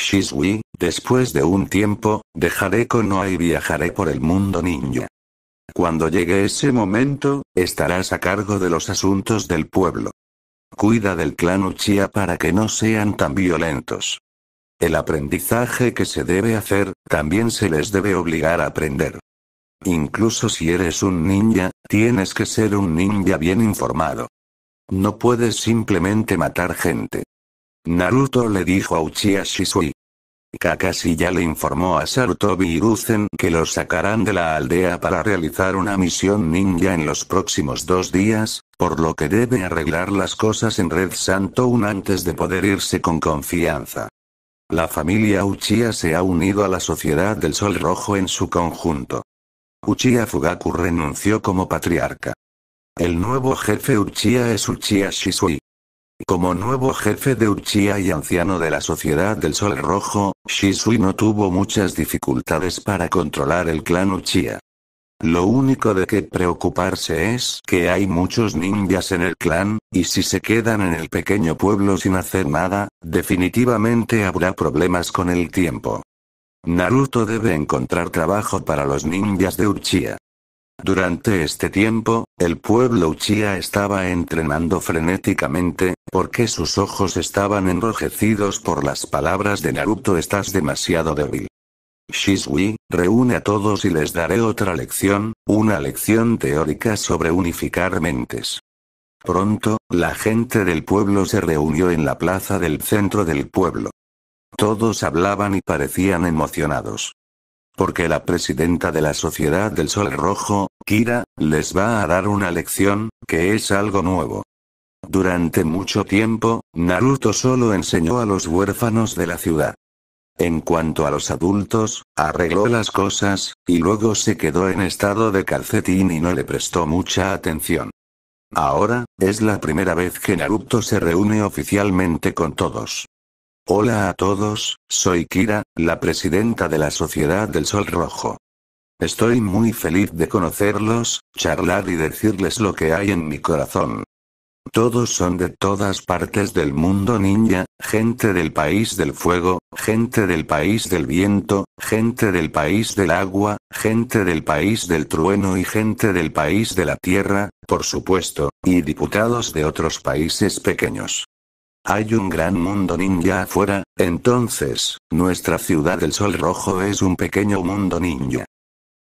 Shizui, después de un tiempo, dejaré Konoha y viajaré por el mundo ninja. Cuando llegue ese momento, estarás a cargo de los asuntos del pueblo. Cuida del clan Uchiha para que no sean tan violentos. El aprendizaje que se debe hacer, también se les debe obligar a aprender. Incluso si eres un ninja, tienes que ser un ninja bien informado. No puedes simplemente matar gente. Naruto le dijo a Uchiha Shisui. Kakashi ya le informó a Sarutobi y Ruzen que los sacarán de la aldea para realizar una misión ninja en los próximos dos días, por lo que debe arreglar las cosas en Red Santoon antes de poder irse con confianza. La familia Uchiha se ha unido a la Sociedad del Sol Rojo en su conjunto. Uchiha Fugaku renunció como patriarca. El nuevo jefe Uchiha es Uchiha Shisui. Como nuevo jefe de Uchiha y anciano de la Sociedad del Sol Rojo, Shisui no tuvo muchas dificultades para controlar el clan Uchiha. Lo único de que preocuparse es que hay muchos ninjas en el clan, y si se quedan en el pequeño pueblo sin hacer nada, definitivamente habrá problemas con el tiempo. Naruto debe encontrar trabajo para los ninjas de Uchiha. Durante este tiempo, el pueblo Uchiha estaba entrenando frenéticamente, porque sus ojos estaban enrojecidos por las palabras de Naruto estás demasiado débil. Shisui, reúne a todos y les daré otra lección, una lección teórica sobre unificar mentes. Pronto, la gente del pueblo se reunió en la plaza del centro del pueblo. Todos hablaban y parecían emocionados. Porque la presidenta de la Sociedad del Sol Rojo, Kira, les va a dar una lección, que es algo nuevo. Durante mucho tiempo, Naruto solo enseñó a los huérfanos de la ciudad. En cuanto a los adultos, arregló las cosas, y luego se quedó en estado de calcetín y no le prestó mucha atención. Ahora, es la primera vez que Naruto se reúne oficialmente con todos. Hola a todos, soy Kira, la presidenta de la Sociedad del Sol Rojo. Estoy muy feliz de conocerlos, charlar y decirles lo que hay en mi corazón. Todos son de todas partes del mundo ninja, gente del país del fuego, gente del país del viento, gente del país del agua, gente del país del trueno y gente del país de la tierra, por supuesto, y diputados de otros países pequeños. Hay un gran mundo ninja afuera, entonces, nuestra ciudad del sol rojo es un pequeño mundo ninja.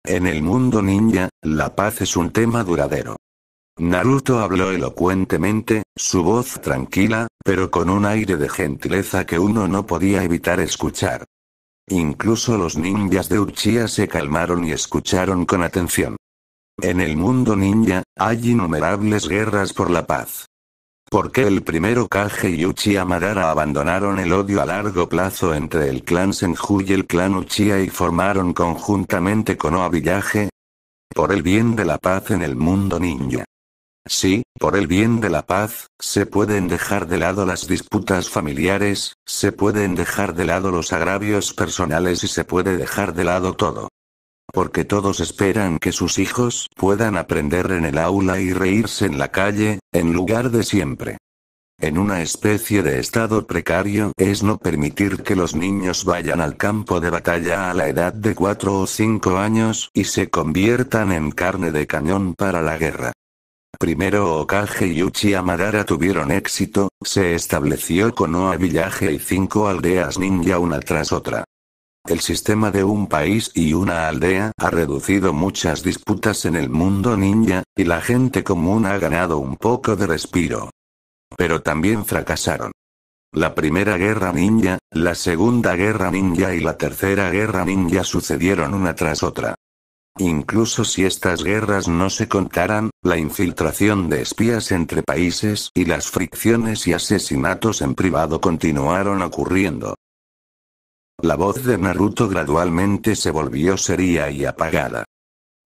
En el mundo ninja, la paz es un tema duradero. Naruto habló elocuentemente, su voz tranquila, pero con un aire de gentileza que uno no podía evitar escuchar. Incluso los ninjas de Uchiha se calmaron y escucharon con atención. En el mundo ninja, hay innumerables guerras por la paz. ¿Por qué el primero Kage y Uchiha Madara abandonaron el odio a largo plazo entre el clan Senju y el clan Uchiha y formaron conjuntamente Konoha Villaje? Por el bien de la paz en el mundo ninja. Sí, por el bien de la paz, se pueden dejar de lado las disputas familiares, se pueden dejar de lado los agravios personales y se puede dejar de lado todo porque todos esperan que sus hijos puedan aprender en el aula y reírse en la calle, en lugar de siempre. En una especie de estado precario es no permitir que los niños vayan al campo de batalla a la edad de 4 o 5 años y se conviertan en carne de cañón para la guerra. Primero Okage y Uchi Amadara tuvieron éxito, se estableció Konoha Villaje y cinco aldeas ninja una tras otra. El sistema de un país y una aldea ha reducido muchas disputas en el mundo ninja, y la gente común ha ganado un poco de respiro. Pero también fracasaron. La Primera Guerra Ninja, la Segunda Guerra Ninja y la Tercera Guerra Ninja sucedieron una tras otra. Incluso si estas guerras no se contaran, la infiltración de espías entre países y las fricciones y asesinatos en privado continuaron ocurriendo. La voz de Naruto gradualmente se volvió seria y apagada.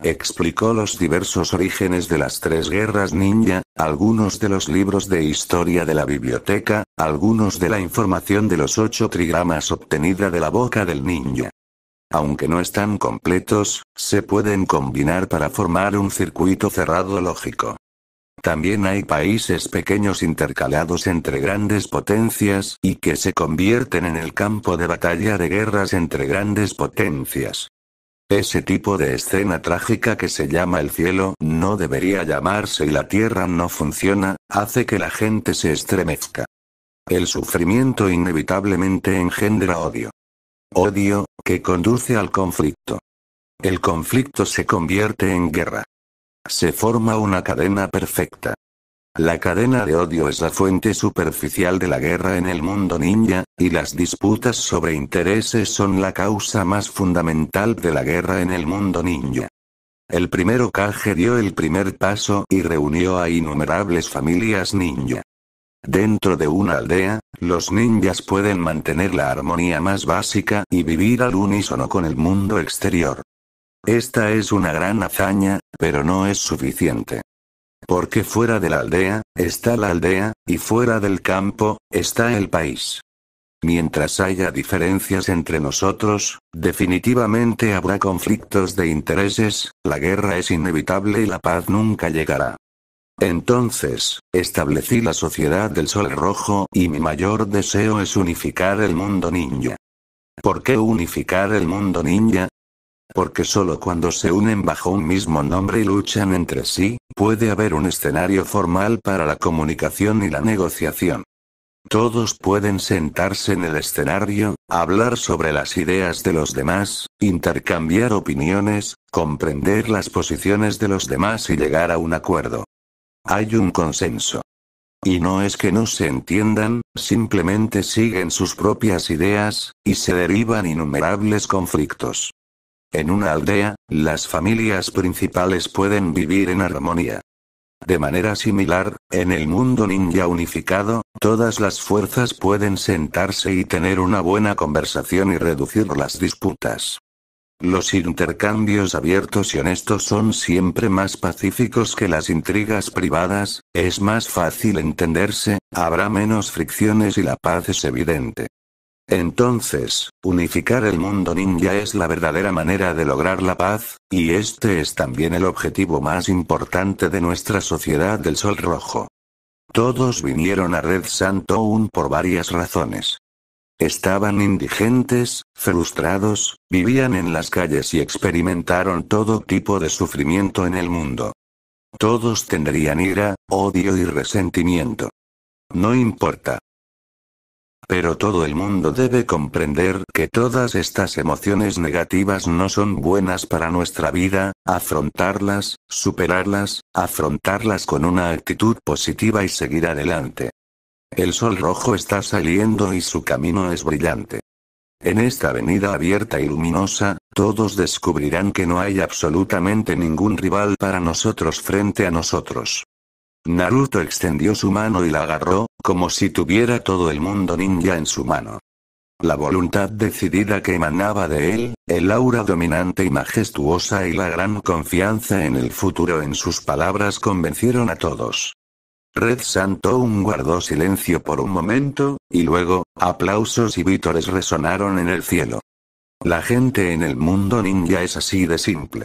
Explicó los diversos orígenes de las tres guerras ninja, algunos de los libros de historia de la biblioteca, algunos de la información de los ocho trigramas obtenida de la boca del ninja. Aunque no están completos, se pueden combinar para formar un circuito cerrado lógico. También hay países pequeños intercalados entre grandes potencias y que se convierten en el campo de batalla de guerras entre grandes potencias. Ese tipo de escena trágica que se llama el cielo no debería llamarse y la tierra no funciona, hace que la gente se estremezca. El sufrimiento inevitablemente engendra odio. Odio, que conduce al conflicto. El conflicto se convierte en guerra. Se forma una cadena perfecta. La cadena de odio es la fuente superficial de la guerra en el mundo ninja, y las disputas sobre intereses son la causa más fundamental de la guerra en el mundo ninja. El primero Kage dio el primer paso y reunió a innumerables familias ninja. Dentro de una aldea, los ninjas pueden mantener la armonía más básica y vivir al unísono con el mundo exterior. Esta es una gran hazaña, pero no es suficiente. Porque fuera de la aldea, está la aldea, y fuera del campo, está el país. Mientras haya diferencias entre nosotros, definitivamente habrá conflictos de intereses, la guerra es inevitable y la paz nunca llegará. Entonces, establecí la Sociedad del Sol Rojo y mi mayor deseo es unificar el mundo ninja. ¿Por qué unificar el mundo ninja? porque solo cuando se unen bajo un mismo nombre y luchan entre sí, puede haber un escenario formal para la comunicación y la negociación. Todos pueden sentarse en el escenario, hablar sobre las ideas de los demás, intercambiar opiniones, comprender las posiciones de los demás y llegar a un acuerdo. Hay un consenso. Y no es que no se entiendan, simplemente siguen sus propias ideas, y se derivan innumerables conflictos. En una aldea, las familias principales pueden vivir en armonía. De manera similar, en el mundo ninja unificado, todas las fuerzas pueden sentarse y tener una buena conversación y reducir las disputas. Los intercambios abiertos y honestos son siempre más pacíficos que las intrigas privadas, es más fácil entenderse, habrá menos fricciones y la paz es evidente. Entonces, Unificar el mundo ninja es la verdadera manera de lograr la paz, y este es también el objetivo más importante de nuestra sociedad del Sol Rojo. Todos vinieron a Red Un por varias razones. Estaban indigentes, frustrados, vivían en las calles y experimentaron todo tipo de sufrimiento en el mundo. Todos tendrían ira, odio y resentimiento. No importa, pero todo el mundo debe comprender que todas estas emociones negativas no son buenas para nuestra vida, afrontarlas, superarlas, afrontarlas con una actitud positiva y seguir adelante. El sol rojo está saliendo y su camino es brillante. En esta avenida abierta y luminosa, todos descubrirán que no hay absolutamente ningún rival para nosotros frente a nosotros. Naruto extendió su mano y la agarró, como si tuviera todo el mundo ninja en su mano. La voluntad decidida que emanaba de él, el aura dominante y majestuosa y la gran confianza en el futuro en sus palabras convencieron a todos. Red un guardó silencio por un momento, y luego, aplausos y vítores resonaron en el cielo. La gente en el mundo ninja es así de simple.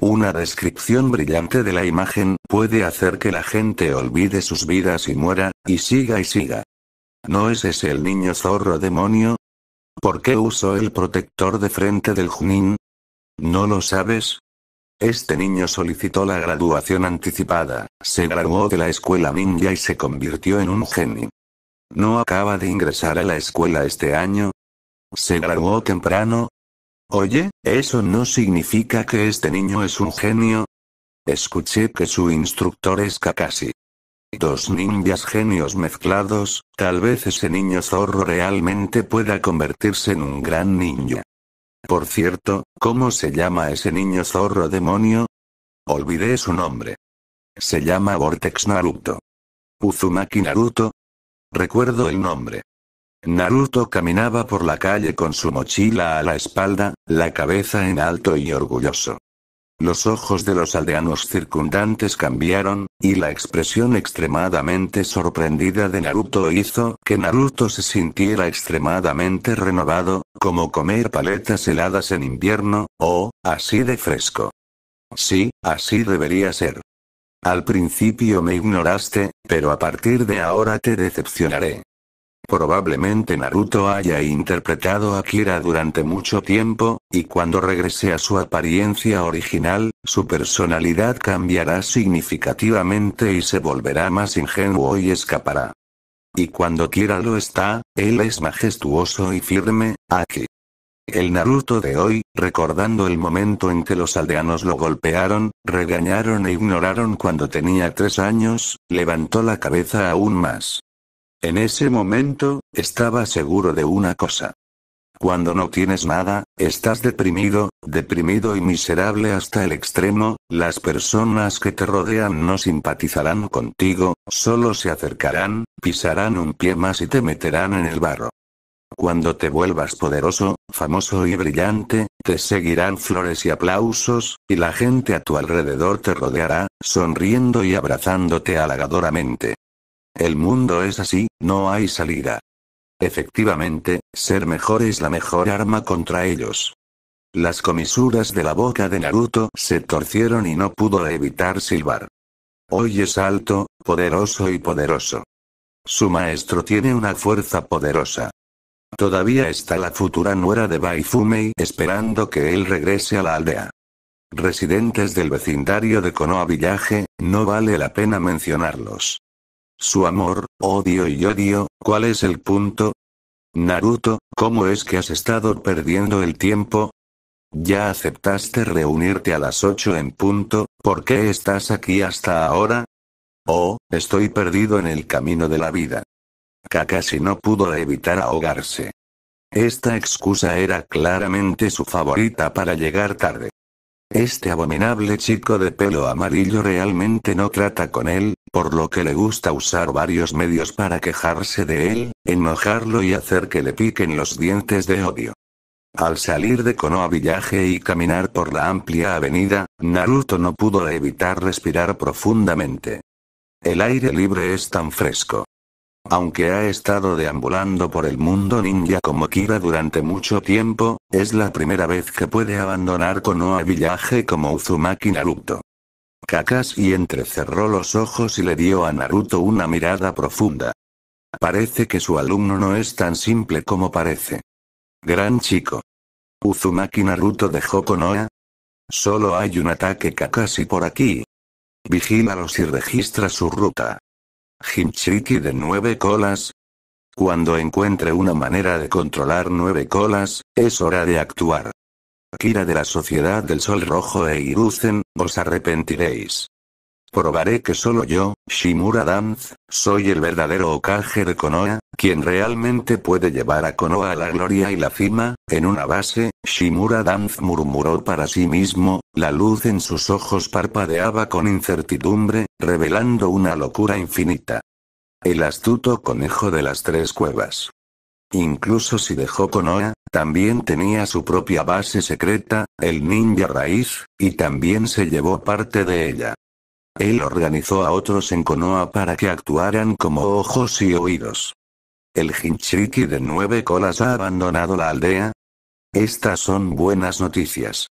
Una descripción brillante de la imagen puede hacer que la gente olvide sus vidas y muera, y siga y siga. ¿No es ese el niño zorro demonio? ¿Por qué usó el protector de frente del Junín? ¿No lo sabes? Este niño solicitó la graduación anticipada, se graduó de la escuela ninja y se convirtió en un genio. ¿No acaba de ingresar a la escuela este año? Se graduó temprano, Oye, ¿eso no significa que este niño es un genio? Escuché que su instructor es Kakashi. Dos ninjas genios mezclados, tal vez ese niño zorro realmente pueda convertirse en un gran ninja. Por cierto, ¿cómo se llama ese niño zorro demonio? Olvidé su nombre. Se llama Vortex Naruto. Uzumaki Naruto. Recuerdo el nombre. Naruto caminaba por la calle con su mochila a la espalda, la cabeza en alto y orgulloso. Los ojos de los aldeanos circundantes cambiaron, y la expresión extremadamente sorprendida de Naruto hizo que Naruto se sintiera extremadamente renovado, como comer paletas heladas en invierno, o, así de fresco. Sí, así debería ser. Al principio me ignoraste, pero a partir de ahora te decepcionaré. Probablemente Naruto haya interpretado a Kira durante mucho tiempo, y cuando regrese a su apariencia original, su personalidad cambiará significativamente y se volverá más ingenuo y escapará. Y cuando Kira lo está, él es majestuoso y firme, aquí. El Naruto de hoy, recordando el momento en que los aldeanos lo golpearon, regañaron e ignoraron cuando tenía tres años, levantó la cabeza aún más. En ese momento, estaba seguro de una cosa. Cuando no tienes nada, estás deprimido, deprimido y miserable hasta el extremo, las personas que te rodean no simpatizarán contigo, solo se acercarán, pisarán un pie más y te meterán en el barro. Cuando te vuelvas poderoso, famoso y brillante, te seguirán flores y aplausos, y la gente a tu alrededor te rodeará, sonriendo y abrazándote halagadoramente. El mundo es así, no hay salida. Efectivamente, ser mejor es la mejor arma contra ellos. Las comisuras de la boca de Naruto se torcieron y no pudo evitar silbar. Hoy es alto, poderoso y poderoso. Su maestro tiene una fuerza poderosa. Todavía está la futura nuera de Baifumei esperando que él regrese a la aldea. Residentes del vecindario de Konoha Village, no vale la pena mencionarlos. Su amor, odio y odio, ¿cuál es el punto? Naruto, ¿cómo es que has estado perdiendo el tiempo? Ya aceptaste reunirte a las 8 en punto, ¿por qué estás aquí hasta ahora? Oh, estoy perdido en el camino de la vida. Kakashi no pudo evitar ahogarse. Esta excusa era claramente su favorita para llegar tarde. Este abominable chico de pelo amarillo realmente no trata con él, por lo que le gusta usar varios medios para quejarse de él, enojarlo y hacer que le piquen los dientes de odio. Al salir de Konoha Village y caminar por la amplia avenida, Naruto no pudo evitar respirar profundamente. El aire libre es tan fresco. Aunque ha estado deambulando por el mundo ninja como Kira durante mucho tiempo, es la primera vez que puede abandonar Konoha Villaje como Uzumaki Naruto. Kakashi entrecerró los ojos y le dio a Naruto una mirada profunda. Parece que su alumno no es tan simple como parece. Gran chico. Uzumaki Naruto dejó Konoha. Solo hay un ataque Kakashi por aquí. Vigílalos y registra su ruta. Himchiki de nueve colas. Cuando encuentre una manera de controlar nueve colas, es hora de actuar. Kira de la Sociedad del Sol Rojo e Iruzen, os arrepentiréis. Probaré que solo yo, Shimura Dance, soy el verdadero ocaje de Konoha, quien realmente puede llevar a Konoha a la gloria y la cima, en una base, Shimura Dance murmuró para sí mismo, la luz en sus ojos parpadeaba con incertidumbre, revelando una locura infinita. El astuto conejo de las tres cuevas. Incluso si dejó Konoha, también tenía su propia base secreta, el ninja raíz, y también se llevó parte de ella. Él organizó a otros en Konoha para que actuaran como ojos y oídos. El jinchiki de nueve colas ha abandonado la aldea. Estas son buenas noticias.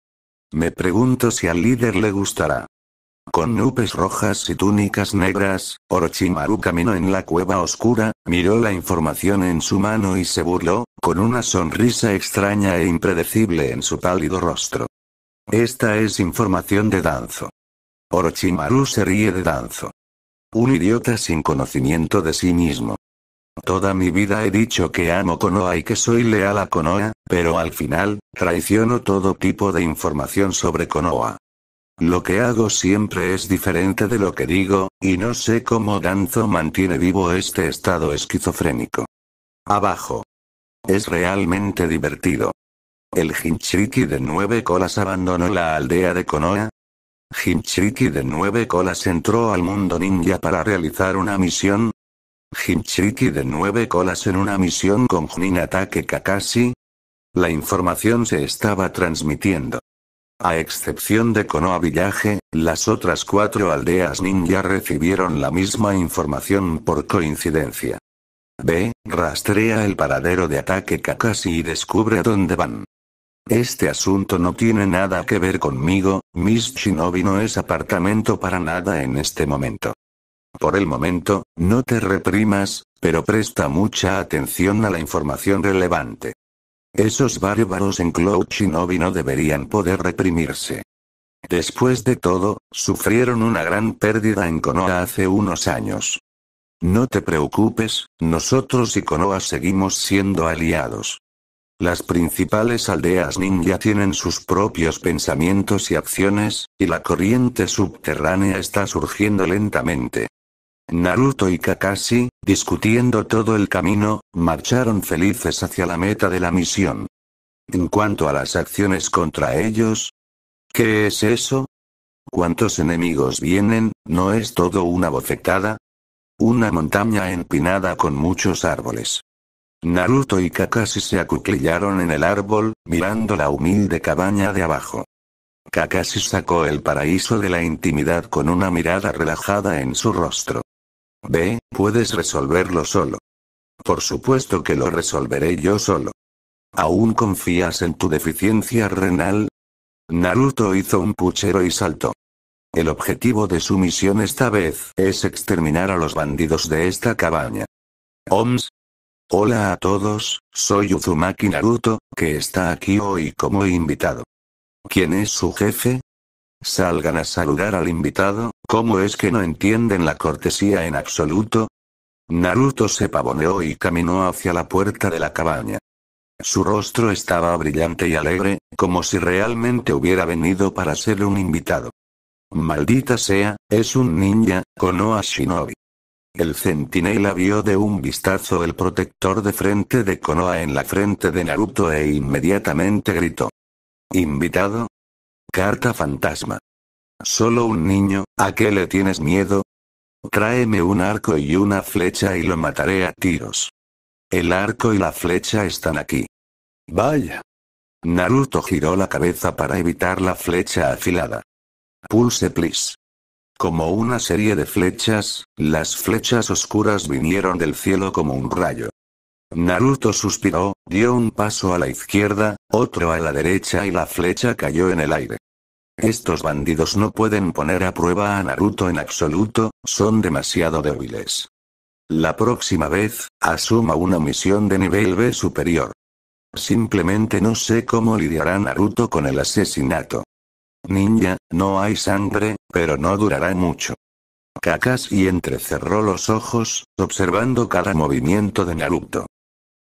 Me pregunto si al líder le gustará. Con nupes rojas y túnicas negras, Orochimaru caminó en la cueva oscura, miró la información en su mano y se burló, con una sonrisa extraña e impredecible en su pálido rostro. Esta es información de Danzo. Orochimaru se ríe de Danzo. Un idiota sin conocimiento de sí mismo. Toda mi vida he dicho que amo Konoha y que soy leal a Konoha, pero al final, traiciono todo tipo de información sobre Konoha. Lo que hago siempre es diferente de lo que digo, y no sé cómo Danzo mantiene vivo este estado esquizofrénico. Abajo. Es realmente divertido. El Hinchiki de nueve colas abandonó la aldea de Konoha, ¿Hinchiki de nueve colas entró al mundo ninja para realizar una misión. ¿Hinchiki de nueve colas en una misión con Junin Ataque Kakashi. La información se estaba transmitiendo. A excepción de Konoha Village, las otras cuatro aldeas ninja recibieron la misma información por coincidencia. B. Rastrea el paradero de ataque Kakashi y descubre dónde van. Este asunto no tiene nada que ver conmigo, Miss Shinobi no es apartamento para nada en este momento. Por el momento, no te reprimas, pero presta mucha atención a la información relevante. Esos bárbaros en Cloud Shinobi no deberían poder reprimirse. Después de todo, sufrieron una gran pérdida en Konoha hace unos años. No te preocupes, nosotros y Konoha seguimos siendo aliados. Las principales aldeas ninja tienen sus propios pensamientos y acciones, y la corriente subterránea está surgiendo lentamente. Naruto y Kakashi, discutiendo todo el camino, marcharon felices hacia la meta de la misión. En cuanto a las acciones contra ellos, ¿qué es eso? ¿Cuántos enemigos vienen? ¿No es todo una bofetada? Una montaña empinada con muchos árboles. Naruto y Kakashi se acuclillaron en el árbol, mirando la humilde cabaña de abajo. Kakashi sacó el paraíso de la intimidad con una mirada relajada en su rostro. Ve, puedes resolverlo solo. Por supuesto que lo resolveré yo solo. ¿Aún confías en tu deficiencia renal? Naruto hizo un puchero y saltó. El objetivo de su misión esta vez es exterminar a los bandidos de esta cabaña. Oms, Hola a todos, soy Uzumaki Naruto, que está aquí hoy como invitado. ¿Quién es su jefe? Salgan a saludar al invitado, ¿cómo es que no entienden la cortesía en absoluto? Naruto se pavoneó y caminó hacia la puerta de la cabaña. Su rostro estaba brillante y alegre, como si realmente hubiera venido para ser un invitado. Maldita sea, es un ninja, Konoha Shinobi. El centinela vio de un vistazo el protector de frente de Konoha en la frente de Naruto e inmediatamente gritó. Invitado. Carta fantasma. Solo un niño, ¿a qué le tienes miedo? Tráeme un arco y una flecha y lo mataré a tiros. El arco y la flecha están aquí. Vaya. Naruto giró la cabeza para evitar la flecha afilada. Pulse please. Como una serie de flechas, las flechas oscuras vinieron del cielo como un rayo. Naruto suspiró, dio un paso a la izquierda, otro a la derecha y la flecha cayó en el aire. Estos bandidos no pueden poner a prueba a Naruto en absoluto, son demasiado débiles. La próxima vez, asuma una misión de nivel B superior. Simplemente no sé cómo lidiará Naruto con el asesinato. Ninja, no hay sangre, pero no durará mucho. Kakashi entrecerró los ojos, observando cada movimiento de Naruto.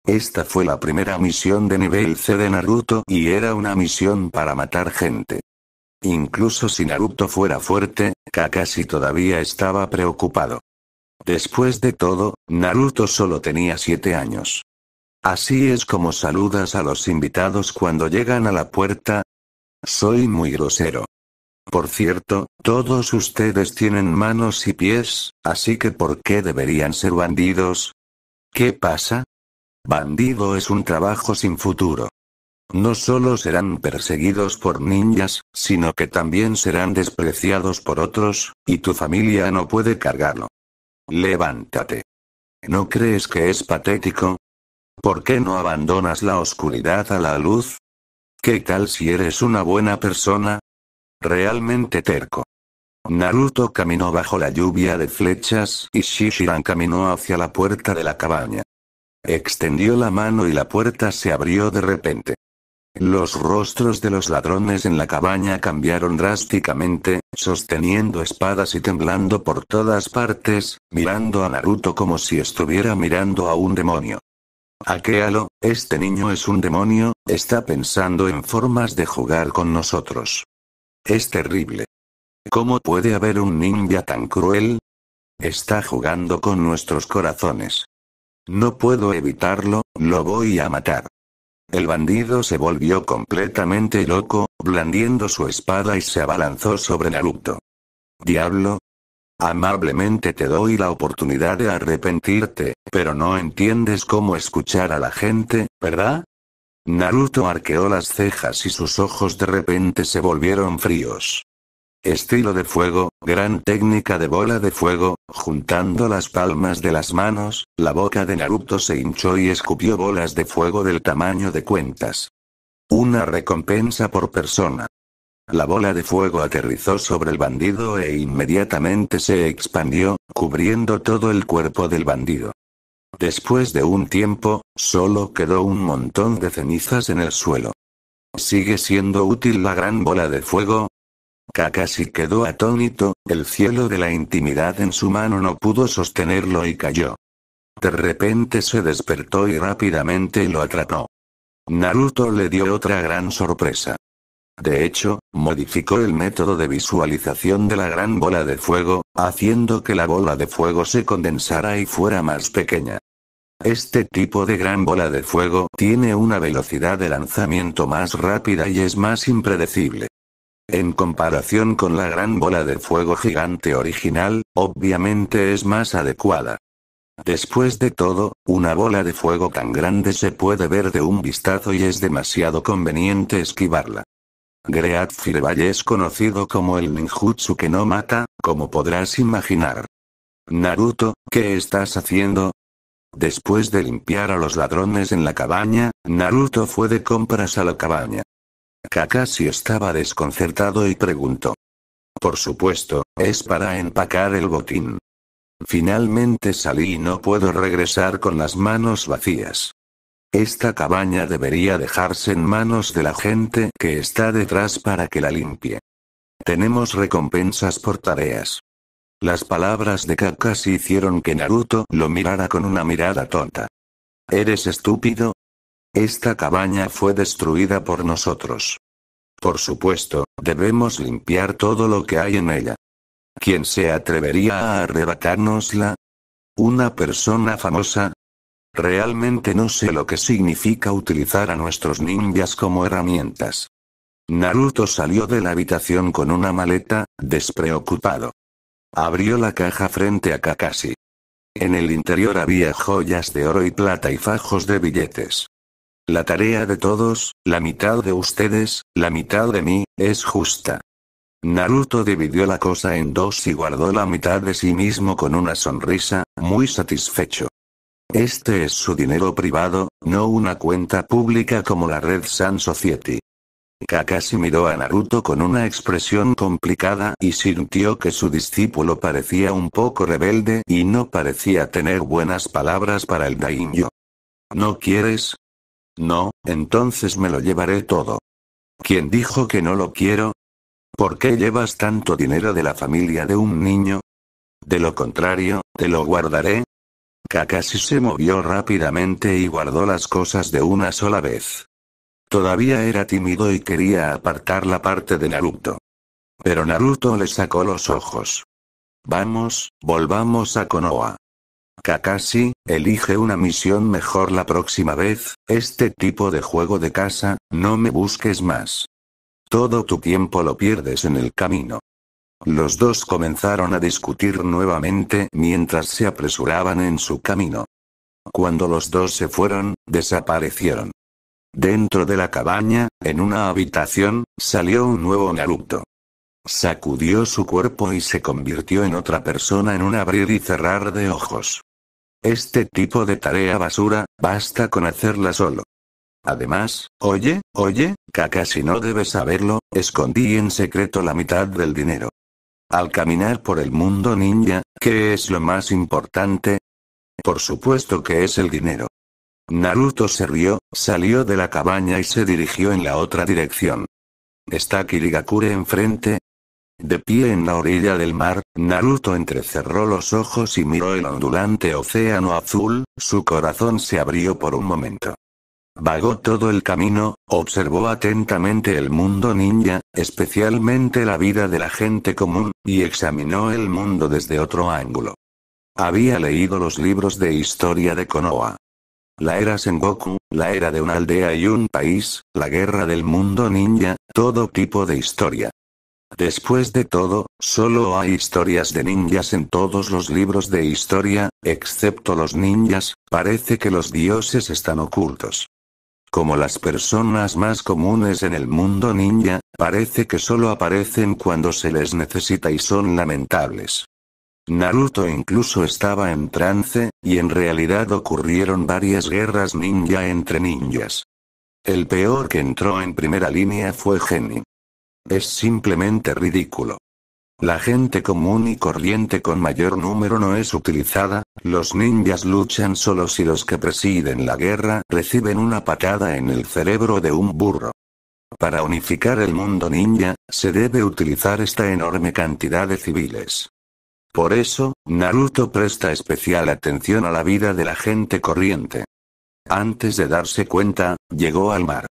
Esta fue la primera misión de nivel C de Naruto y era una misión para matar gente. Incluso si Naruto fuera fuerte, Kakashi todavía estaba preocupado. Después de todo, Naruto solo tenía 7 años. Así es como saludas a los invitados cuando llegan a la puerta, soy muy grosero. Por cierto, todos ustedes tienen manos y pies, así que ¿por qué deberían ser bandidos? ¿Qué pasa? Bandido es un trabajo sin futuro. No solo serán perseguidos por ninjas, sino que también serán despreciados por otros, y tu familia no puede cargarlo. Levántate. ¿No crees que es patético? ¿Por qué no abandonas la oscuridad a la luz? ¿Qué tal si eres una buena persona? Realmente terco. Naruto caminó bajo la lluvia de flechas, y Shishiran caminó hacia la puerta de la cabaña. Extendió la mano y la puerta se abrió de repente. Los rostros de los ladrones en la cabaña cambiaron drásticamente, sosteniendo espadas y temblando por todas partes, mirando a Naruto como si estuviera mirando a un demonio. Aquéalo, este niño es un demonio, está pensando en formas de jugar con nosotros. Es terrible. ¿Cómo puede haber un ninja tan cruel? Está jugando con nuestros corazones. No puedo evitarlo, lo voy a matar. El bandido se volvió completamente loco, blandiendo su espada y se abalanzó sobre Naruto. Diablo, Amablemente te doy la oportunidad de arrepentirte, pero no entiendes cómo escuchar a la gente, ¿verdad? Naruto arqueó las cejas y sus ojos de repente se volvieron fríos. Estilo de fuego, gran técnica de bola de fuego, juntando las palmas de las manos, la boca de Naruto se hinchó y escupió bolas de fuego del tamaño de cuentas. Una recompensa por persona. La bola de fuego aterrizó sobre el bandido e inmediatamente se expandió, cubriendo todo el cuerpo del bandido. Después de un tiempo, solo quedó un montón de cenizas en el suelo. ¿Sigue siendo útil la gran bola de fuego? Kakashi quedó atónito, el cielo de la intimidad en su mano no pudo sostenerlo y cayó. De repente se despertó y rápidamente lo atrapó. Naruto le dio otra gran sorpresa. De hecho, modificó el método de visualización de la gran bola de fuego, haciendo que la bola de fuego se condensara y fuera más pequeña. Este tipo de gran bola de fuego tiene una velocidad de lanzamiento más rápida y es más impredecible. En comparación con la gran bola de fuego gigante original, obviamente es más adecuada. Después de todo, una bola de fuego tan grande se puede ver de un vistazo y es demasiado conveniente esquivarla. Great Valley es conocido como el ninjutsu que no mata, como podrás imaginar. Naruto, ¿qué estás haciendo? Después de limpiar a los ladrones en la cabaña, Naruto fue de compras a la cabaña. Kakashi estaba desconcertado y preguntó. Por supuesto, es para empacar el botín. Finalmente salí y no puedo regresar con las manos vacías. Esta cabaña debería dejarse en manos de la gente que está detrás para que la limpie. Tenemos recompensas por tareas. Las palabras de Kakashi hicieron que Naruto lo mirara con una mirada tonta. ¿Eres estúpido? Esta cabaña fue destruida por nosotros. Por supuesto, debemos limpiar todo lo que hay en ella. ¿Quién se atrevería a arrebatárnosla? Una persona famosa, Realmente no sé lo que significa utilizar a nuestros ninjas como herramientas. Naruto salió de la habitación con una maleta, despreocupado. Abrió la caja frente a Kakashi. En el interior había joyas de oro y plata y fajos de billetes. La tarea de todos, la mitad de ustedes, la mitad de mí, es justa. Naruto dividió la cosa en dos y guardó la mitad de sí mismo con una sonrisa, muy satisfecho. Este es su dinero privado, no una cuenta pública como la Red Sun Society. Kakashi miró a Naruto con una expresión complicada y sintió que su discípulo parecía un poco rebelde y no parecía tener buenas palabras para el daimyo. ¿No quieres? No, entonces me lo llevaré todo. ¿Quién dijo que no lo quiero? ¿Por qué llevas tanto dinero de la familia de un niño? De lo contrario, te lo guardaré, Kakashi se movió rápidamente y guardó las cosas de una sola vez. Todavía era tímido y quería apartar la parte de Naruto. Pero Naruto le sacó los ojos. Vamos, volvamos a Konoha. Kakashi, elige una misión mejor la próxima vez, este tipo de juego de casa, no me busques más. Todo tu tiempo lo pierdes en el camino. Los dos comenzaron a discutir nuevamente mientras se apresuraban en su camino. Cuando los dos se fueron, desaparecieron. Dentro de la cabaña, en una habitación, salió un nuevo Naruto. Sacudió su cuerpo y se convirtió en otra persona en un abrir y cerrar de ojos. Este tipo de tarea basura, basta con hacerla solo. Además, oye, oye, si no debe saberlo, escondí en secreto la mitad del dinero. Al caminar por el mundo ninja, ¿qué es lo más importante? Por supuesto que es el dinero. Naruto se rió, salió de la cabaña y se dirigió en la otra dirección. ¿Está Kirigakure enfrente? De pie en la orilla del mar, Naruto entrecerró los ojos y miró el ondulante océano azul, su corazón se abrió por un momento. Vagó todo el camino, observó atentamente el mundo ninja, especialmente la vida de la gente común, y examinó el mundo desde otro ángulo. Había leído los libros de historia de Konoha. La era Sengoku, la era de una aldea y un país, la guerra del mundo ninja, todo tipo de historia. Después de todo, solo hay historias de ninjas en todos los libros de historia, excepto los ninjas, parece que los dioses están ocultos. Como las personas más comunes en el mundo ninja, parece que solo aparecen cuando se les necesita y son lamentables. Naruto incluso estaba en trance, y en realidad ocurrieron varias guerras ninja entre ninjas. El peor que entró en primera línea fue Genin. Es simplemente ridículo. La gente común y corriente con mayor número no es utilizada, los ninjas luchan solos y los que presiden la guerra reciben una patada en el cerebro de un burro. Para unificar el mundo ninja, se debe utilizar esta enorme cantidad de civiles. Por eso, Naruto presta especial atención a la vida de la gente corriente. Antes de darse cuenta, llegó al mar.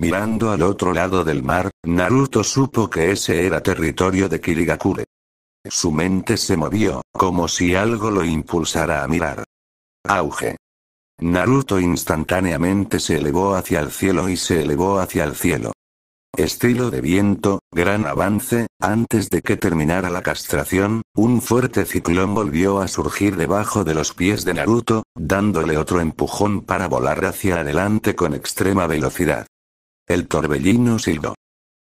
Mirando al otro lado del mar, Naruto supo que ese era territorio de Kirigakure. Su mente se movió, como si algo lo impulsara a mirar. Auge. Naruto instantáneamente se elevó hacia el cielo y se elevó hacia el cielo. Estilo de viento, gran avance, antes de que terminara la castración, un fuerte ciclón volvió a surgir debajo de los pies de Naruto, dándole otro empujón para volar hacia adelante con extrema velocidad. El torbellino silbó.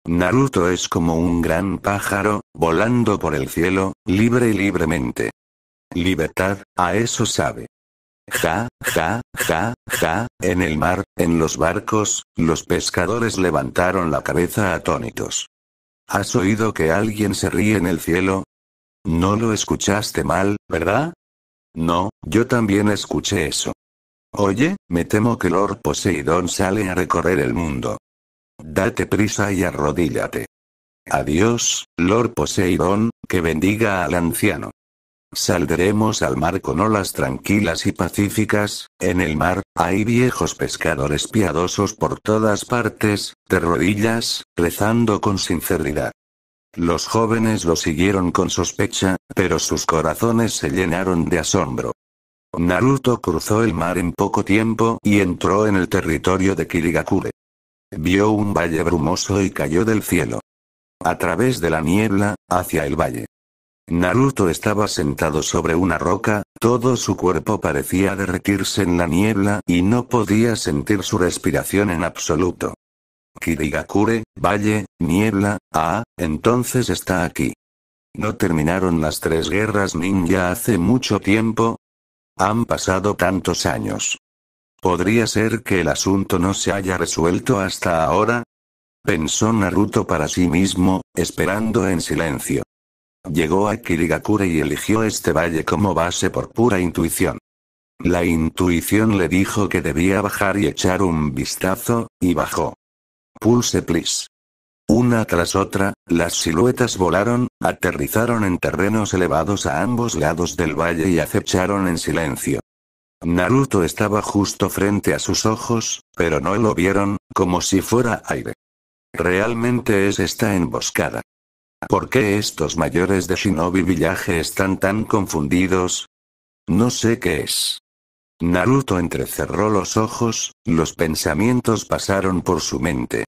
Naruto es como un gran pájaro, volando por el cielo, libre y libremente. Libertad, a eso sabe. Ja, ja, ja, ja, en el mar, en los barcos, los pescadores levantaron la cabeza atónitos. ¿Has oído que alguien se ríe en el cielo? No lo escuchaste mal, ¿verdad? No, yo también escuché eso. Oye, me temo que Lord Poseidón sale a recorrer el mundo. Date prisa y arrodíllate. Adiós, Lord Poseidón, que bendiga al anciano. Saldremos al mar con olas tranquilas y pacíficas, en el mar, hay viejos pescadores piadosos por todas partes, de rodillas, rezando con sinceridad. Los jóvenes lo siguieron con sospecha, pero sus corazones se llenaron de asombro. Naruto cruzó el mar en poco tiempo y entró en el territorio de Kirigakure. Vio un valle brumoso y cayó del cielo. A través de la niebla, hacia el valle. Naruto estaba sentado sobre una roca, todo su cuerpo parecía derretirse en la niebla y no podía sentir su respiración en absoluto. Kirigakure, valle, niebla, ah, entonces está aquí. No terminaron las tres guerras ninja hace mucho tiempo, han pasado tantos años. ¿Podría ser que el asunto no se haya resuelto hasta ahora? Pensó Naruto para sí mismo, esperando en silencio. Llegó a Kirigakure y eligió este valle como base por pura intuición. La intuición le dijo que debía bajar y echar un vistazo, y bajó. Pulse please. Una tras otra, las siluetas volaron, aterrizaron en terrenos elevados a ambos lados del valle y acecharon en silencio. Naruto estaba justo frente a sus ojos, pero no lo vieron, como si fuera aire. Realmente es esta emboscada. ¿Por qué estos mayores de Shinobi Villaje están tan confundidos? No sé qué es. Naruto entrecerró los ojos, los pensamientos pasaron por su mente.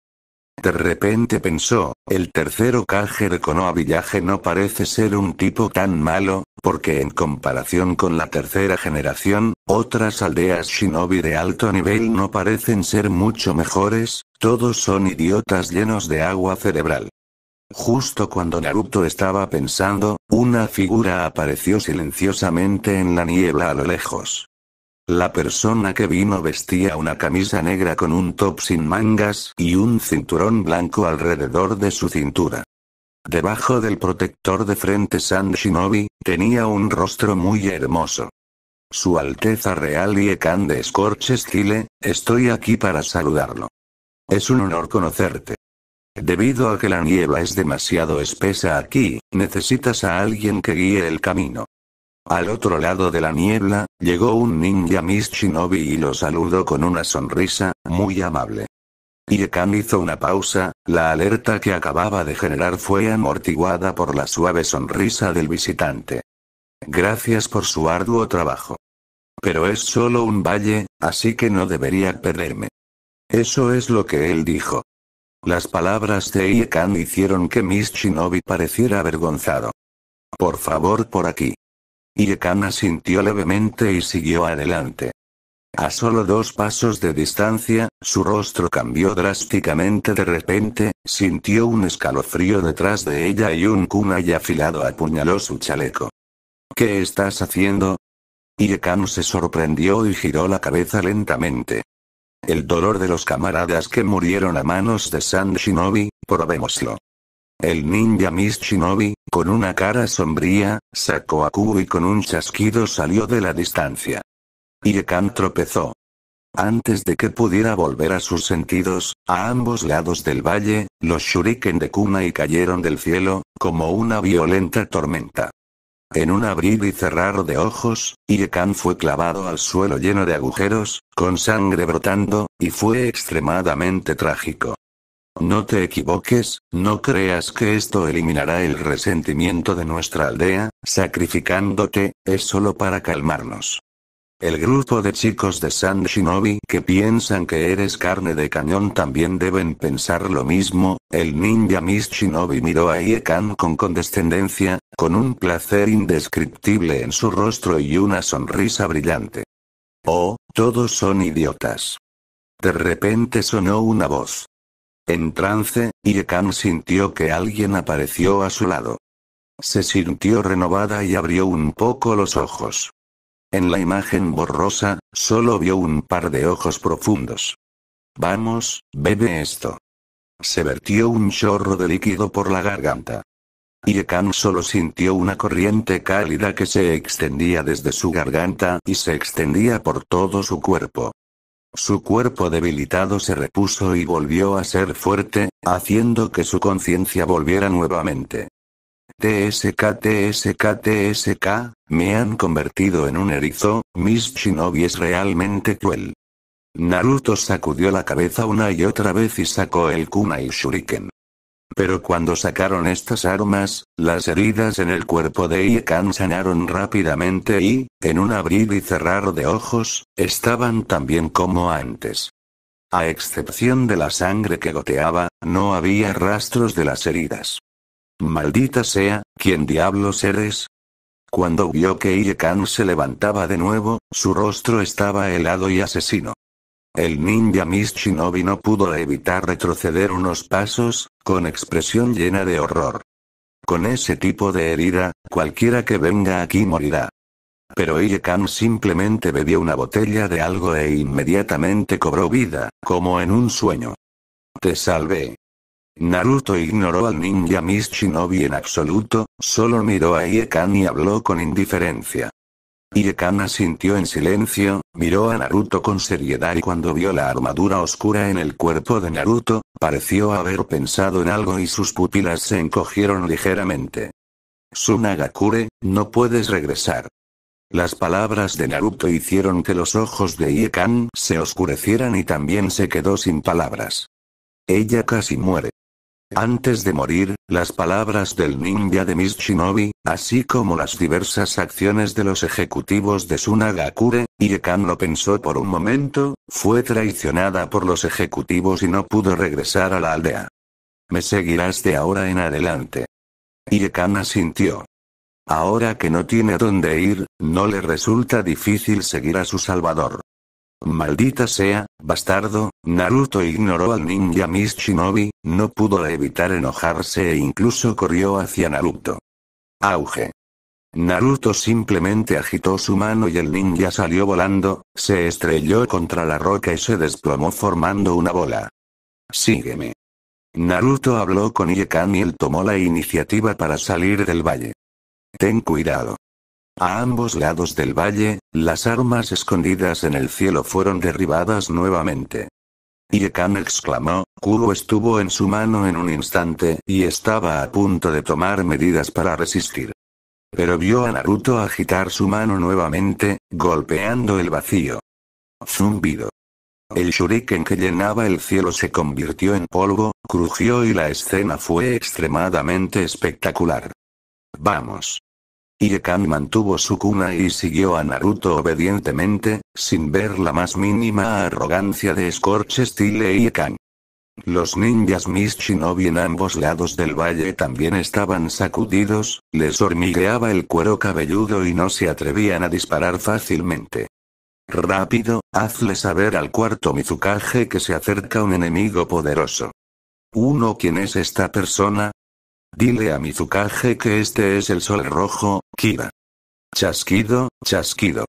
De repente pensó, el tercero Kage Konoha Villaje no parece ser un tipo tan malo, porque en comparación con la tercera generación, otras aldeas shinobi de alto nivel no parecen ser mucho mejores, todos son idiotas llenos de agua cerebral. Justo cuando Naruto estaba pensando, una figura apareció silenciosamente en la niebla a lo lejos. La persona que vino vestía una camisa negra con un top sin mangas y un cinturón blanco alrededor de su cintura. Debajo del protector de frente San Shinobi, tenía un rostro muy hermoso. Su Alteza Real Ekan de Scorches Chile, estoy aquí para saludarlo. Es un honor conocerte. Debido a que la niebla es demasiado espesa aquí, necesitas a alguien que guíe el camino. Al otro lado de la niebla, llegó un ninja Miss Shinobi y lo saludó con una sonrisa, muy amable. Iekan hizo una pausa, la alerta que acababa de generar fue amortiguada por la suave sonrisa del visitante. Gracias por su arduo trabajo. Pero es solo un valle, así que no debería perderme. Eso es lo que él dijo. Las palabras de Iekan hicieron que Miss Shinobi pareciera avergonzado. Por favor, por aquí. Iekana sintió levemente y siguió adelante. A solo dos pasos de distancia, su rostro cambió drásticamente de repente, sintió un escalofrío detrás de ella y un kunai afilado apuñaló su chaleco. ¿Qué estás haciendo? Iekam se sorprendió y giró la cabeza lentamente. El dolor de los camaradas que murieron a manos de San Shinobi, probémoslo. El ninja Miss Shinobi, con una cara sombría, sacó a Kubo y con un chasquido salió de la distancia. Iekan tropezó. Antes de que pudiera volver a sus sentidos, a ambos lados del valle, los shuriken de y cayeron del cielo, como una violenta tormenta. En un abrir y cerrar de ojos, Iekan fue clavado al suelo lleno de agujeros, con sangre brotando, y fue extremadamente trágico. No te equivoques, no creas que esto eliminará el resentimiento de nuestra aldea, sacrificándote, es solo para calmarnos. El grupo de chicos de San Shinobi que piensan que eres carne de cañón también deben pensar lo mismo, el ninja Miss Shinobi miró a Iekan con condescendencia, con un placer indescriptible en su rostro y una sonrisa brillante. Oh, todos son idiotas. De repente sonó una voz. En trance, Yekan sintió que alguien apareció a su lado. Se sintió renovada y abrió un poco los ojos. En la imagen borrosa, solo vio un par de ojos profundos. Vamos, bebe esto. Se vertió un chorro de líquido por la garganta. Yekan solo sintió una corriente cálida que se extendía desde su garganta y se extendía por todo su cuerpo. Su cuerpo debilitado se repuso y volvió a ser fuerte, haciendo que su conciencia volviera nuevamente. TSK TSK TSK, me han convertido en un erizo, Miss shinobi es realmente cruel. Naruto sacudió la cabeza una y otra vez y sacó el kunai shuriken. Pero cuando sacaron estas armas, las heridas en el cuerpo de Iekan sanaron rápidamente y, en un abrir y cerrar de ojos, estaban tan bien como antes. A excepción de la sangre que goteaba, no había rastros de las heridas. Maldita sea, ¿quién diablos eres? Cuando vio que Iekan se levantaba de nuevo, su rostro estaba helado y asesino. El ninja Miss Shinobi no pudo evitar retroceder unos pasos, con expresión llena de horror. Con ese tipo de herida, cualquiera que venga aquí morirá. Pero Iekan simplemente bebió una botella de algo e inmediatamente cobró vida, como en un sueño. Te salvé. Naruto ignoró al ninja Miss Shinobi en absoluto, solo miró a Iekan y habló con indiferencia. Iekana sintió en silencio, miró a Naruto con seriedad y cuando vio la armadura oscura en el cuerpo de Naruto, pareció haber pensado en algo y sus pupilas se encogieron ligeramente. Sunagakure, no puedes regresar. Las palabras de Naruto hicieron que los ojos de Iekan se oscurecieran y también se quedó sin palabras. Ella casi muere. Antes de morir, las palabras del ninja de Mishinobi, así como las diversas acciones de los ejecutivos de Sunagakure, Iekan lo pensó por un momento, fue traicionada por los ejecutivos y no pudo regresar a la aldea. Me seguirás de ahora en adelante. Iekan asintió. Ahora que no tiene dónde ir, no le resulta difícil seguir a su salvador. Maldita sea, bastardo, Naruto ignoró al ninja Miss Shinobi, no pudo evitar enojarse e incluso corrió hacia Naruto. Auge. Naruto simplemente agitó su mano y el ninja salió volando, se estrelló contra la roca y se desplomó formando una bola. Sígueme. Naruto habló con Iekan y él tomó la iniciativa para salir del valle. Ten cuidado. A ambos lados del valle, las armas escondidas en el cielo fueron derribadas nuevamente. Iekan exclamó, Kuro estuvo en su mano en un instante y estaba a punto de tomar medidas para resistir. Pero vio a Naruto agitar su mano nuevamente, golpeando el vacío. Zumbido. El shuriken que llenaba el cielo se convirtió en polvo, crujió y la escena fue extremadamente espectacular. Vamos. Iekan mantuvo su cuna y siguió a Naruto obedientemente, sin ver la más mínima arrogancia de Scorch Style Yekan. Los ninjas Miss en ambos lados del valle también estaban sacudidos, les hormigueaba el cuero cabelludo y no se atrevían a disparar fácilmente. Rápido, hazle saber al cuarto Mizukage que se acerca un enemigo poderoso. Uno quién es esta persona, Dile a Mizukage que este es el sol rojo, Kira. Chasquido, chasquido.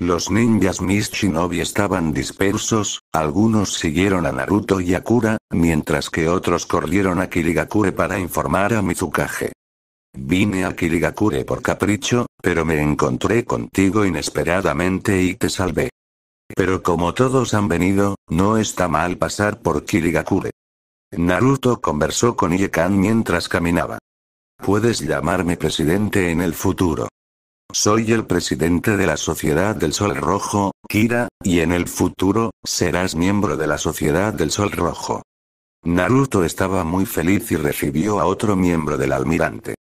Los ninjas Mishinobi Shinobi estaban dispersos, algunos siguieron a Naruto y Akura, mientras que otros corrieron a Kirigakure para informar a Mizukage. Vine a Kirigakure por capricho, pero me encontré contigo inesperadamente y te salvé. Pero como todos han venido, no está mal pasar por Kirigakure. Naruto conversó con Iekan mientras caminaba. Puedes llamarme presidente en el futuro. Soy el presidente de la Sociedad del Sol Rojo, Kira, y en el futuro, serás miembro de la Sociedad del Sol Rojo. Naruto estaba muy feliz y recibió a otro miembro del almirante.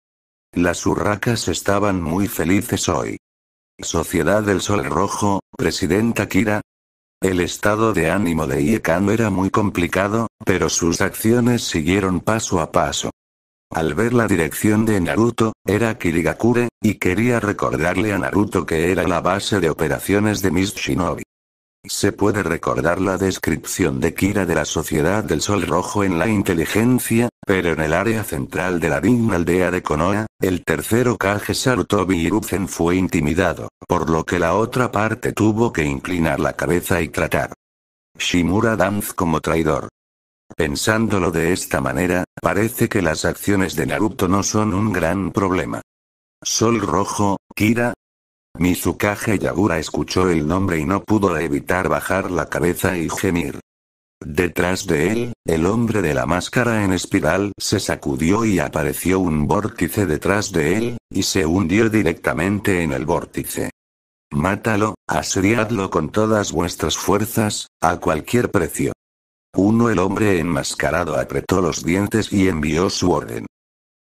Las urracas estaban muy felices hoy. Sociedad del Sol Rojo, Presidenta Kira, el estado de ánimo de Iekano era muy complicado, pero sus acciones siguieron paso a paso. Al ver la dirección de Naruto, era Kirigakure, y quería recordarle a Naruto que era la base de operaciones de Miss Shinobi. Se puede recordar la descripción de Kira de la Sociedad del Sol Rojo en la inteligencia, pero en el área central de la digna aldea de Konoha, el tercero Kage Sarutobi Iruzen fue intimidado, por lo que la otra parte tuvo que inclinar la cabeza y tratar. Shimura Danz como traidor. Pensándolo de esta manera, parece que las acciones de Naruto no son un gran problema. Sol Rojo, Kira, Mizukage Yagura escuchó el nombre y no pudo evitar bajar la cabeza y gemir. Detrás de él, el hombre de la máscara en espiral se sacudió y apareció un vórtice detrás de él, y se hundió directamente en el vórtice. Mátalo, asediadlo con todas vuestras fuerzas, a cualquier precio. Uno el hombre enmascarado apretó los dientes y envió su orden.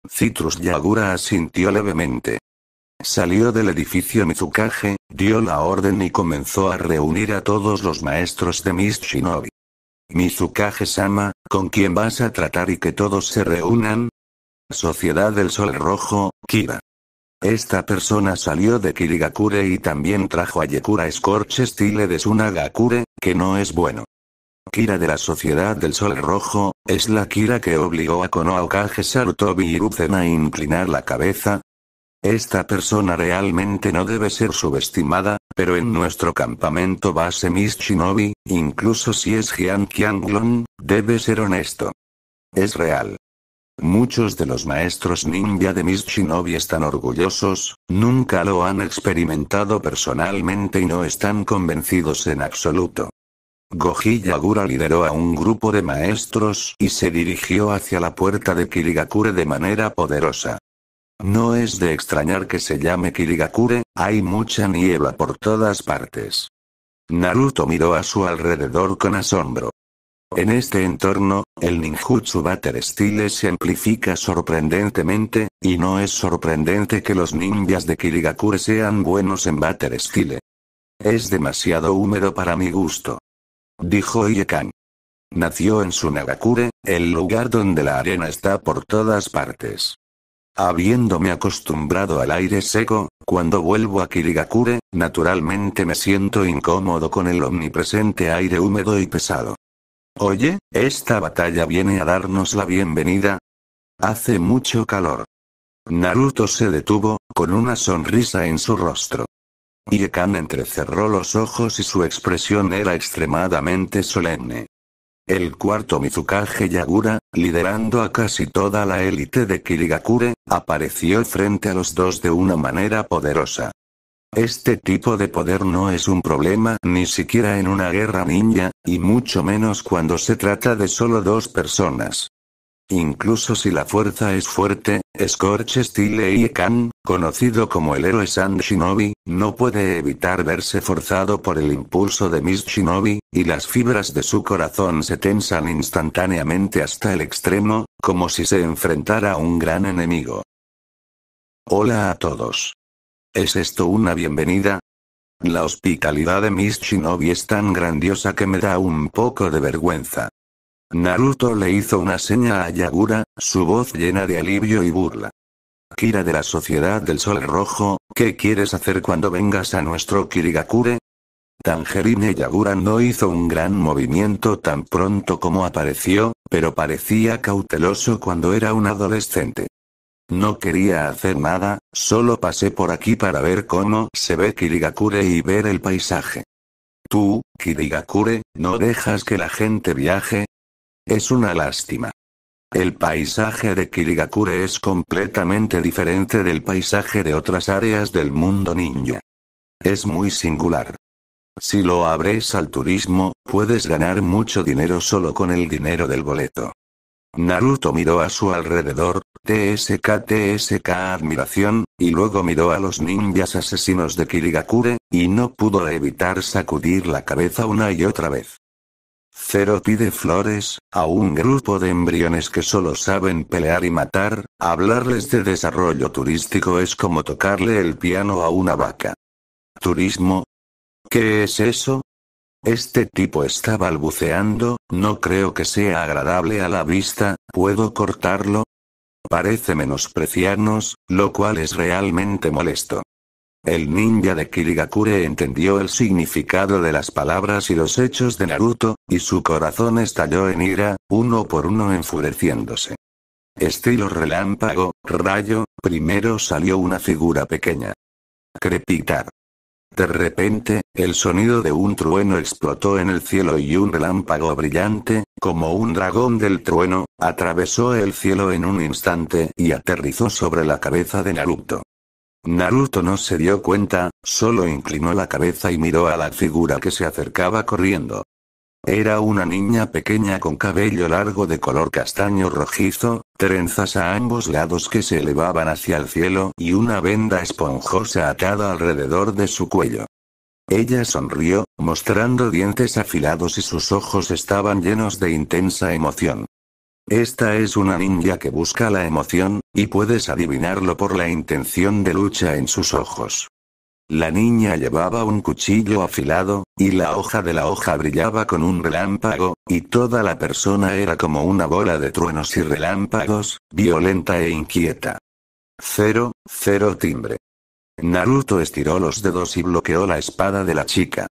Citrus Yagura asintió levemente. Salió del edificio Mizukage, dio la orden y comenzó a reunir a todos los maestros de Miss Shinobi. Mizukage-sama, ¿con quién vas a tratar y que todos se reúnan? Sociedad del Sol Rojo, Kira. Esta persona salió de Kirigakure y también trajo a Yekura Scorch Style de Sunagakure, que no es bueno. Kira de la Sociedad del Sol Rojo, es la Kira que obligó a Konoha Okage Sarutobi y a inclinar la cabeza, esta persona realmente no debe ser subestimada, pero en nuestro campamento base Miss Shinobi, incluso si es Jian Qianglong, debe ser honesto. Es real. Muchos de los maestros ninja de Miss Shinobi están orgullosos, nunca lo han experimentado personalmente y no están convencidos en absoluto. Goji Yagura lideró a un grupo de maestros y se dirigió hacia la puerta de Kirigakure de manera poderosa. No es de extrañar que se llame Kirigakure, hay mucha niebla por todas partes. Naruto miró a su alrededor con asombro. En este entorno, el ninjutsu Butter Style se amplifica sorprendentemente, y no es sorprendente que los ninjas de Kirigakure sean buenos en Butter Style. Es demasiado húmedo para mi gusto. Dijo Iekan. Nació en Sunagakure, el lugar donde la arena está por todas partes. Habiéndome acostumbrado al aire seco, cuando vuelvo a Kirigakure, naturalmente me siento incómodo con el omnipresente aire húmedo y pesado. Oye, esta batalla viene a darnos la bienvenida. Hace mucho calor. Naruto se detuvo, con una sonrisa en su rostro. Iekan entrecerró los ojos y su expresión era extremadamente solemne. El cuarto Mizukage Yagura, liderando a casi toda la élite de Kirigakure, apareció frente a los dos de una manera poderosa. Este tipo de poder no es un problema ni siquiera en una guerra ninja, y mucho menos cuando se trata de solo dos personas. Incluso si la fuerza es fuerte, Scorch Style y Kan, conocido como el héroe San Shinobi, no puede evitar verse forzado por el impulso de Miss Shinobi, y las fibras de su corazón se tensan instantáneamente hasta el extremo, como si se enfrentara a un gran enemigo. Hola a todos. ¿Es esto una bienvenida? La hospitalidad de Miss Shinobi es tan grandiosa que me da un poco de vergüenza. Naruto le hizo una seña a Yagura, su voz llena de alivio y burla. Kira de la Sociedad del Sol Rojo, ¿qué quieres hacer cuando vengas a nuestro Kirigakure? Tangerine Yagura no hizo un gran movimiento tan pronto como apareció, pero parecía cauteloso cuando era un adolescente. No quería hacer nada, solo pasé por aquí para ver cómo se ve Kirigakure y ver el paisaje. Tú, Kirigakure, no dejas que la gente viaje, es una lástima. El paisaje de Kirigakure es completamente diferente del paisaje de otras áreas del mundo ninja. Es muy singular. Si lo abres al turismo, puedes ganar mucho dinero solo con el dinero del boleto. Naruto miró a su alrededor, TSK TSK admiración, y luego miró a los ninjas asesinos de Kirigakure, y no pudo evitar sacudir la cabeza una y otra vez. Cero pide flores, a un grupo de embriones que solo saben pelear y matar, hablarles de desarrollo turístico es como tocarle el piano a una vaca. ¿Turismo? ¿Qué es eso? Este tipo está balbuceando, no creo que sea agradable a la vista, ¿puedo cortarlo? Parece menospreciarnos, lo cual es realmente molesto. El ninja de Kirigakure entendió el significado de las palabras y los hechos de Naruto, y su corazón estalló en ira, uno por uno enfureciéndose. Estilo relámpago, rayo, primero salió una figura pequeña. Crepitar. De repente, el sonido de un trueno explotó en el cielo y un relámpago brillante, como un dragón del trueno, atravesó el cielo en un instante y aterrizó sobre la cabeza de Naruto. Naruto no se dio cuenta, solo inclinó la cabeza y miró a la figura que se acercaba corriendo. Era una niña pequeña con cabello largo de color castaño rojizo, trenzas a ambos lados que se elevaban hacia el cielo y una venda esponjosa atada alrededor de su cuello. Ella sonrió, mostrando dientes afilados y sus ojos estaban llenos de intensa emoción. Esta es una ninja que busca la emoción, y puedes adivinarlo por la intención de lucha en sus ojos. La niña llevaba un cuchillo afilado, y la hoja de la hoja brillaba con un relámpago, y toda la persona era como una bola de truenos y relámpagos, violenta e inquieta. Cero, cero timbre. Naruto estiró los dedos y bloqueó la espada de la chica.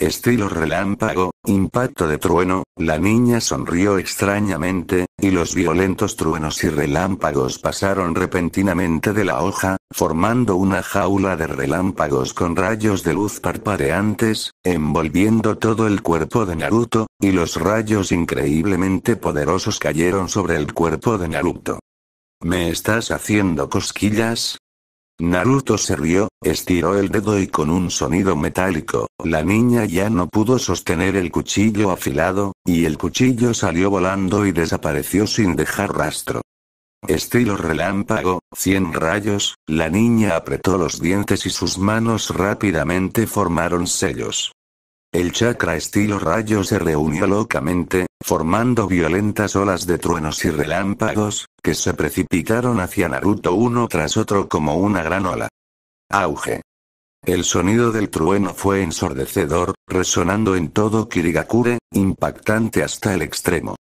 Estilo relámpago, impacto de trueno, la niña sonrió extrañamente, y los violentos truenos y relámpagos pasaron repentinamente de la hoja, formando una jaula de relámpagos con rayos de luz parpadeantes, envolviendo todo el cuerpo de Naruto, y los rayos increíblemente poderosos cayeron sobre el cuerpo de Naruto. ¿Me estás haciendo cosquillas? Naruto se rió, estiró el dedo y con un sonido metálico, la niña ya no pudo sostener el cuchillo afilado, y el cuchillo salió volando y desapareció sin dejar rastro. Estilo relámpago, cien rayos, la niña apretó los dientes y sus manos rápidamente formaron sellos. El chakra estilo rayo se reunió locamente, formando violentas olas de truenos y relámpagos, que se precipitaron hacia Naruto uno tras otro como una gran ola. Auge. El sonido del trueno fue ensordecedor, resonando en todo Kirigakure, impactante hasta el extremo.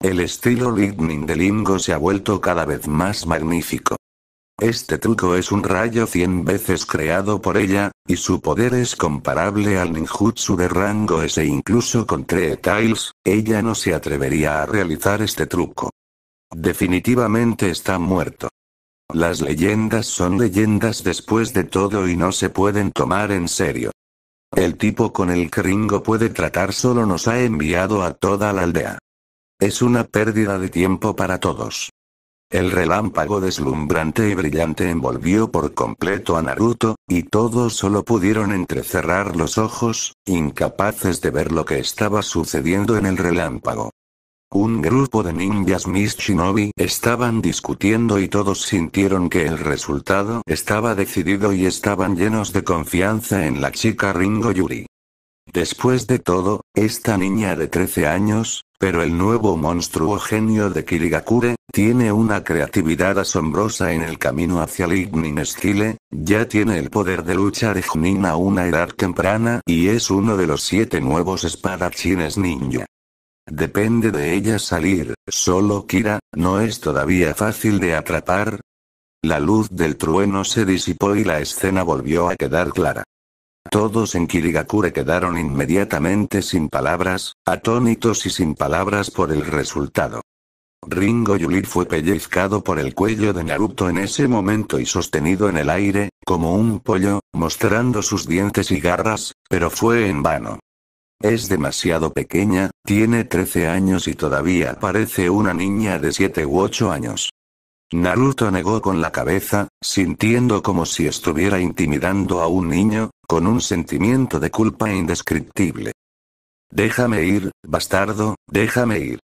El estilo Lightning de Lingo se ha vuelto cada vez más magnífico. Este truco es un rayo 100 veces creado por ella, y su poder es comparable al ninjutsu de rango S incluso con Tree ella no se atrevería a realizar este truco. Definitivamente está muerto. Las leyendas son leyendas después de todo y no se pueden tomar en serio. El tipo con el que Ringo puede tratar solo nos ha enviado a toda la aldea. Es una pérdida de tiempo para todos. El relámpago deslumbrante y brillante envolvió por completo a Naruto, y todos solo pudieron entrecerrar los ojos, incapaces de ver lo que estaba sucediendo en el relámpago. Un grupo de ninjas Miss Shinobi estaban discutiendo y todos sintieron que el resultado estaba decidido y estaban llenos de confianza en la chica Ringo Yuri. Después de todo, esta niña de 13 años, pero el nuevo monstruo genio de Kirigakure, tiene una creatividad asombrosa en el camino hacia Lignin Skile, ya tiene el poder de luchar de a una edad temprana y es uno de los siete nuevos espadachines ninja. Depende de ella salir, solo Kira, no es todavía fácil de atrapar. La luz del trueno se disipó y la escena volvió a quedar clara. Todos en Kirigakure quedaron inmediatamente sin palabras, atónitos y sin palabras por el resultado. Ringo Yuli fue pellizcado por el cuello de Naruto en ese momento y sostenido en el aire, como un pollo, mostrando sus dientes y garras, pero fue en vano. Es demasiado pequeña, tiene 13 años y todavía parece una niña de 7 u 8 años. Naruto negó con la cabeza, sintiendo como si estuviera intimidando a un niño, con un sentimiento de culpa indescriptible. Déjame ir, bastardo, déjame ir.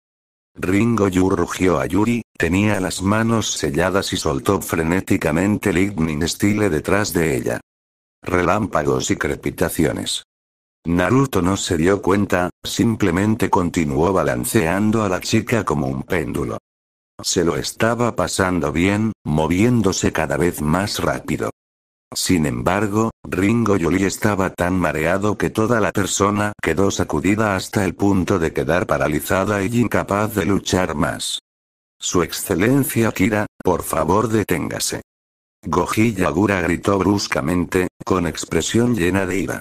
Ringo Yu rugió a Yuri, tenía las manos selladas y soltó frenéticamente Lightning Style detrás de ella. Relámpagos y crepitaciones. Naruto no se dio cuenta, simplemente continuó balanceando a la chica como un péndulo. Se lo estaba pasando bien, moviéndose cada vez más rápido. Sin embargo, Ringo Yuri estaba tan mareado que toda la persona quedó sacudida hasta el punto de quedar paralizada y incapaz de luchar más. Su excelencia Kira, por favor deténgase. Goji Yagura gritó bruscamente, con expresión llena de ira.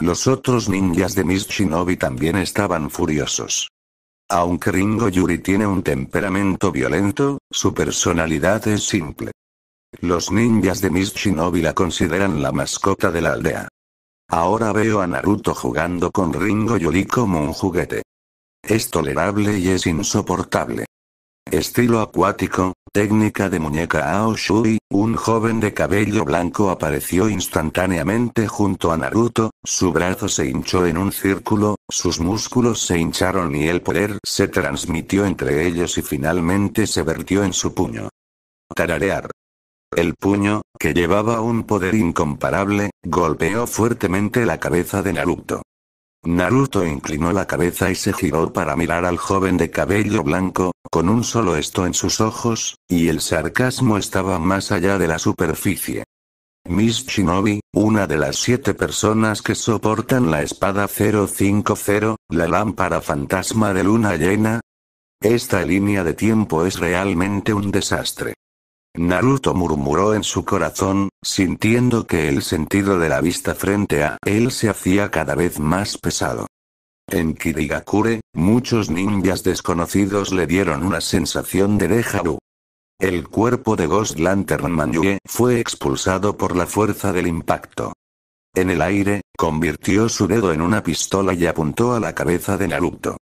Los otros ninjas de Miss Shinobi también estaban furiosos. Aunque Ringo Yuri tiene un temperamento violento, su personalidad es simple. Los ninjas de Miss Shinobi la consideran la mascota de la aldea. Ahora veo a Naruto jugando con Ringo Yoli como un juguete. Es tolerable y es insoportable. Estilo acuático, técnica de muñeca Aoshui, un joven de cabello blanco apareció instantáneamente junto a Naruto, su brazo se hinchó en un círculo, sus músculos se hincharon y el poder se transmitió entre ellos y finalmente se vertió en su puño. Tararear. El puño, que llevaba un poder incomparable, golpeó fuertemente la cabeza de Naruto. Naruto inclinó la cabeza y se giró para mirar al joven de cabello blanco, con un solo esto en sus ojos, y el sarcasmo estaba más allá de la superficie. Miss Shinobi, una de las siete personas que soportan la espada 050, la lámpara fantasma de luna llena. Esta línea de tiempo es realmente un desastre. Naruto murmuró en su corazón, sintiendo que el sentido de la vista frente a él se hacía cada vez más pesado. En Kirigakure, muchos ninjas desconocidos le dieron una sensación de déjà El cuerpo de Ghost Lantern Manyue fue expulsado por la fuerza del impacto. En el aire, convirtió su dedo en una pistola y apuntó a la cabeza de Naruto.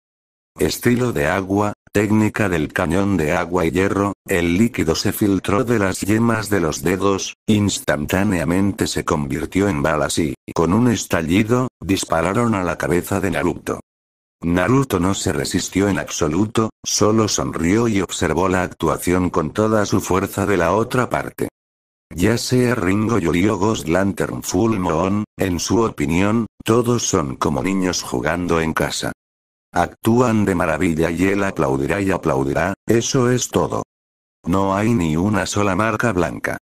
Estilo de agua, técnica del cañón de agua y hierro, el líquido se filtró de las yemas de los dedos, instantáneamente se convirtió en balas y, con un estallido, dispararon a la cabeza de Naruto. Naruto no se resistió en absoluto, solo sonrió y observó la actuación con toda su fuerza de la otra parte. Ya sea Ringo Yuri o Lantern Full Moon, en su opinión, todos son como niños jugando en casa. Actúan de maravilla y él aplaudirá y aplaudirá, eso es todo. No hay ni una sola marca blanca.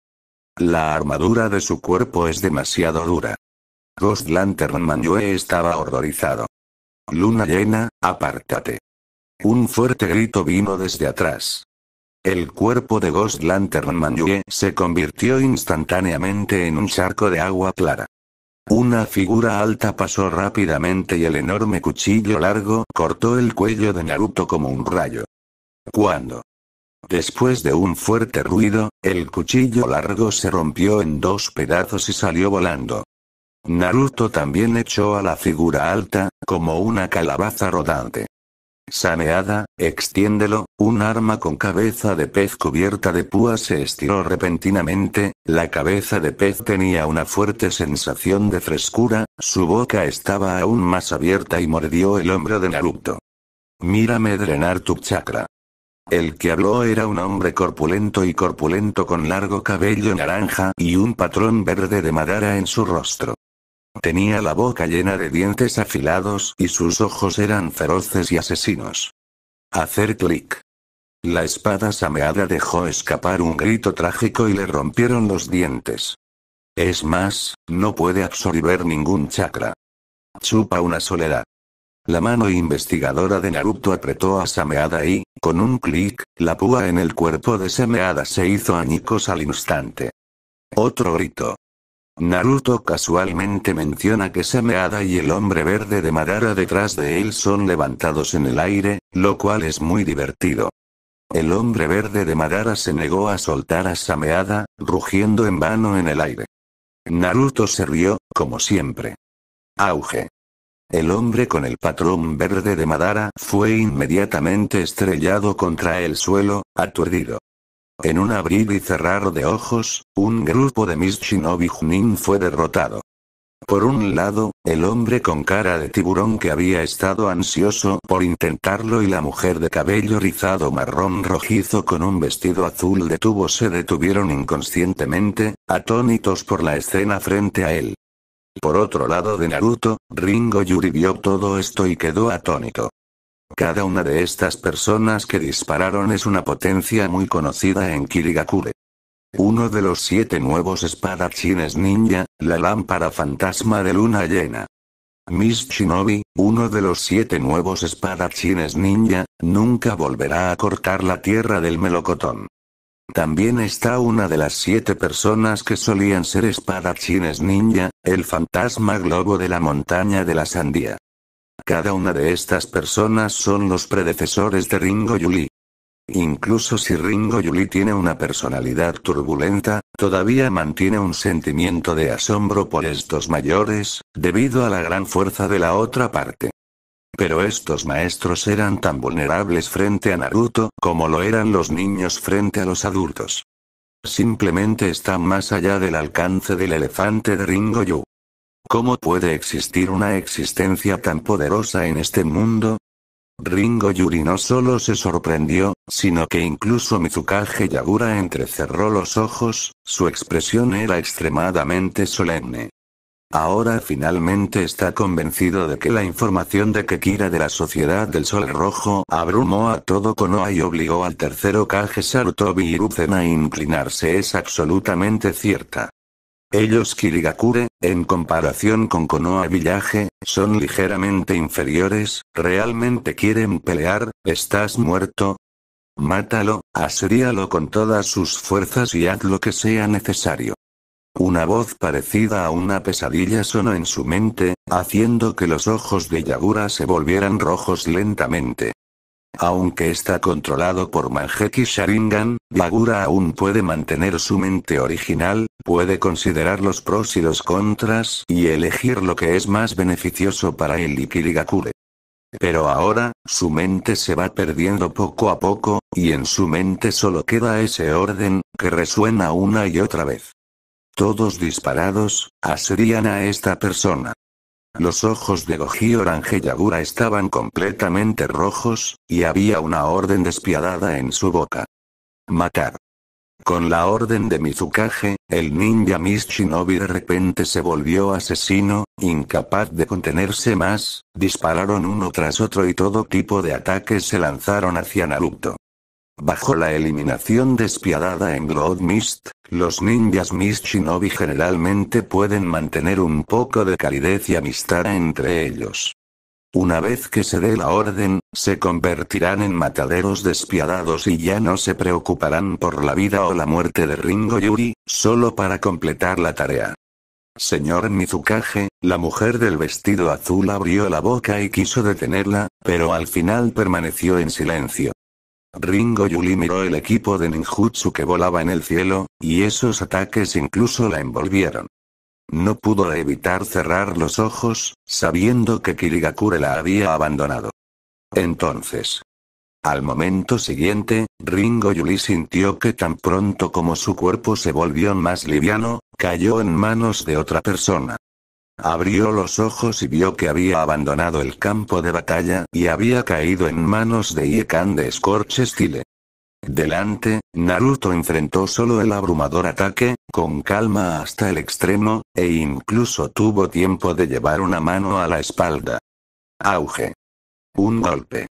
La armadura de su cuerpo es demasiado dura. Ghost Lantern Manue estaba horrorizado. Luna llena, apártate. Un fuerte grito vino desde atrás. El cuerpo de Ghost Lantern Manue se convirtió instantáneamente en un charco de agua clara. Una figura alta pasó rápidamente y el enorme cuchillo largo cortó el cuello de Naruto como un rayo. Cuando. Después de un fuerte ruido, el cuchillo largo se rompió en dos pedazos y salió volando. Naruto también echó a la figura alta, como una calabaza rodante. Saneada, extiéndelo, un arma con cabeza de pez cubierta de púa se estiró repentinamente, la cabeza de pez tenía una fuerte sensación de frescura, su boca estaba aún más abierta y mordió el hombro de Naruto. Mírame drenar tu chakra. El que habló era un hombre corpulento y corpulento con largo cabello naranja y un patrón verde de madara en su rostro. Tenía la boca llena de dientes afilados y sus ojos eran feroces y asesinos. Hacer clic. La espada sameada dejó escapar un grito trágico y le rompieron los dientes. Es más, no puede absorber ningún chakra. Chupa una soledad. La mano investigadora de Naruto apretó a Sameada y, con un clic, la púa en el cuerpo de Sameada se hizo añicos al instante. Otro grito. Naruto casualmente menciona que Sameada y el hombre verde de Madara detrás de él son levantados en el aire, lo cual es muy divertido. El hombre verde de Madara se negó a soltar a Sameada, rugiendo en vano en el aire. Naruto se rió, como siempre. Auge. El hombre con el patrón verde de Madara fue inmediatamente estrellado contra el suelo, aturdido. En un abrir y cerrar de ojos, un grupo de mis Junin fue derrotado. Por un lado, el hombre con cara de tiburón que había estado ansioso por intentarlo y la mujer de cabello rizado marrón rojizo con un vestido azul de tubo se detuvieron inconscientemente, atónitos por la escena frente a él. Por otro lado de Naruto, Ringo Yuri vio todo esto y quedó atónito. Cada una de estas personas que dispararon es una potencia muy conocida en Kirigakure. Uno de los siete nuevos espadachines ninja, la lámpara fantasma de luna llena. Miss Shinobi, uno de los siete nuevos espadachines ninja, nunca volverá a cortar la tierra del melocotón. También está una de las siete personas que solían ser espadachines ninja, el fantasma globo de la montaña de la sandía. Cada una de estas personas son los predecesores de Ringo Yuli. Incluso si Ringo Yuli tiene una personalidad turbulenta, todavía mantiene un sentimiento de asombro por estos mayores, debido a la gran fuerza de la otra parte. Pero estos maestros eran tan vulnerables frente a Naruto como lo eran los niños frente a los adultos. Simplemente están más allá del alcance del elefante de Ringo Yu. ¿Cómo puede existir una existencia tan poderosa en este mundo? Ringo Yuri no solo se sorprendió, sino que incluso Mizukage Yagura entrecerró los ojos, su expresión era extremadamente solemne. Ahora finalmente está convencido de que la información de Kekira de la Sociedad del Sol Rojo abrumó a todo Konoha y obligó al tercero Kage Sarutobi Hiruzen a inclinarse es absolutamente cierta. Ellos Kirigakure, en comparación con Konoha Village, son ligeramente inferiores, realmente quieren pelear, estás muerto. Mátalo, aseríalo con todas sus fuerzas y haz lo que sea necesario. Una voz parecida a una pesadilla sonó en su mente, haciendo que los ojos de Yagura se volvieran rojos lentamente. Aunque está controlado por Mangeki Sharingan, Lagura aún puede mantener su mente original, puede considerar los pros y los contras y elegir lo que es más beneficioso para el y Pero ahora, su mente se va perdiendo poco a poco, y en su mente solo queda ese orden, que resuena una y otra vez. Todos disparados, aserían a esta persona. Los ojos de Goji Orange Yagura estaban completamente rojos, y había una orden despiadada en su boca. Matar. Con la orden de Mizukage, el ninja Mishinobi de repente se volvió asesino, incapaz de contenerse más, dispararon uno tras otro y todo tipo de ataques se lanzaron hacia Naruto. Bajo la eliminación despiadada en Blood Mist, los ninjas Mist generalmente pueden mantener un poco de calidez y amistad entre ellos. Una vez que se dé la orden, se convertirán en mataderos despiadados y ya no se preocuparán por la vida o la muerte de Ringo Yuri, solo para completar la tarea. Señor Mizukage, la mujer del vestido azul abrió la boca y quiso detenerla, pero al final permaneció en silencio. Ringo Yuli miró el equipo de ninjutsu que volaba en el cielo, y esos ataques incluso la envolvieron. No pudo evitar cerrar los ojos, sabiendo que Kirigakure la había abandonado. Entonces. Al momento siguiente, Ringo Yuli sintió que tan pronto como su cuerpo se volvió más liviano, cayó en manos de otra persona. Abrió los ojos y vio que había abandonado el campo de batalla, y había caído en manos de Iekan de Scorch Delante, Naruto enfrentó solo el abrumador ataque, con calma hasta el extremo, e incluso tuvo tiempo de llevar una mano a la espalda. Auge. Un golpe.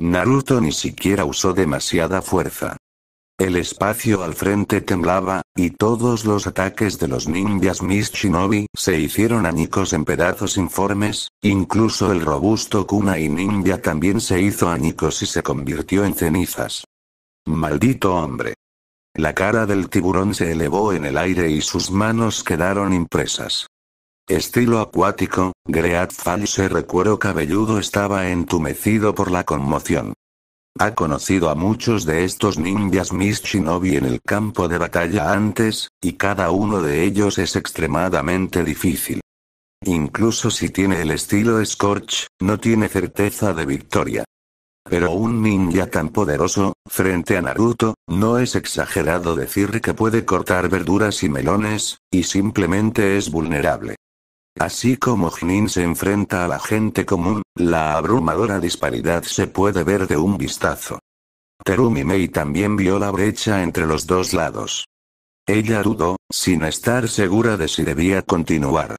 Naruto ni siquiera usó demasiada fuerza. El espacio al frente temblaba, y todos los ataques de los ninjas Miss Shinobi se hicieron añicos en pedazos informes, incluso el robusto y ninja también se hizo añicos y se convirtió en cenizas. Maldito hombre. La cara del tiburón se elevó en el aire y sus manos quedaron impresas. Estilo acuático, Great se recuerdo cabelludo estaba entumecido por la conmoción. Ha conocido a muchos de estos ninjas Miss Shinobi en el campo de batalla antes, y cada uno de ellos es extremadamente difícil. Incluso si tiene el estilo Scorch, no tiene certeza de victoria. Pero un ninja tan poderoso, frente a Naruto, no es exagerado decir que puede cortar verduras y melones, y simplemente es vulnerable. Así como Jnin se enfrenta a la gente común, la abrumadora disparidad se puede ver de un vistazo. Terumi Mei también vio la brecha entre los dos lados. Ella dudó, sin estar segura de si debía continuar.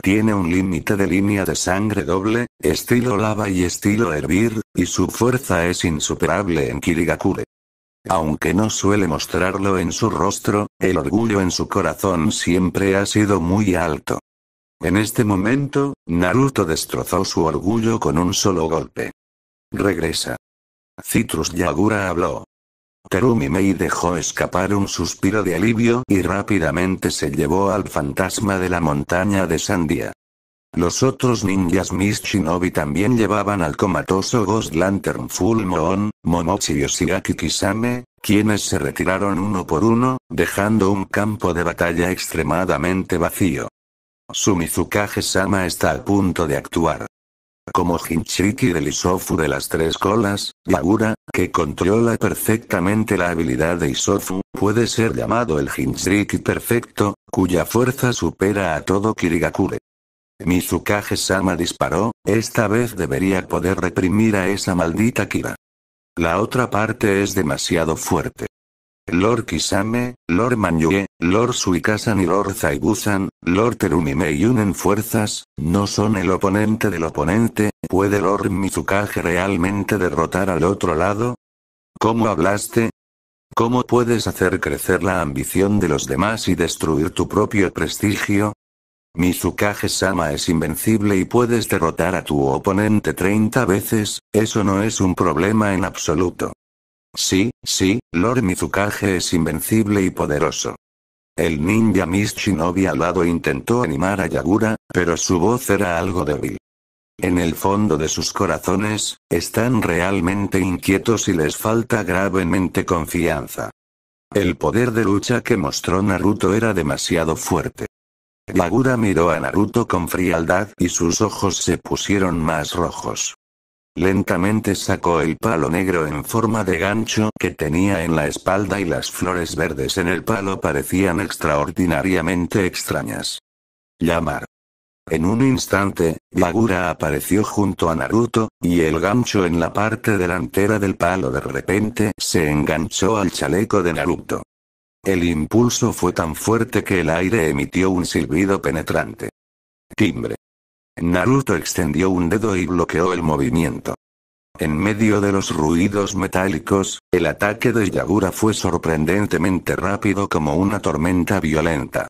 Tiene un límite de línea de sangre doble, estilo lava y estilo hervir, y su fuerza es insuperable en Kirigakure. Aunque no suele mostrarlo en su rostro, el orgullo en su corazón siempre ha sido muy alto. En este momento, Naruto destrozó su orgullo con un solo golpe. Regresa. Citrus Yagura habló. Terumi Mei dejó escapar un suspiro de alivio y rápidamente se llevó al fantasma de la montaña de Sandia. Los otros ninjas Miss también llevaban al comatoso Ghost Lantern Full Moon, Momochi Yoshiaki Kisame, quienes se retiraron uno por uno, dejando un campo de batalla extremadamente vacío. Su sama está a punto de actuar. Como Hinchiki del Isofu de las tres colas, Yagura, que controla perfectamente la habilidad de Isofu, puede ser llamado el Hinchiki perfecto, cuya fuerza supera a todo Kirigakure. Mizukage-sama disparó, esta vez debería poder reprimir a esa maldita Kira. La otra parte es demasiado fuerte. Lord Kisame, Lord Manyue, Lord Suikasan y Lord Zaibusan, Lord Terumime y unen fuerzas, no son el oponente del oponente, ¿puede Lord Mizukage realmente derrotar al otro lado? ¿Cómo hablaste? ¿Cómo puedes hacer crecer la ambición de los demás y destruir tu propio prestigio? Mizukage-sama es invencible y puedes derrotar a tu oponente 30 veces, eso no es un problema en absoluto. Sí, sí, Lord Mizukage es invencible y poderoso. El ninja Miss al lado intentó animar a Yagura, pero su voz era algo débil. En el fondo de sus corazones, están realmente inquietos y les falta gravemente confianza. El poder de lucha que mostró Naruto era demasiado fuerte. Yagura miró a Naruto con frialdad y sus ojos se pusieron más rojos. Lentamente sacó el palo negro en forma de gancho que tenía en la espalda y las flores verdes en el palo parecían extraordinariamente extrañas. Llamar. En un instante, Yagura apareció junto a Naruto, y el gancho en la parte delantera del palo de repente se enganchó al chaleco de Naruto. El impulso fue tan fuerte que el aire emitió un silbido penetrante. Timbre. Naruto extendió un dedo y bloqueó el movimiento. En medio de los ruidos metálicos, el ataque de Yagura fue sorprendentemente rápido como una tormenta violenta.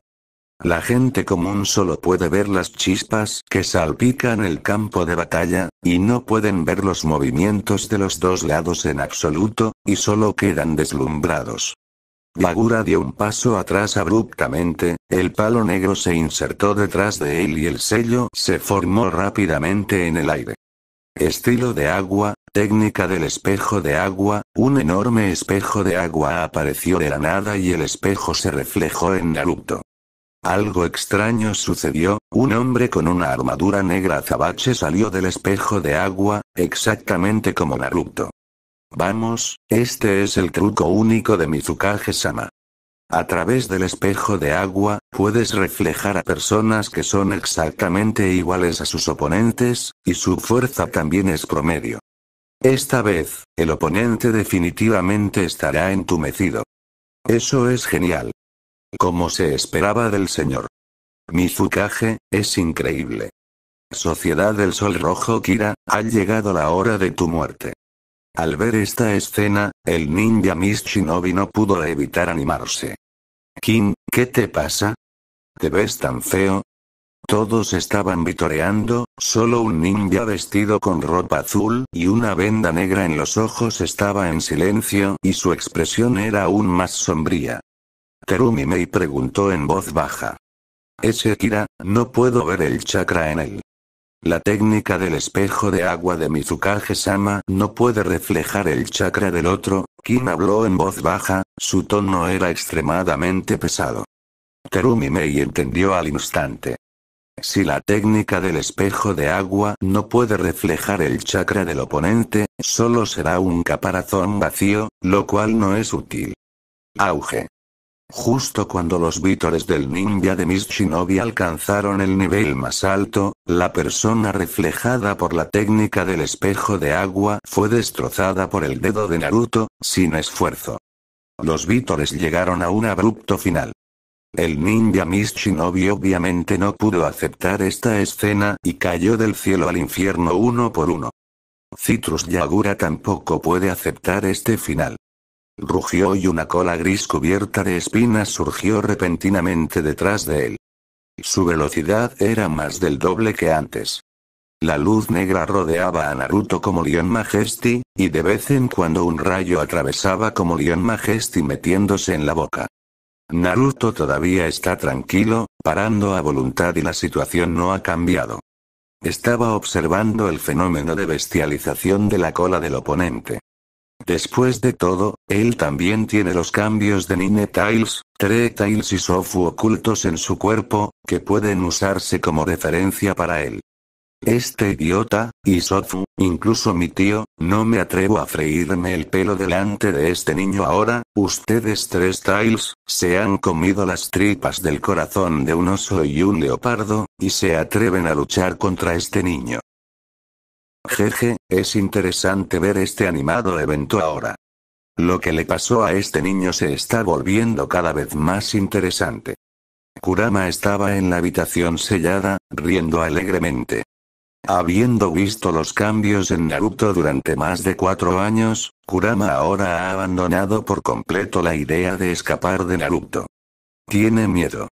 La gente común solo puede ver las chispas que salpican el campo de batalla, y no pueden ver los movimientos de los dos lados en absoluto, y solo quedan deslumbrados lagura dio un paso atrás abruptamente, el palo negro se insertó detrás de él y el sello se formó rápidamente en el aire. Estilo de agua, técnica del espejo de agua, un enorme espejo de agua apareció de la nada y el espejo se reflejó en Naruto. Algo extraño sucedió, un hombre con una armadura negra azabache salió del espejo de agua, exactamente como Naruto. Vamos, este es el truco único de Mizukage-sama. A través del espejo de agua, puedes reflejar a personas que son exactamente iguales a sus oponentes, y su fuerza también es promedio. Esta vez, el oponente definitivamente estará entumecido. Eso es genial. Como se esperaba del señor. Mizukage, es increíble. Sociedad del Sol Rojo Kira, ha llegado la hora de tu muerte. Al ver esta escena, el ninja Miss Shinobi no pudo evitar animarse. Kim, ¿qué te pasa? ¿Te ves tan feo? Todos estaban vitoreando, solo un ninja vestido con ropa azul y una venda negra en los ojos estaba en silencio y su expresión era aún más sombría. Terumi Mei preguntó en voz baja. Ese Kira, no puedo ver el chakra en él. La técnica del espejo de agua de Mizukage-sama no puede reflejar el chakra del otro, Kim habló en voz baja, su tono era extremadamente pesado. Terumi Mei entendió al instante. Si la técnica del espejo de agua no puede reflejar el chakra del oponente, solo será un caparazón vacío, lo cual no es útil. Auge. Justo cuando los vítores del ninja de Mishinobi alcanzaron el nivel más alto, la persona reflejada por la técnica del espejo de agua fue destrozada por el dedo de Naruto, sin esfuerzo. Los vítores llegaron a un abrupto final. El ninja Mishinobi obviamente no pudo aceptar esta escena y cayó del cielo al infierno uno por uno. Citrus Yagura tampoco puede aceptar este final rugió y una cola gris cubierta de espinas surgió repentinamente detrás de él. Su velocidad era más del doble que antes. La luz negra rodeaba a Naruto como Lion Majesty, y de vez en cuando un rayo atravesaba como Lion Majesty metiéndose en la boca. Naruto todavía está tranquilo, parando a voluntad y la situación no ha cambiado. Estaba observando el fenómeno de bestialización de la cola del oponente. Después de todo, él también tiene los cambios de Nine Tiles, Tre Tiles y Sofu ocultos en su cuerpo, que pueden usarse como referencia para él. Este idiota, y Sofu, incluso mi tío, no me atrevo a freírme el pelo delante de este niño ahora, ustedes tres Tiles, se han comido las tripas del corazón de un oso y un leopardo, y se atreven a luchar contra este niño. Jeje, es interesante ver este animado evento ahora. Lo que le pasó a este niño se está volviendo cada vez más interesante. Kurama estaba en la habitación sellada, riendo alegremente. Habiendo visto los cambios en Naruto durante más de cuatro años, Kurama ahora ha abandonado por completo la idea de escapar de Naruto. Tiene miedo.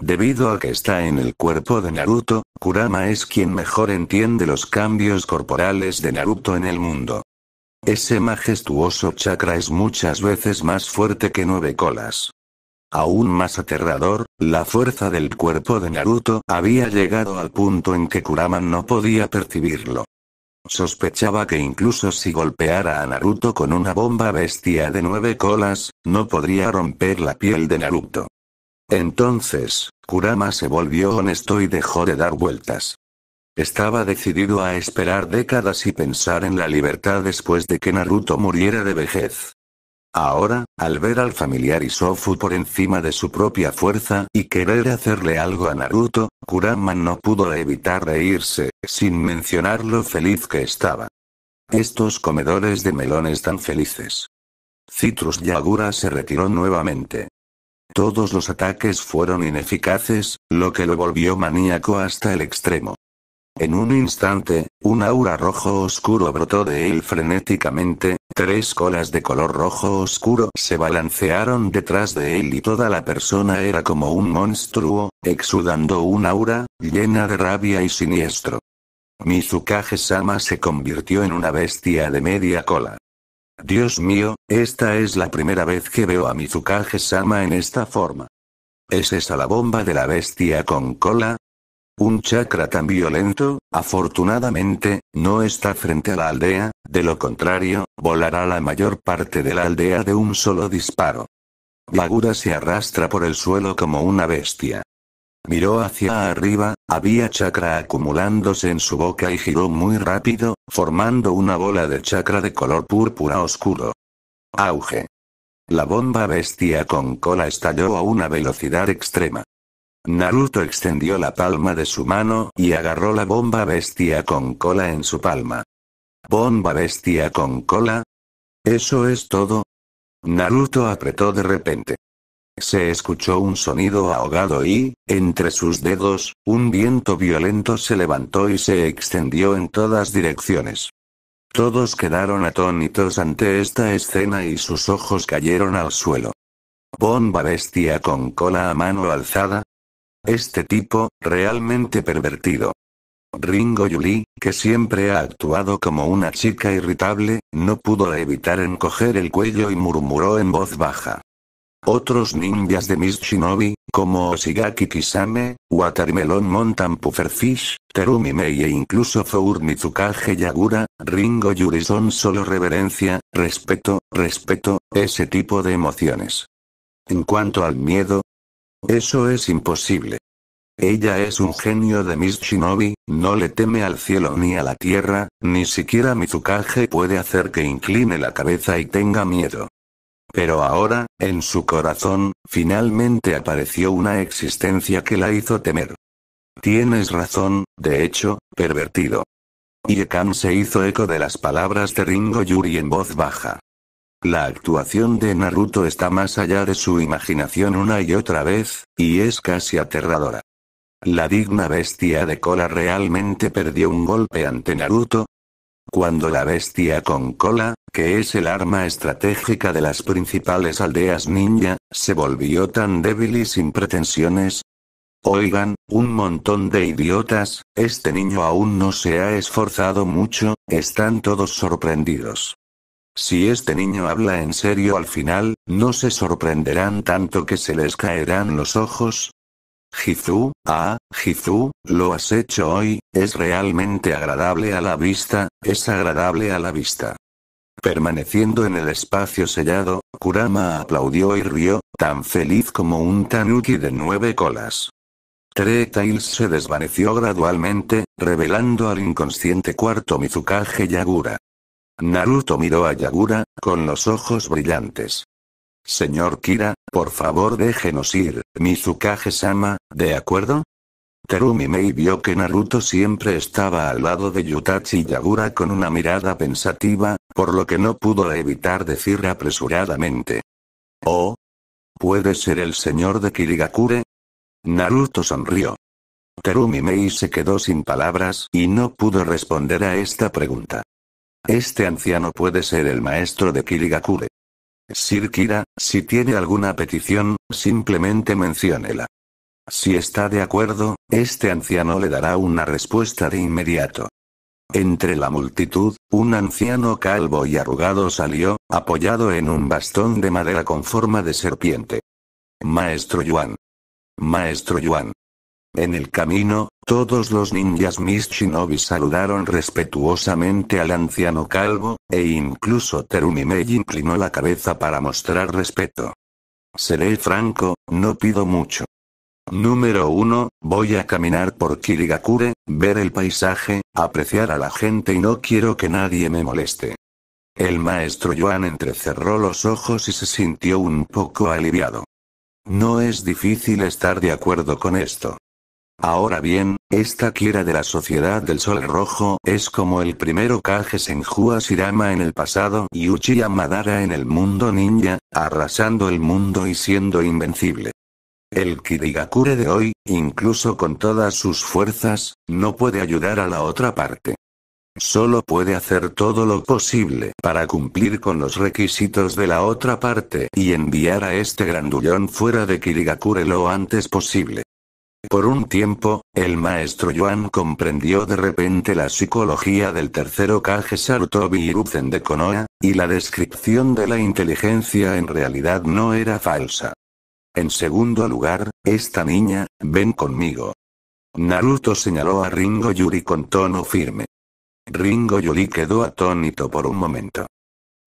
Debido a que está en el cuerpo de Naruto, Kurama es quien mejor entiende los cambios corporales de Naruto en el mundo. Ese majestuoso chakra es muchas veces más fuerte que nueve colas. Aún más aterrador, la fuerza del cuerpo de Naruto había llegado al punto en que Kurama no podía percibirlo. Sospechaba que incluso si golpeara a Naruto con una bomba bestia de nueve colas, no podría romper la piel de Naruto. Entonces, Kurama se volvió honesto y dejó de dar vueltas. Estaba decidido a esperar décadas y pensar en la libertad después de que Naruto muriera de vejez. Ahora, al ver al familiar Isofu por encima de su propia fuerza y querer hacerle algo a Naruto, Kurama no pudo evitar reírse, sin mencionar lo feliz que estaba. Estos comedores de melones tan felices. Citrus Yagura se retiró nuevamente. Todos los ataques fueron ineficaces, lo que lo volvió maníaco hasta el extremo. En un instante, un aura rojo oscuro brotó de él frenéticamente, tres colas de color rojo oscuro se balancearon detrás de él y toda la persona era como un monstruo, exudando un aura, llena de rabia y siniestro. Mizukage-sama se convirtió en una bestia de media cola. Dios mío, esta es la primera vez que veo a Mizukage-sama en esta forma. ¿Es esa la bomba de la bestia con cola? Un chakra tan violento, afortunadamente, no está frente a la aldea, de lo contrario, volará la mayor parte de la aldea de un solo disparo. Lagura se arrastra por el suelo como una bestia. Miró hacia arriba, había chakra acumulándose en su boca y giró muy rápido, formando una bola de chakra de color púrpura oscuro. Auge. La bomba bestia con cola estalló a una velocidad extrema. Naruto extendió la palma de su mano y agarró la bomba bestia con cola en su palma. ¿Bomba bestia con cola? ¿Eso es todo? Naruto apretó de repente. Se escuchó un sonido ahogado y, entre sus dedos, un viento violento se levantó y se extendió en todas direcciones. Todos quedaron atónitos ante esta escena y sus ojos cayeron al suelo. Bomba bestia con cola a mano alzada. Este tipo, realmente pervertido. Ringo Yuli, que siempre ha actuado como una chica irritable, no pudo evitar encoger el cuello y murmuró en voz baja. Otros ninjas de Miss Shinobi, como Osigaki Kisame, Watermelon Mountain Pufferfish, Terumi Mei e incluso Four Mizukage Yagura, Ringo Yurizon solo reverencia, respeto, respeto, ese tipo de emociones. En cuanto al miedo, eso es imposible. Ella es un genio de Miss Shinobi, no le teme al cielo ni a la tierra, ni siquiera Mizukage puede hacer que incline la cabeza y tenga miedo. Pero ahora, en su corazón, finalmente apareció una existencia que la hizo temer. Tienes razón, de hecho, pervertido. Yekan se hizo eco de las palabras de Ringo Yuri en voz baja. La actuación de Naruto está más allá de su imaginación una y otra vez, y es casi aterradora. La digna bestia de cola realmente perdió un golpe ante Naruto, cuando la bestia con cola, que es el arma estratégica de las principales aldeas ninja, se volvió tan débil y sin pretensiones, Oigan, un montón de idiotas, este niño aún no se ha esforzado mucho, están todos sorprendidos. Si este niño habla en serio al final, no se sorprenderán tanto que se les caerán los ojos, «Jizu, ah, Jizu, lo has hecho hoy, es realmente agradable a la vista, es agradable a la vista. Permaneciendo en el espacio sellado, Kurama aplaudió y rió, tan feliz como un tanuki de nueve colas. Tre Tails se desvaneció gradualmente, revelando al inconsciente cuarto Mizukage Yagura. Naruto miró a Yagura, con los ojos brillantes. Señor Kira, por favor déjenos ir, Mizukage-sama, ¿de acuerdo? Terumi Mei vio que Naruto siempre estaba al lado de Yutachi Yagura con una mirada pensativa, por lo que no pudo evitar decir apresuradamente. Oh. ¿Puede ser el señor de Kirigakure? Naruto sonrió. Terumi Mei se quedó sin palabras y no pudo responder a esta pregunta. Este anciano puede ser el maestro de Kirigakure. Sir Kira, si tiene alguna petición, simplemente menciónela. Si está de acuerdo, este anciano le dará una respuesta de inmediato. Entre la multitud, un anciano calvo y arrugado salió, apoyado en un bastón de madera con forma de serpiente. Maestro Yuan. Maestro Yuan. En el camino, todos los ninjas mis saludaron respetuosamente al anciano calvo, e incluso Terumimei inclinó la cabeza para mostrar respeto. Seré franco, no pido mucho. Número 1, voy a caminar por Kirigakure, ver el paisaje, apreciar a la gente y no quiero que nadie me moleste. El maestro Yuan entrecerró los ojos y se sintió un poco aliviado. No es difícil estar de acuerdo con esto. Ahora bien, esta quiera de la Sociedad del Sol Rojo es como el primero Kage Senjua Shirama en el pasado y Uchiha Madara en el mundo ninja, arrasando el mundo y siendo invencible. El Kirigakure de hoy, incluso con todas sus fuerzas, no puede ayudar a la otra parte. Solo puede hacer todo lo posible para cumplir con los requisitos de la otra parte y enviar a este grandullón fuera de Kirigakure lo antes posible. Por un tiempo, el maestro Yuan comprendió de repente la psicología del tercero Kage Sarutobi de Konoha, y la descripción de la inteligencia en realidad no era falsa. En segundo lugar, esta niña, ven conmigo. Naruto señaló a Ringo Yuri con tono firme. Ringo Yuri quedó atónito por un momento.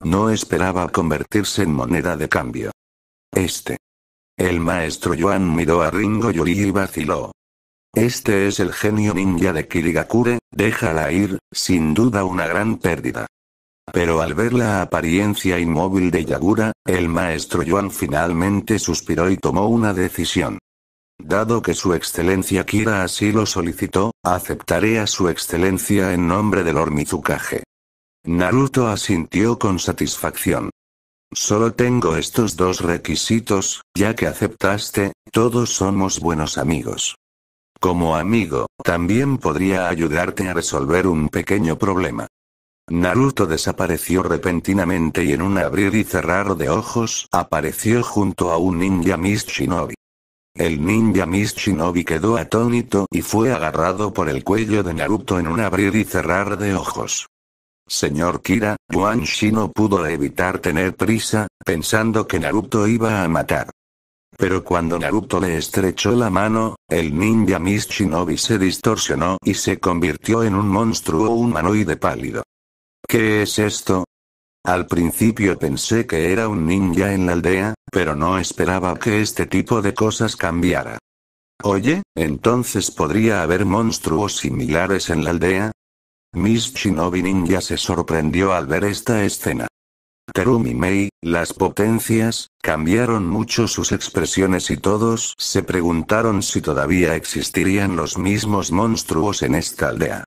No esperaba convertirse en moneda de cambio. Este el maestro Yuan miró a Ringo Yuri y vaciló. Este es el genio ninja de Kirigakure, déjala ir, sin duda una gran pérdida. Pero al ver la apariencia inmóvil de Yagura, el maestro Yuan finalmente suspiró y tomó una decisión. Dado que su excelencia Kira así lo solicitó, aceptaré a su excelencia en nombre del Ormizukage. Naruto asintió con satisfacción. Solo tengo estos dos requisitos, ya que aceptaste, todos somos buenos amigos. Como amigo, también podría ayudarte a resolver un pequeño problema. Naruto desapareció repentinamente y en un abrir y cerrar de ojos apareció junto a un ninja Miss Shinobi. El ninja Miss Shinobi quedó atónito y fue agarrado por el cuello de Naruto en un abrir y cerrar de ojos. Señor Kira, Shi no pudo evitar tener prisa, pensando que Naruto iba a matar. Pero cuando Naruto le estrechó la mano, el ninja Miss Shinobi se distorsionó y se convirtió en un monstruo humanoide pálido. ¿Qué es esto? Al principio pensé que era un ninja en la aldea, pero no esperaba que este tipo de cosas cambiara. Oye, entonces podría haber monstruos similares en la aldea, Miss Shinobi Ninja se sorprendió al ver esta escena. Terumi Mei, las potencias, cambiaron mucho sus expresiones y todos se preguntaron si todavía existirían los mismos monstruos en esta aldea.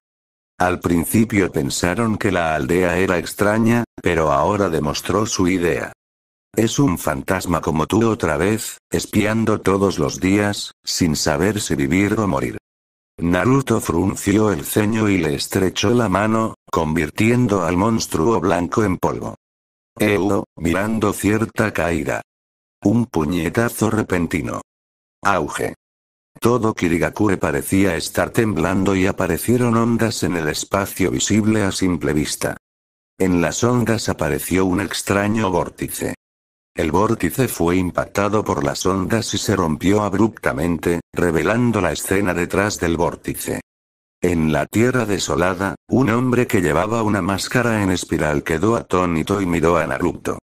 Al principio pensaron que la aldea era extraña, pero ahora demostró su idea. Es un fantasma como tú otra vez, espiando todos los días, sin saber si vivir o morir. Naruto frunció el ceño y le estrechó la mano, convirtiendo al monstruo blanco en polvo. Eudo, mirando cierta caída. Un puñetazo repentino. Auge. Todo Kirigakure parecía estar temblando y aparecieron ondas en el espacio visible a simple vista. En las ondas apareció un extraño vórtice. El vórtice fue impactado por las ondas y se rompió abruptamente, revelando la escena detrás del vórtice. En la tierra desolada, un hombre que llevaba una máscara en espiral quedó atónito y miró a Naruto.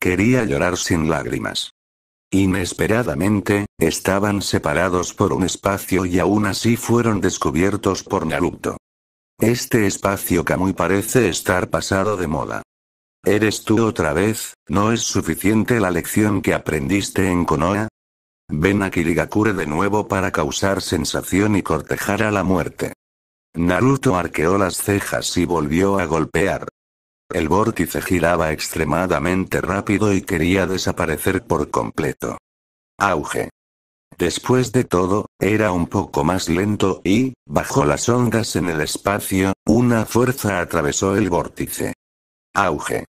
Quería llorar sin lágrimas. Inesperadamente, estaban separados por un espacio y aún así fueron descubiertos por Naruto. Este espacio Kamui parece estar pasado de moda. ¿Eres tú otra vez? ¿No es suficiente la lección que aprendiste en Konoha? Ven a Kirigakure de nuevo para causar sensación y cortejar a la muerte. Naruto arqueó las cejas y volvió a golpear. El vórtice giraba extremadamente rápido y quería desaparecer por completo. Auge. Después de todo, era un poco más lento y, bajo las ondas en el espacio, una fuerza atravesó el vórtice. Auge.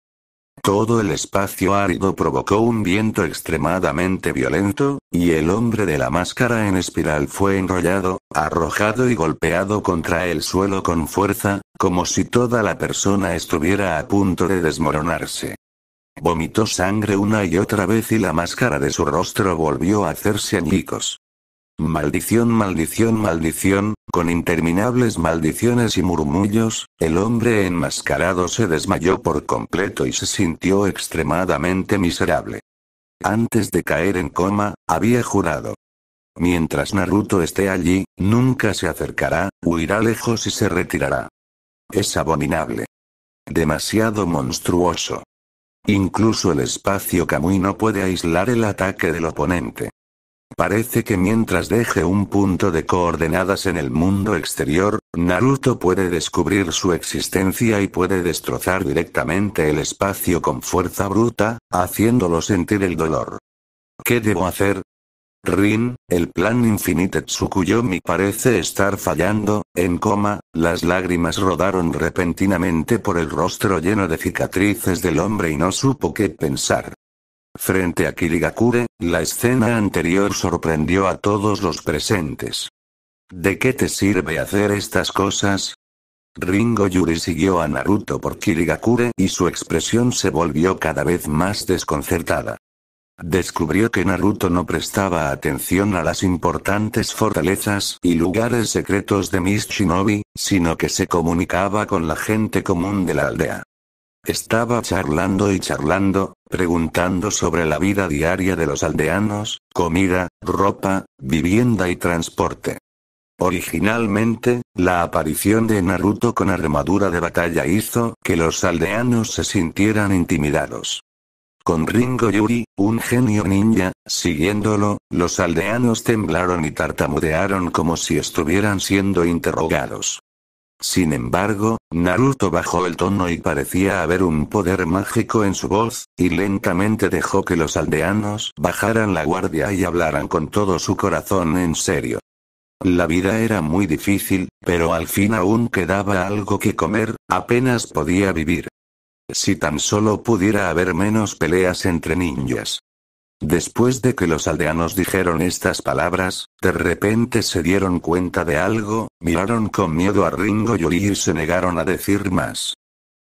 Todo el espacio árido provocó un viento extremadamente violento, y el hombre de la máscara en espiral fue enrollado, arrojado y golpeado contra el suelo con fuerza, como si toda la persona estuviera a punto de desmoronarse. Vomitó sangre una y otra vez y la máscara de su rostro volvió a hacerse añicos. Maldición, maldición, maldición, con interminables maldiciones y murmullos, el hombre enmascarado se desmayó por completo y se sintió extremadamente miserable. Antes de caer en coma, había jurado. Mientras Naruto esté allí, nunca se acercará, huirá lejos y se retirará. Es abominable. Demasiado monstruoso. Incluso el espacio Kamui no puede aislar el ataque del oponente. Parece que mientras deje un punto de coordenadas en el mundo exterior, Naruto puede descubrir su existencia y puede destrozar directamente el espacio con fuerza bruta, haciéndolo sentir el dolor. ¿Qué debo hacer? Rin, el plan Infinite Tsukuyomi parece estar fallando, en coma, las lágrimas rodaron repentinamente por el rostro lleno de cicatrices del hombre y no supo qué pensar. Frente a Kirigakure, la escena anterior sorprendió a todos los presentes. ¿De qué te sirve hacer estas cosas? Ringo Yuri siguió a Naruto por Kirigakure y su expresión se volvió cada vez más desconcertada. Descubrió que Naruto no prestaba atención a las importantes fortalezas y lugares secretos de Miss Shinobi, sino que se comunicaba con la gente común de la aldea. Estaba charlando y charlando, preguntando sobre la vida diaria de los aldeanos, comida, ropa, vivienda y transporte. Originalmente, la aparición de Naruto con armadura de batalla hizo que los aldeanos se sintieran intimidados. Con Ringo Yuri, un genio ninja, siguiéndolo, los aldeanos temblaron y tartamudearon como si estuvieran siendo interrogados. Sin embargo, Naruto bajó el tono y parecía haber un poder mágico en su voz, y lentamente dejó que los aldeanos bajaran la guardia y hablaran con todo su corazón en serio. La vida era muy difícil, pero al fin aún quedaba algo que comer, apenas podía vivir. Si tan solo pudiera haber menos peleas entre ninjas. Después de que los aldeanos dijeron estas palabras, de repente se dieron cuenta de algo, miraron con miedo a Ringo Yori y se negaron a decir más.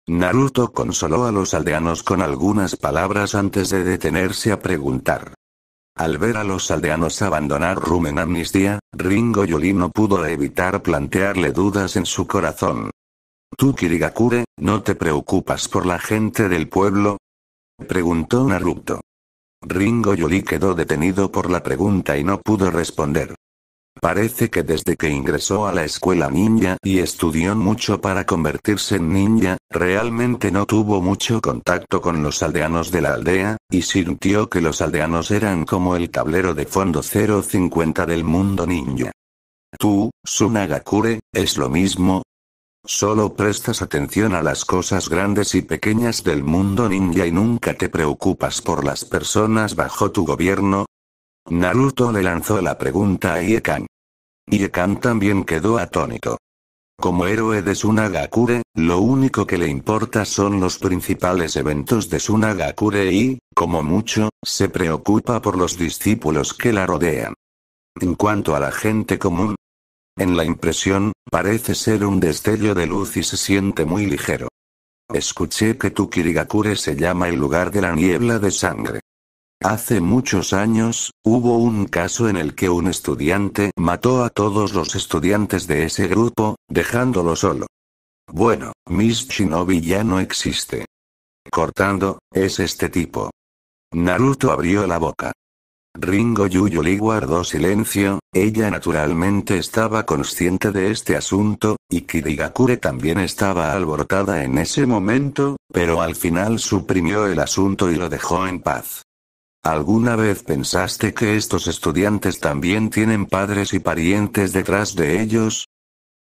Naruto consoló a los aldeanos con algunas palabras antes de detenerse a preguntar. Al ver a los aldeanos abandonar Rumen Amnistía, Ringo Yori no pudo evitar plantearle dudas en su corazón. Tú Kirigakure, ¿no te preocupas por la gente del pueblo? Preguntó Naruto. Ringo Yoli quedó detenido por la pregunta y no pudo responder. Parece que desde que ingresó a la escuela ninja y estudió mucho para convertirse en ninja, realmente no tuvo mucho contacto con los aldeanos de la aldea, y sintió que los aldeanos eran como el tablero de fondo 050 del mundo ninja. Tú, Sunagakure, es lo mismo, Solo prestas atención a las cosas grandes y pequeñas del mundo ninja y nunca te preocupas por las personas bajo tu gobierno. Naruto le lanzó la pregunta a Iekan. Iekan también quedó atónito. Como héroe de Sunagakure, lo único que le importa son los principales eventos de Sunagakure y, como mucho, se preocupa por los discípulos que la rodean. En cuanto a la gente común, en la impresión, parece ser un destello de luz y se siente muy ligero. Escuché que kirigakure se llama el lugar de la niebla de sangre. Hace muchos años, hubo un caso en el que un estudiante mató a todos los estudiantes de ese grupo, dejándolo solo. Bueno, Miss Shinobi ya no existe. Cortando, es este tipo. Naruto abrió la boca. Ringo Yuyuli guardó silencio, ella naturalmente estaba consciente de este asunto, y Kirigakure también estaba alborotada en ese momento, pero al final suprimió el asunto y lo dejó en paz. ¿Alguna vez pensaste que estos estudiantes también tienen padres y parientes detrás de ellos?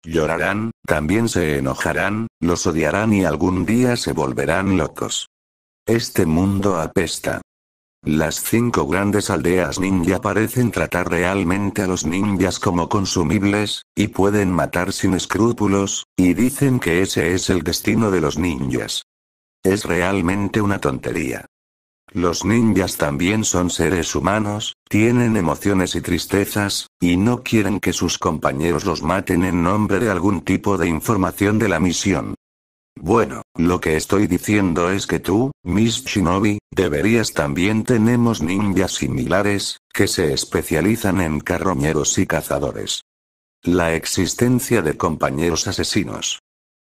Llorarán, también se enojarán, los odiarán y algún día se volverán locos. Este mundo apesta. Las cinco grandes aldeas ninja parecen tratar realmente a los ninjas como consumibles, y pueden matar sin escrúpulos, y dicen que ese es el destino de los ninjas. Es realmente una tontería. Los ninjas también son seres humanos, tienen emociones y tristezas, y no quieren que sus compañeros los maten en nombre de algún tipo de información de la misión. Bueno, lo que estoy diciendo es que tú, Miss Shinobi, deberías también tenemos ninjas similares, que se especializan en carroñeros y cazadores. La existencia de compañeros asesinos.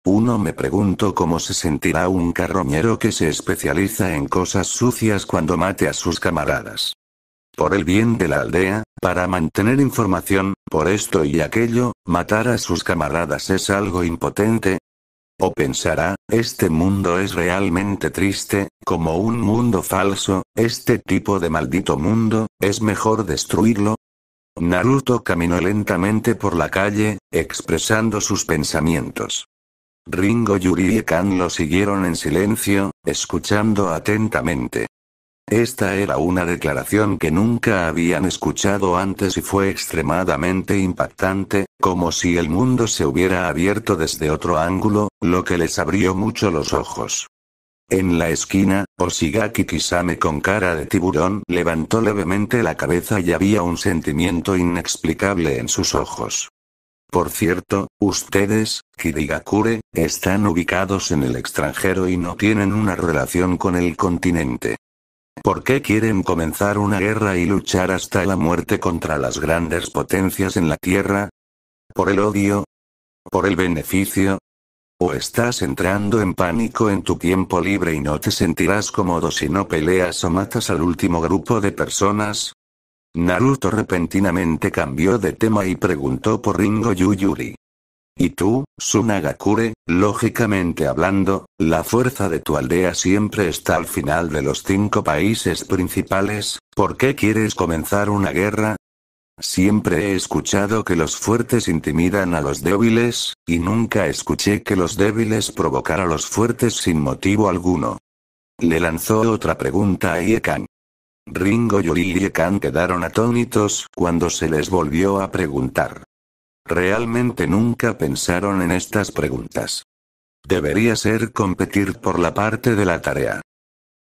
Uno me pregunto cómo se sentirá un carroñero que se especializa en cosas sucias cuando mate a sus camaradas. Por el bien de la aldea, para mantener información, por esto y aquello, matar a sus camaradas es algo impotente, o pensará, este mundo es realmente triste, como un mundo falso, este tipo de maldito mundo, es mejor destruirlo. Naruto caminó lentamente por la calle, expresando sus pensamientos. Ringo, Yuri y Kan lo siguieron en silencio, escuchando atentamente. Esta era una declaración que nunca habían escuchado antes y fue extremadamente impactante, como si el mundo se hubiera abierto desde otro ángulo, lo que les abrió mucho los ojos. En la esquina, Oshigaki Kisame con cara de tiburón levantó levemente la cabeza y había un sentimiento inexplicable en sus ojos. Por cierto, ustedes, Kirigakure, están ubicados en el extranjero y no tienen una relación con el continente. ¿Por qué quieren comenzar una guerra y luchar hasta la muerte contra las grandes potencias en la Tierra? ¿Por el odio? ¿Por el beneficio? ¿O estás entrando en pánico en tu tiempo libre y no te sentirás cómodo si no peleas o matas al último grupo de personas? Naruto repentinamente cambió de tema y preguntó por Ringo Yuyuri. Y tú, Sunagakure, lógicamente hablando, la fuerza de tu aldea siempre está al final de los cinco países principales, ¿por qué quieres comenzar una guerra? Siempre he escuchado que los fuertes intimidan a los débiles, y nunca escuché que los débiles provocaran a los fuertes sin motivo alguno. Le lanzó otra pregunta a Iekan. Ringo Yuri y Iekan quedaron atónitos cuando se les volvió a preguntar. Realmente nunca pensaron en estas preguntas. Debería ser competir por la parte de la tarea.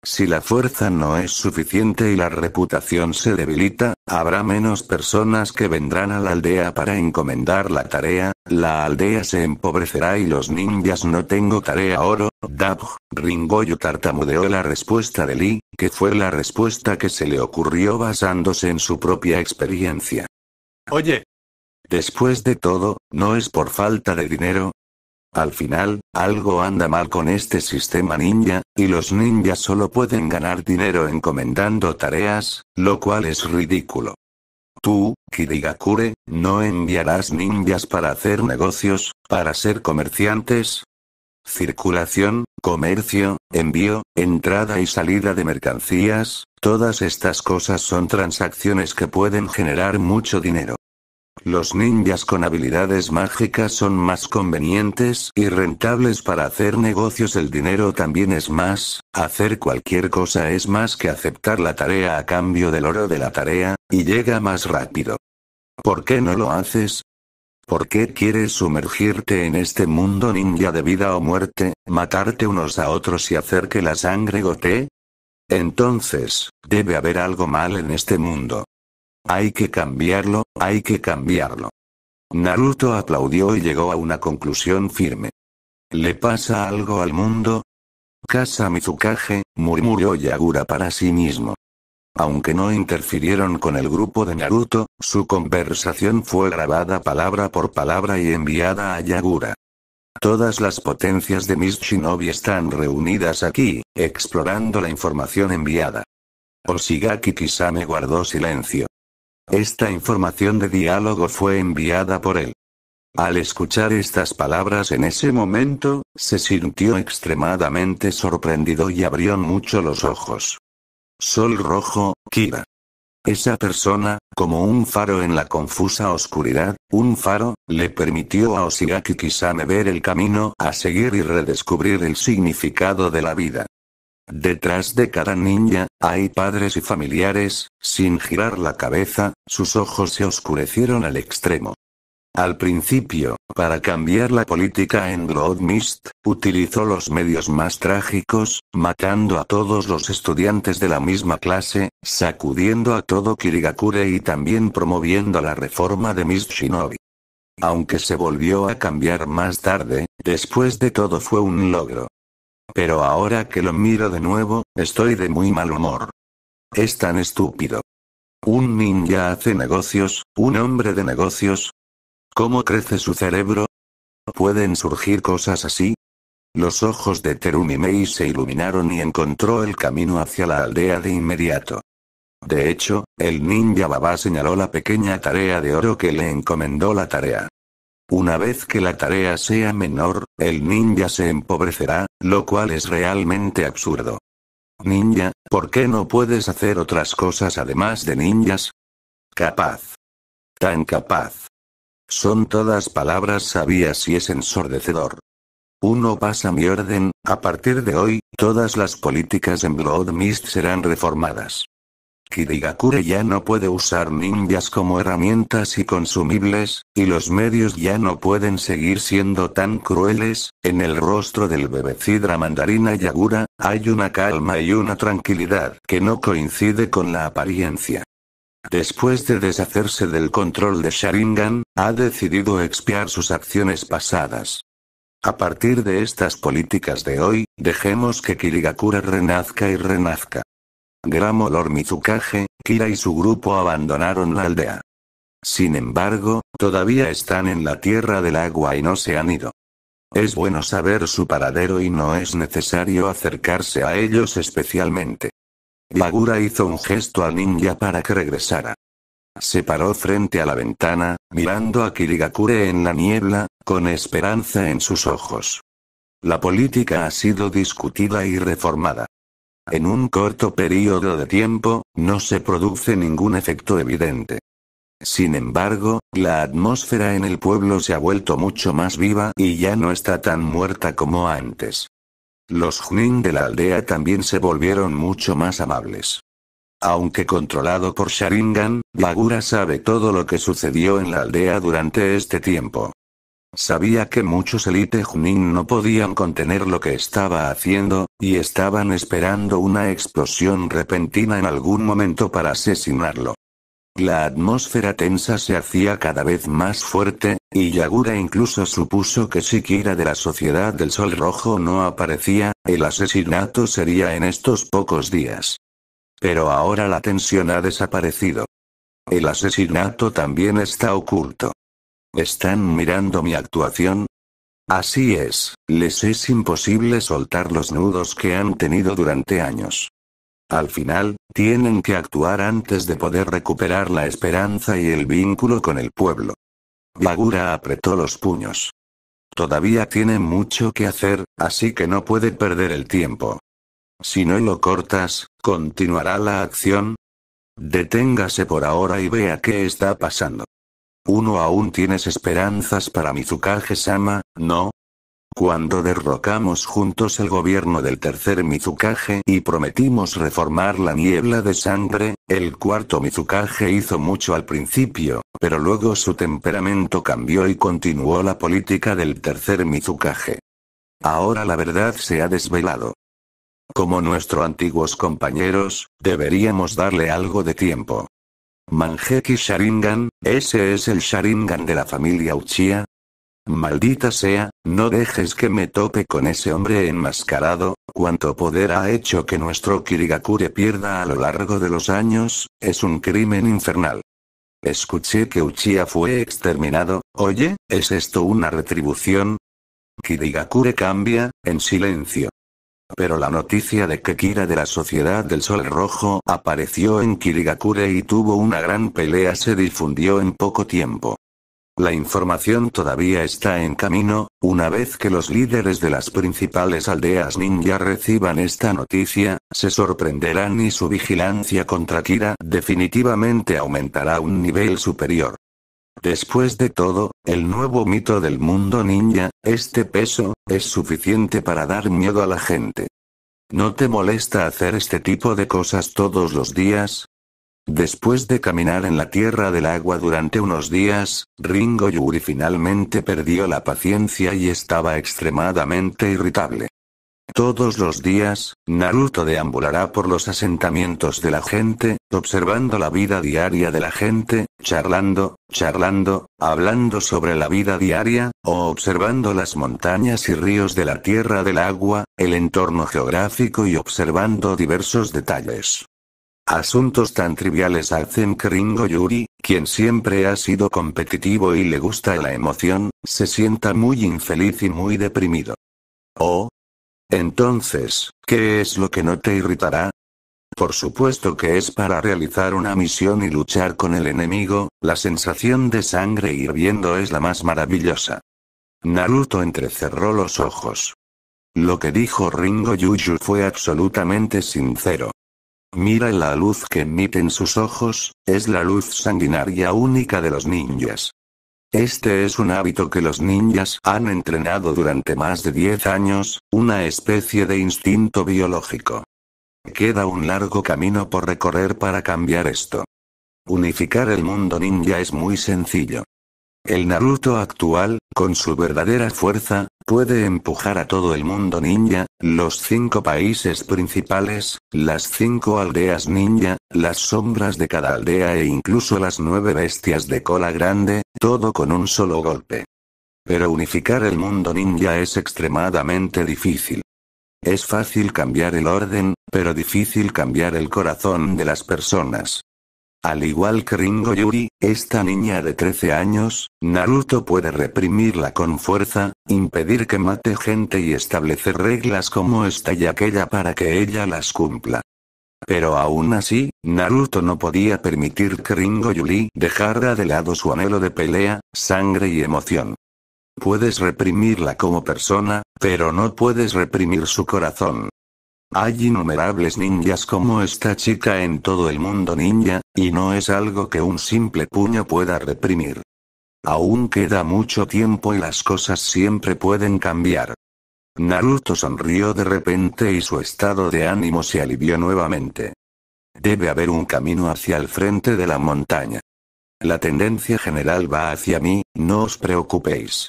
Si la fuerza no es suficiente y la reputación se debilita, habrá menos personas que vendrán a la aldea para encomendar la tarea, la aldea se empobrecerá y los ninjas no tengo tarea oro, Dab, Ringoyo tartamudeó la respuesta de Lee, que fue la respuesta que se le ocurrió basándose en su propia experiencia. Oye, Después de todo, ¿no es por falta de dinero? Al final, algo anda mal con este sistema ninja, y los ninjas solo pueden ganar dinero encomendando tareas, lo cual es ridículo. Tú, Kirigakure, ¿no enviarás ninjas para hacer negocios, para ser comerciantes? Circulación, comercio, envío, entrada y salida de mercancías, todas estas cosas son transacciones que pueden generar mucho dinero. Los ninjas con habilidades mágicas son más convenientes y rentables para hacer negocios. El dinero también es más, hacer cualquier cosa es más que aceptar la tarea a cambio del oro de la tarea, y llega más rápido. ¿Por qué no lo haces? ¿Por qué quieres sumergirte en este mundo ninja de vida o muerte, matarte unos a otros y hacer que la sangre gotee? Entonces, debe haber algo mal en este mundo. Hay que cambiarlo, hay que cambiarlo. Naruto aplaudió y llegó a una conclusión firme. ¿Le pasa algo al mundo? Kasa Mizukage, murmuró Yagura para sí mismo. Aunque no interfirieron con el grupo de Naruto, su conversación fue grabada palabra por palabra y enviada a Yagura. Todas las potencias de Miss shinobi están reunidas aquí, explorando la información enviada. Oshigaki Kisame guardó silencio. Esta información de diálogo fue enviada por él. Al escuchar estas palabras en ese momento, se sintió extremadamente sorprendido y abrió mucho los ojos. Sol rojo, Kira. Esa persona, como un faro en la confusa oscuridad, un faro, le permitió a Osigaki Kisame ver el camino a seguir y redescubrir el significado de la vida. Detrás de cada niña, hay padres y familiares, sin girar la cabeza, sus ojos se oscurecieron al extremo. Al principio, para cambiar la política en Mist, utilizó los medios más trágicos, matando a todos los estudiantes de la misma clase, sacudiendo a todo Kirigakure y también promoviendo la reforma de Mist Shinobi. Aunque se volvió a cambiar más tarde, después de todo fue un logro. Pero ahora que lo miro de nuevo, estoy de muy mal humor. Es tan estúpido. Un ninja hace negocios, un hombre de negocios. ¿Cómo crece su cerebro? ¿Pueden surgir cosas así? Los ojos de Terumi Mei se iluminaron y encontró el camino hacia la aldea de inmediato. De hecho, el ninja Baba señaló la pequeña tarea de oro que le encomendó la tarea. Una vez que la tarea sea menor, el ninja se empobrecerá, lo cual es realmente absurdo. Ninja, ¿por qué no puedes hacer otras cosas además de ninjas? Capaz. Tan capaz. Son todas palabras sabias y es ensordecedor. Uno pasa mi orden, a partir de hoy, todas las políticas en Blood Mist serán reformadas. Kirigakure ya no puede usar ninjas como herramientas y consumibles, y los medios ya no pueden seguir siendo tan crueles, en el rostro del bebecidra mandarina Yagura, hay una calma y una tranquilidad que no coincide con la apariencia. Después de deshacerse del control de Sharingan, ha decidido expiar sus acciones pasadas. A partir de estas políticas de hoy, dejemos que Kirigakure renazca y renazca. Gramo Lord Mizukage, Kira y su grupo abandonaron la aldea. Sin embargo, todavía están en la Tierra del Agua y no se han ido. Es bueno saber su paradero y no es necesario acercarse a ellos especialmente. Yagura hizo un gesto al ninja para que regresara. Se paró frente a la ventana, mirando a Kirigakure en la niebla, con esperanza en sus ojos. La política ha sido discutida y reformada. En un corto periodo de tiempo, no se produce ningún efecto evidente. Sin embargo, la atmósfera en el pueblo se ha vuelto mucho más viva y ya no está tan muerta como antes. Los Junin de la aldea también se volvieron mucho más amables. Aunque controlado por Sharingan, Lagura sabe todo lo que sucedió en la aldea durante este tiempo. Sabía que muchos Elite Junin no podían contener lo que estaba haciendo, y estaban esperando una explosión repentina en algún momento para asesinarlo. La atmósfera tensa se hacía cada vez más fuerte, y Yagura incluso supuso que siquiera de la Sociedad del Sol Rojo no aparecía, el asesinato sería en estos pocos días. Pero ahora la tensión ha desaparecido. El asesinato también está oculto. ¿Están mirando mi actuación? Así es, les es imposible soltar los nudos que han tenido durante años. Al final, tienen que actuar antes de poder recuperar la esperanza y el vínculo con el pueblo. lagura apretó los puños. Todavía tiene mucho que hacer, así que no puede perder el tiempo. Si no lo cortas, continuará la acción. Deténgase por ahora y vea qué está pasando. Uno aún tienes esperanzas para Mizukage-sama, ¿no? Cuando derrocamos juntos el gobierno del tercer Mizukage y prometimos reformar la niebla de sangre, el cuarto Mizukage hizo mucho al principio, pero luego su temperamento cambió y continuó la política del tercer Mizukage. Ahora la verdad se ha desvelado. Como nuestros antiguos compañeros, deberíamos darle algo de tiempo. Manjeki Sharingan, ese es el Sharingan de la familia Uchiha. Maldita sea, no dejes que me tope con ese hombre enmascarado, cuánto poder ha hecho que nuestro Kirigakure pierda a lo largo de los años, es un crimen infernal. Escuché que Uchiha fue exterminado, oye, ¿es esto una retribución? Kirigakure cambia, en silencio. Pero la noticia de que Kira de la Sociedad del Sol Rojo apareció en Kirigakure y tuvo una gran pelea se difundió en poco tiempo. La información todavía está en camino, una vez que los líderes de las principales aldeas ninja reciban esta noticia, se sorprenderán y su vigilancia contra Kira definitivamente aumentará a un nivel superior. Después de todo, el nuevo mito del mundo ninja, este peso, es suficiente para dar miedo a la gente. ¿No te molesta hacer este tipo de cosas todos los días? Después de caminar en la tierra del agua durante unos días, Ringo Yuri finalmente perdió la paciencia y estaba extremadamente irritable. Todos los días, Naruto deambulará por los asentamientos de la gente, observando la vida diaria de la gente, charlando, charlando, hablando sobre la vida diaria, o observando las montañas y ríos de la tierra del agua, el entorno geográfico y observando diversos detalles. Asuntos tan triviales hacen que Ringo Yuri, quien siempre ha sido competitivo y le gusta la emoción, se sienta muy infeliz y muy deprimido. Entonces, ¿qué es lo que no te irritará? Por supuesto que es para realizar una misión y luchar con el enemigo, la sensación de sangre hirviendo es la más maravillosa. Naruto entrecerró los ojos. Lo que dijo Ringo Yuyu fue absolutamente sincero. Mira la luz que emiten sus ojos, es la luz sanguinaria única de los ninjas. Este es un hábito que los ninjas han entrenado durante más de 10 años, una especie de instinto biológico. Queda un largo camino por recorrer para cambiar esto. Unificar el mundo ninja es muy sencillo. El Naruto actual, con su verdadera fuerza, puede empujar a todo el mundo ninja, los cinco países principales, las cinco aldeas ninja, las sombras de cada aldea e incluso las nueve bestias de cola grande, todo con un solo golpe. Pero unificar el mundo ninja es extremadamente difícil. Es fácil cambiar el orden, pero difícil cambiar el corazón de las personas. Al igual que Ringo Yuri, esta niña de 13 años, Naruto puede reprimirla con fuerza, impedir que mate gente y establecer reglas como esta y aquella para que ella las cumpla. Pero aún así, Naruto no podía permitir que Ringo Yuri dejara de lado su anhelo de pelea, sangre y emoción. Puedes reprimirla como persona, pero no puedes reprimir su corazón. Hay innumerables ninjas como esta chica en todo el mundo ninja, y no es algo que un simple puño pueda reprimir. Aún queda mucho tiempo y las cosas siempre pueden cambiar. Naruto sonrió de repente y su estado de ánimo se alivió nuevamente. Debe haber un camino hacia el frente de la montaña. La tendencia general va hacia mí, no os preocupéis.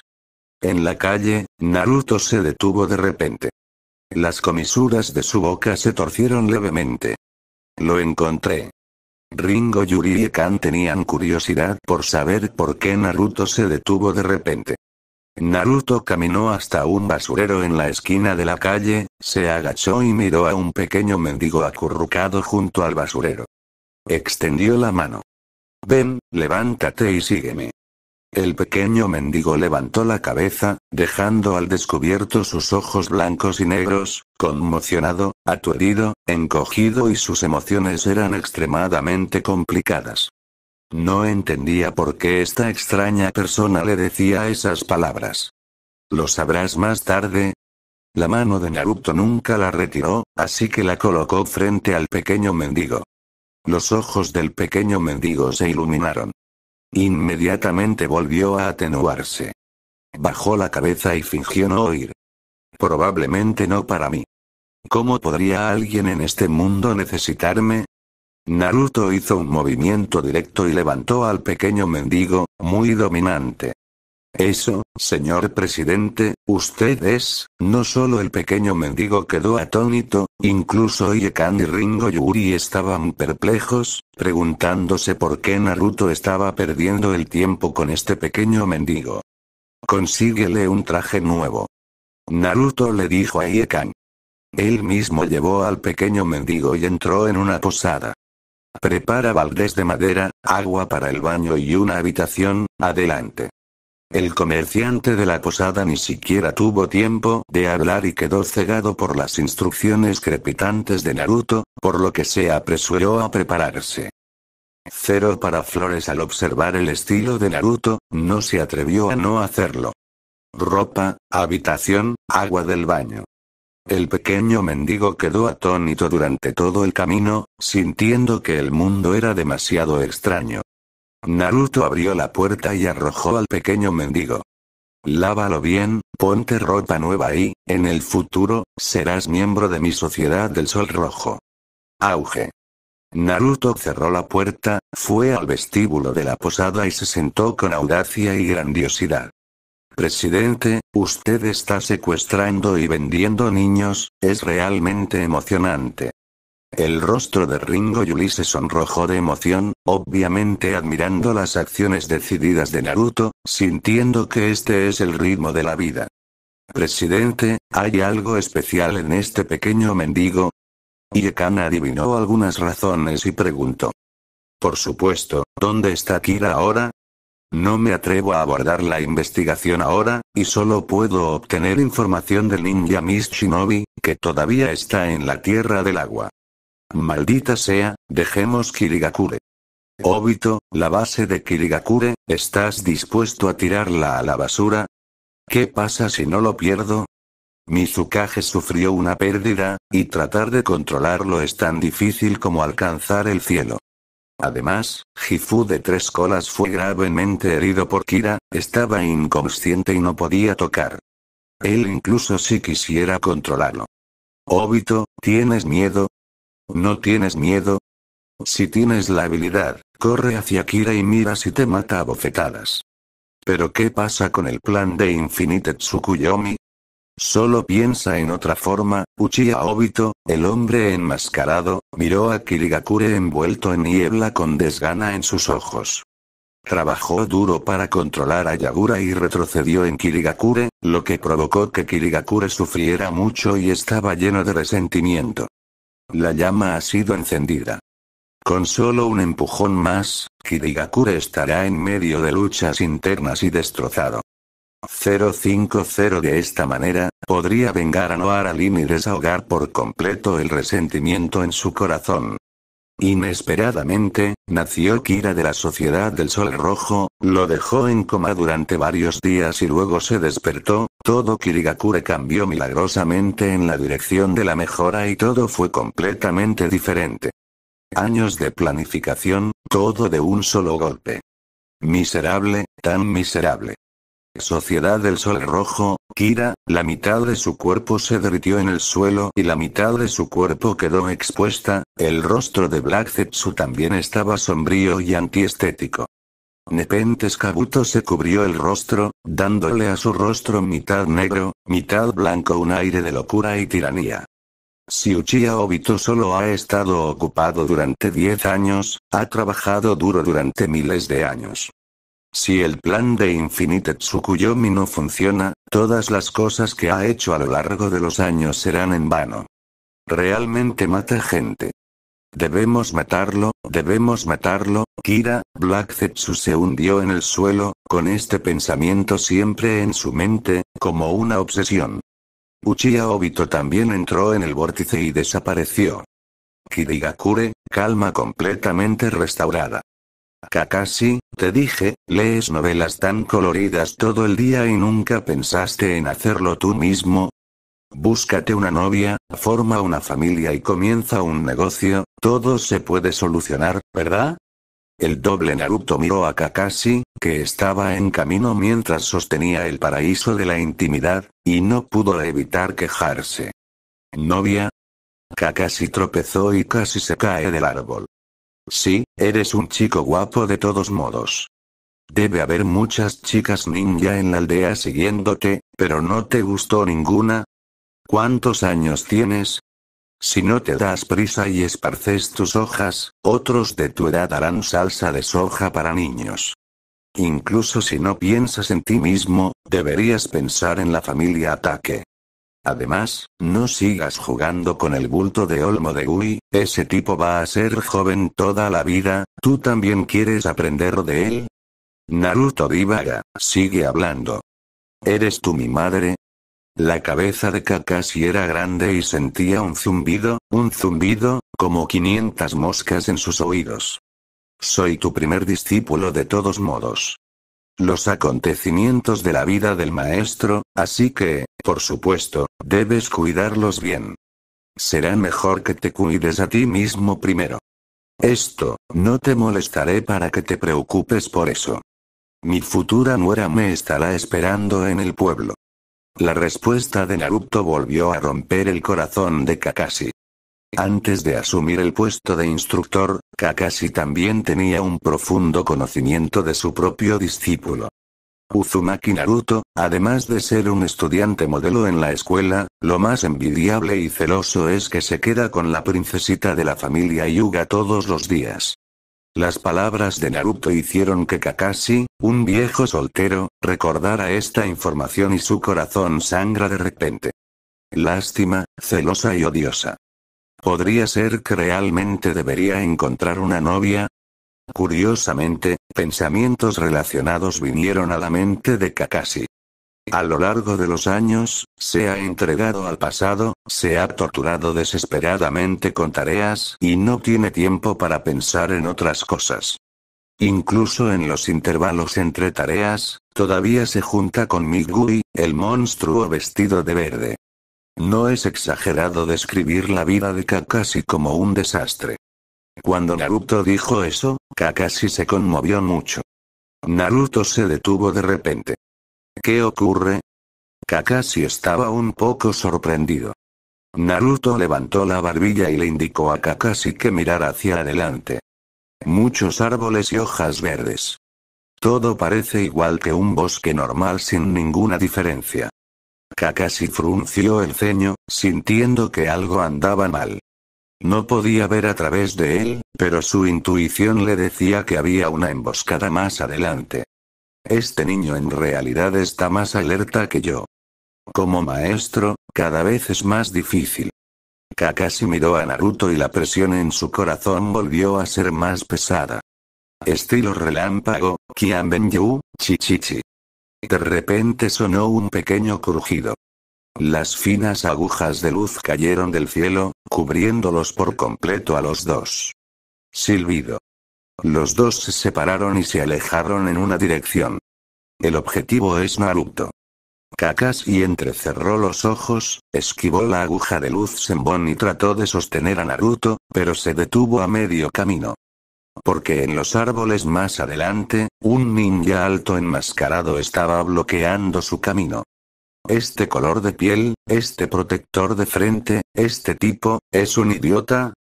En la calle, Naruto se detuvo de repente. Las comisuras de su boca se torcieron levemente. Lo encontré. Ringo Yuri y Kan tenían curiosidad por saber por qué Naruto se detuvo de repente. Naruto caminó hasta un basurero en la esquina de la calle, se agachó y miró a un pequeño mendigo acurrucado junto al basurero. Extendió la mano. Ven, levántate y sígueme. El pequeño mendigo levantó la cabeza, dejando al descubierto sus ojos blancos y negros, conmocionado, aturdido, encogido y sus emociones eran extremadamente complicadas. No entendía por qué esta extraña persona le decía esas palabras. Lo sabrás más tarde. La mano de Naruto nunca la retiró, así que la colocó frente al pequeño mendigo. Los ojos del pequeño mendigo se iluminaron. Inmediatamente volvió a atenuarse. Bajó la cabeza y fingió no oír. Probablemente no para mí. ¿Cómo podría alguien en este mundo necesitarme? Naruto hizo un movimiento directo y levantó al pequeño mendigo, muy dominante. Eso, señor presidente, usted es, no solo el pequeño mendigo quedó atónito, incluso Iekan y Ringo Yuri estaban perplejos, preguntándose por qué Naruto estaba perdiendo el tiempo con este pequeño mendigo. Consíguele un traje nuevo. Naruto le dijo a Iekan. Él mismo llevó al pequeño mendigo y entró en una posada. Prepara baldes de madera, agua para el baño y una habitación, adelante. El comerciante de la posada ni siquiera tuvo tiempo de hablar y quedó cegado por las instrucciones crepitantes de Naruto, por lo que se apresuró a prepararse. Cero para Flores al observar el estilo de Naruto, no se atrevió a no hacerlo. Ropa, habitación, agua del baño. El pequeño mendigo quedó atónito durante todo el camino, sintiendo que el mundo era demasiado extraño. Naruto abrió la puerta y arrojó al pequeño mendigo. Lávalo bien, ponte ropa nueva y, en el futuro, serás miembro de mi sociedad del Sol Rojo. Auge. Naruto cerró la puerta, fue al vestíbulo de la posada y se sentó con audacia y grandiosidad. Presidente, usted está secuestrando y vendiendo niños, es realmente emocionante. El rostro de Ringo Yuli se sonrojó de emoción, obviamente admirando las acciones decididas de Naruto, sintiendo que este es el ritmo de la vida. Presidente, ¿hay algo especial en este pequeño mendigo? Iekana adivinó algunas razones y preguntó. Por supuesto, ¿dónde está Kira ahora? No me atrevo a abordar la investigación ahora, y solo puedo obtener información del ninja Miss Shinobi, que todavía está en la Tierra del Agua. Maldita sea, dejemos Kirigakure. Obito, la base de Kirigakure, ¿estás dispuesto a tirarla a la basura? ¿Qué pasa si no lo pierdo? Mizukage sufrió una pérdida, y tratar de controlarlo es tan difícil como alcanzar el cielo. Además, Jifu de tres colas fue gravemente herido por Kira, estaba inconsciente y no podía tocar. Él incluso si quisiera controlarlo. Obito, ¿tienes miedo? ¿No tienes miedo? Si tienes la habilidad, corre hacia Kira y mira si te mata a bofetadas. Pero ¿qué pasa con el plan de Infinite Tsukuyomi? Solo piensa en otra forma, Uchiha Obito, el hombre enmascarado, miró a Kirigakure envuelto en niebla con desgana en sus ojos. Trabajó duro para controlar a Yagura y retrocedió en Kirigakure, lo que provocó que Kirigakure sufriera mucho y estaba lleno de resentimiento. La llama ha sido encendida. Con solo un empujón más, Kirigakure estará en medio de luchas internas y destrozado. 050 De esta manera, podría vengar a Noara Lin y desahogar por completo el resentimiento en su corazón. Inesperadamente, nació Kira de la Sociedad del Sol Rojo, lo dejó en coma durante varios días y luego se despertó, todo Kirigakure cambió milagrosamente en la dirección de la mejora y todo fue completamente diferente. Años de planificación, todo de un solo golpe. Miserable, tan miserable. Sociedad del Sol Rojo, Kira, la mitad de su cuerpo se derritió en el suelo y la mitad de su cuerpo quedó expuesta, el rostro de Black Zetsu también estaba sombrío y antiestético. Nepenthes Kabuto se cubrió el rostro, dándole a su rostro mitad negro, mitad blanco un aire de locura y tiranía. Si Uchiha Obito solo ha estado ocupado durante 10 años, ha trabajado duro durante miles de años. Si el plan de Infinite Tsukuyomi no funciona, todas las cosas que ha hecho a lo largo de los años serán en vano. Realmente mata gente. Debemos matarlo, debemos matarlo, Kira, Black Zetsu se hundió en el suelo, con este pensamiento siempre en su mente, como una obsesión. Uchiha Obito también entró en el vórtice y desapareció. Kirigakure, calma completamente restaurada. Kakashi, te dije, lees novelas tan coloridas todo el día y nunca pensaste en hacerlo tú mismo, Búscate una novia, forma una familia y comienza un negocio, todo se puede solucionar, ¿verdad? El doble Naruto miró a Kakashi, que estaba en camino mientras sostenía el paraíso de la intimidad, y no pudo evitar quejarse. ¿Novia? Kakashi tropezó y casi se cae del árbol. Sí, eres un chico guapo de todos modos. Debe haber muchas chicas ninja en la aldea siguiéndote, pero no te gustó ninguna, ¿Cuántos años tienes? Si no te das prisa y esparces tus hojas, otros de tu edad harán salsa de soja para niños. Incluso si no piensas en ti mismo, deberías pensar en la familia ataque. Además, no sigas jugando con el bulto de Olmo de Ui ese tipo va a ser joven toda la vida, ¿tú también quieres aprender de él? Naruto divaga, sigue hablando. ¿Eres tú mi madre? La cabeza de Kakashi era grande y sentía un zumbido, un zumbido, como 500 moscas en sus oídos. Soy tu primer discípulo de todos modos. Los acontecimientos de la vida del maestro, así que, por supuesto, debes cuidarlos bien. Será mejor que te cuides a ti mismo primero. Esto, no te molestaré para que te preocupes por eso. Mi futura nuera me estará esperando en el pueblo. La respuesta de Naruto volvió a romper el corazón de Kakashi. Antes de asumir el puesto de instructor, Kakashi también tenía un profundo conocimiento de su propio discípulo. Uzumaki Naruto, además de ser un estudiante modelo en la escuela, lo más envidiable y celoso es que se queda con la princesita de la familia Yuga todos los días. Las palabras de Naruto hicieron que Kakashi, un viejo soltero, recordara esta información y su corazón sangra de repente. Lástima, celosa y odiosa. ¿Podría ser que realmente debería encontrar una novia? Curiosamente, pensamientos relacionados vinieron a la mente de Kakashi. A lo largo de los años, se ha entregado al pasado, se ha torturado desesperadamente con tareas, y no tiene tiempo para pensar en otras cosas. Incluso en los intervalos entre tareas, todavía se junta con Migui, el monstruo vestido de verde. No es exagerado describir la vida de Kakashi como un desastre. Cuando Naruto dijo eso, Kakashi se conmovió mucho. Naruto se detuvo de repente. ¿Qué ocurre? Kakashi estaba un poco sorprendido. Naruto levantó la barbilla y le indicó a Kakashi que mirara hacia adelante. Muchos árboles y hojas verdes. Todo parece igual que un bosque normal sin ninguna diferencia. Kakashi frunció el ceño, sintiendo que algo andaba mal. No podía ver a través de él, pero su intuición le decía que había una emboscada más adelante. Este niño en realidad está más alerta que yo. Como maestro, cada vez es más difícil. Kakashi miró a Naruto y la presión en su corazón volvió a ser más pesada. Estilo relámpago, Kianbenyu, chichichi. De repente sonó un pequeño crujido. Las finas agujas de luz cayeron del cielo, cubriéndolos por completo a los dos. Silbido. Los dos se separaron y se alejaron en una dirección. El objetivo es Naruto. Kakashi entrecerró los ojos, esquivó la aguja de luz sembon y trató de sostener a Naruto, pero se detuvo a medio camino. Porque en los árboles más adelante, un ninja alto enmascarado estaba bloqueando su camino. Este color de piel, este protector de frente, este tipo, es un idiota,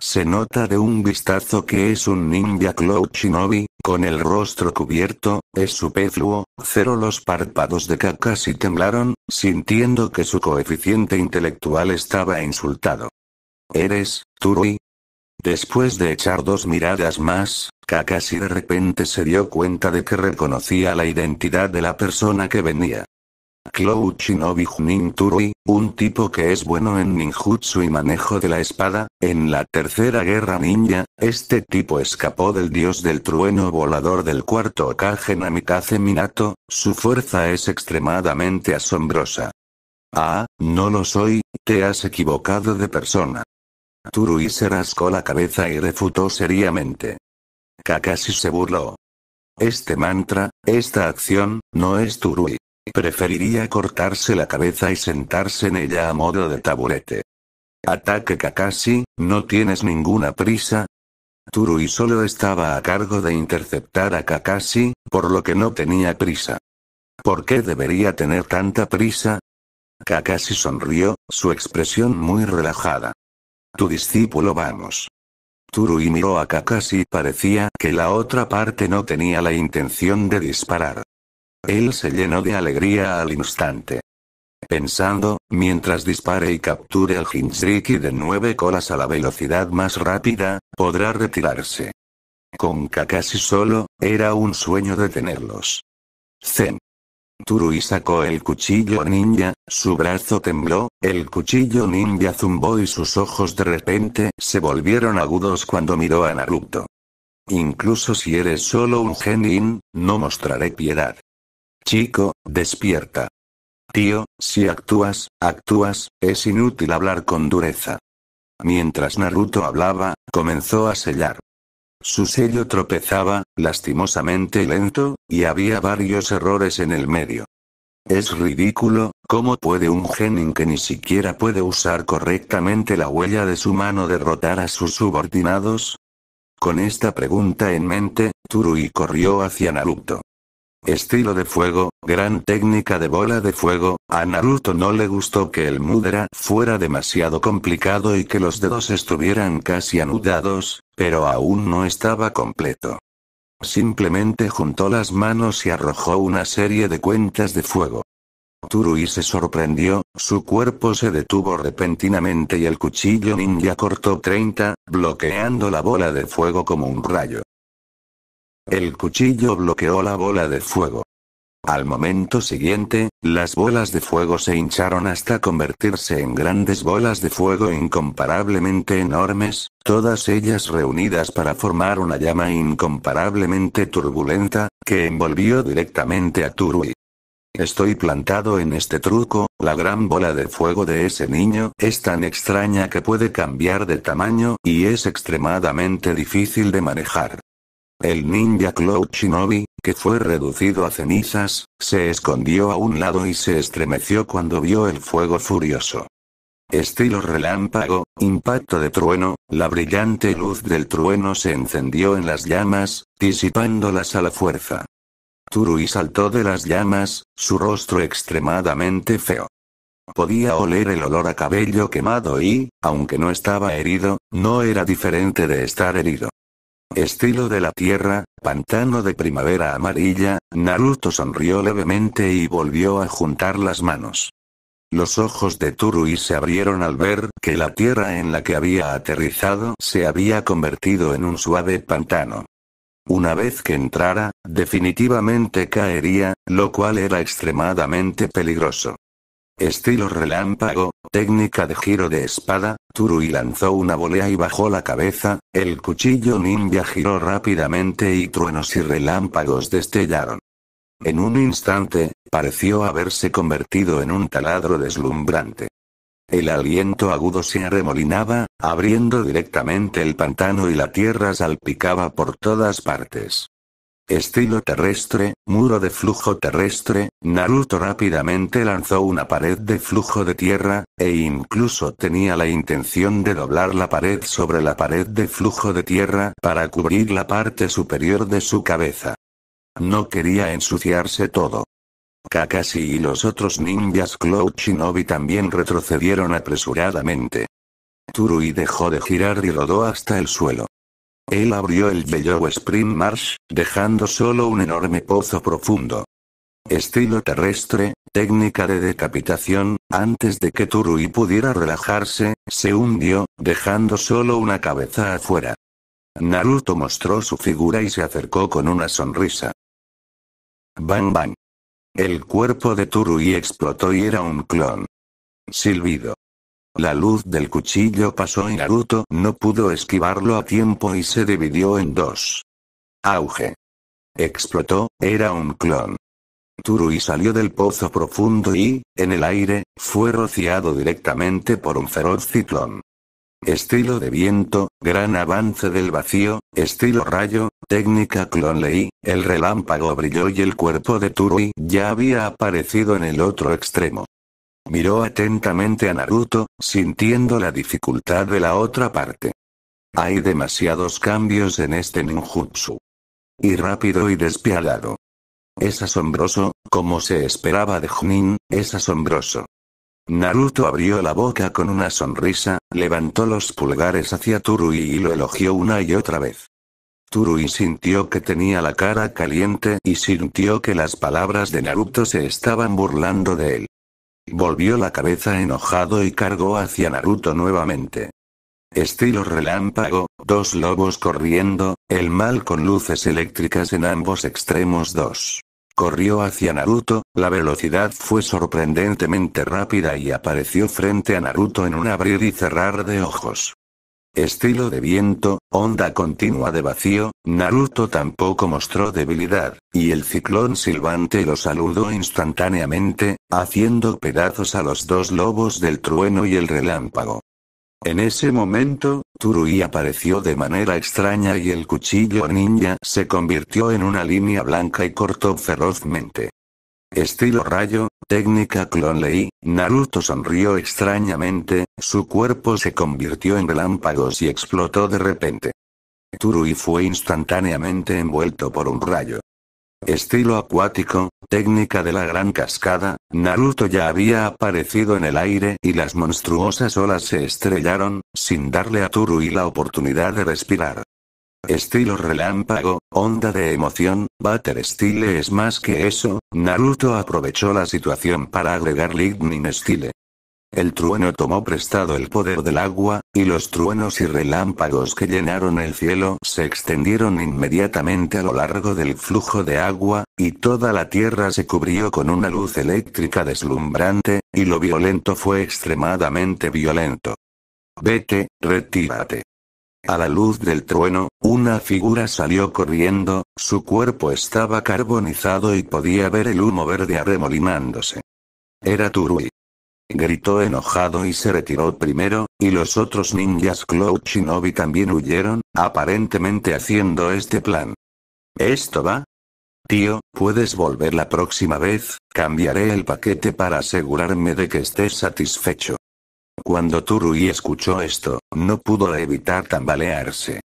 se nota de un vistazo que es un ninja cloud shinobi, con el rostro cubierto, es superfluo, cero los párpados de Kakashi temblaron, sintiendo que su coeficiente intelectual estaba insultado. ¿Eres, Turui? Después de echar dos miradas más, Kakashi de repente se dio cuenta de que reconocía la identidad de la persona que venía. Clouch Shinobi Turui, un tipo que es bueno en ninjutsu y manejo de la espada, en la tercera guerra ninja, este tipo escapó del dios del trueno volador del cuarto Okage Namikaze Minato, su fuerza es extremadamente asombrosa. Ah, no lo soy, te has equivocado de persona. Turui se rascó la cabeza y refutó seriamente. Kakashi se burló. Este mantra, esta acción, no es Turui. Preferiría cortarse la cabeza y sentarse en ella a modo de taburete. Ataque Kakashi, ¿no tienes ninguna prisa? Turui solo estaba a cargo de interceptar a Kakashi, por lo que no tenía prisa. ¿Por qué debería tener tanta prisa? Kakashi sonrió, su expresión muy relajada. Tu discípulo vamos. Turui miró a Kakashi y parecía que la otra parte no tenía la intención de disparar. Él se llenó de alegría al instante. Pensando, mientras dispare y capture al Hinsriki de nueve colas a la velocidad más rápida, podrá retirarse. Con Kakashi solo, era un sueño detenerlos. Zen. Turui sacó el cuchillo ninja, su brazo tembló, el cuchillo ninja zumbó y sus ojos de repente se volvieron agudos cuando miró a Naruto. Incluso si eres solo un genin, no mostraré piedad. Chico, despierta. Tío, si actúas, actúas, es inútil hablar con dureza. Mientras Naruto hablaba, comenzó a sellar. Su sello tropezaba, lastimosamente lento, y había varios errores en el medio. Es ridículo, ¿cómo puede un genin que ni siquiera puede usar correctamente la huella de su mano derrotar a sus subordinados? Con esta pregunta en mente, Turui corrió hacia Naruto. Estilo de fuego, gran técnica de bola de fuego, a Naruto no le gustó que el mudra fuera demasiado complicado y que los dedos estuvieran casi anudados, pero aún no estaba completo. Simplemente juntó las manos y arrojó una serie de cuentas de fuego. Turui se sorprendió, su cuerpo se detuvo repentinamente y el cuchillo ninja cortó 30, bloqueando la bola de fuego como un rayo. El cuchillo bloqueó la bola de fuego. Al momento siguiente, las bolas de fuego se hincharon hasta convertirse en grandes bolas de fuego incomparablemente enormes, todas ellas reunidas para formar una llama incomparablemente turbulenta, que envolvió directamente a Turui. Estoy plantado en este truco, la gran bola de fuego de ese niño es tan extraña que puede cambiar de tamaño y es extremadamente difícil de manejar. El ninja Cloud Shinobi, que fue reducido a cenizas, se escondió a un lado y se estremeció cuando vio el fuego furioso. Estilo relámpago, impacto de trueno, la brillante luz del trueno se encendió en las llamas, disipándolas a la fuerza. Turui saltó de las llamas, su rostro extremadamente feo. Podía oler el olor a cabello quemado y, aunque no estaba herido, no era diferente de estar herido. Estilo de la tierra, pantano de primavera amarilla, Naruto sonrió levemente y volvió a juntar las manos. Los ojos de Turui se abrieron al ver que la tierra en la que había aterrizado se había convertido en un suave pantano. Una vez que entrara, definitivamente caería, lo cual era extremadamente peligroso. Estilo relámpago, Técnica de giro de espada, Turui lanzó una volea y bajó la cabeza, el cuchillo ninja giró rápidamente y truenos y relámpagos destellaron. En un instante, pareció haberse convertido en un taladro deslumbrante. El aliento agudo se arremolinaba, abriendo directamente el pantano y la tierra salpicaba por todas partes. Estilo terrestre, muro de flujo terrestre, Naruto rápidamente lanzó una pared de flujo de tierra, e incluso tenía la intención de doblar la pared sobre la pared de flujo de tierra para cubrir la parte superior de su cabeza. No quería ensuciarse todo. Kakashi y los otros ninjas Cloud Shinobi también retrocedieron apresuradamente. Turui dejó de girar y rodó hasta el suelo. Él abrió el Bellow Spring Marsh, dejando solo un enorme pozo profundo. Estilo terrestre, técnica de decapitación, antes de que Turui pudiera relajarse, se hundió, dejando solo una cabeza afuera. Naruto mostró su figura y se acercó con una sonrisa. Bang bang. El cuerpo de Turui explotó y era un clon. Silbido. La luz del cuchillo pasó y Naruto no pudo esquivarlo a tiempo y se dividió en dos. Auge. Explotó, era un clon. Turui salió del pozo profundo y, en el aire, fue rociado directamente por un feroz ciclón. Estilo de viento, gran avance del vacío, estilo rayo, técnica clon leí, el relámpago brilló y el cuerpo de Turui ya había aparecido en el otro extremo. Miró atentamente a Naruto, sintiendo la dificultad de la otra parte. Hay demasiados cambios en este ninjutsu. Y rápido y despiadado. Es asombroso, como se esperaba de Junin, es asombroso. Naruto abrió la boca con una sonrisa, levantó los pulgares hacia Turui y lo elogió una y otra vez. Turui sintió que tenía la cara caliente y sintió que las palabras de Naruto se estaban burlando de él. Volvió la cabeza enojado y cargó hacia Naruto nuevamente. Estilo relámpago, dos lobos corriendo, el mal con luces eléctricas en ambos extremos dos. Corrió hacia Naruto, la velocidad fue sorprendentemente rápida y apareció frente a Naruto en un abrir y cerrar de ojos. Estilo de viento, onda continua de vacío, Naruto tampoco mostró debilidad, y el ciclón silbante lo saludó instantáneamente, haciendo pedazos a los dos lobos del trueno y el relámpago. En ese momento, Turui apareció de manera extraña y el cuchillo ninja se convirtió en una línea blanca y cortó ferozmente. Estilo rayo, técnica leí, Naruto sonrió extrañamente, su cuerpo se convirtió en relámpagos y explotó de repente. Turui fue instantáneamente envuelto por un rayo. Estilo acuático, técnica de la gran cascada, Naruto ya había aparecido en el aire y las monstruosas olas se estrellaron, sin darle a Turui la oportunidad de respirar. Estilo relámpago, onda de emoción, bater Style es más que eso, Naruto aprovechó la situación para agregar Lightning Style. El trueno tomó prestado el poder del agua, y los truenos y relámpagos que llenaron el cielo se extendieron inmediatamente a lo largo del flujo de agua, y toda la tierra se cubrió con una luz eléctrica deslumbrante, y lo violento fue extremadamente violento. Vete, retírate. A la luz del trueno, una figura salió corriendo, su cuerpo estaba carbonizado y podía ver el humo verde arremolinándose. Era Turui. Gritó enojado y se retiró primero, y los otros ninjas Cloud Shinobi también huyeron, aparentemente haciendo este plan. ¿Esto va? Tío, ¿puedes volver la próxima vez? Cambiaré el paquete para asegurarme de que estés satisfecho. Cuando Turui escuchó esto, no pudo evitar tambalearse.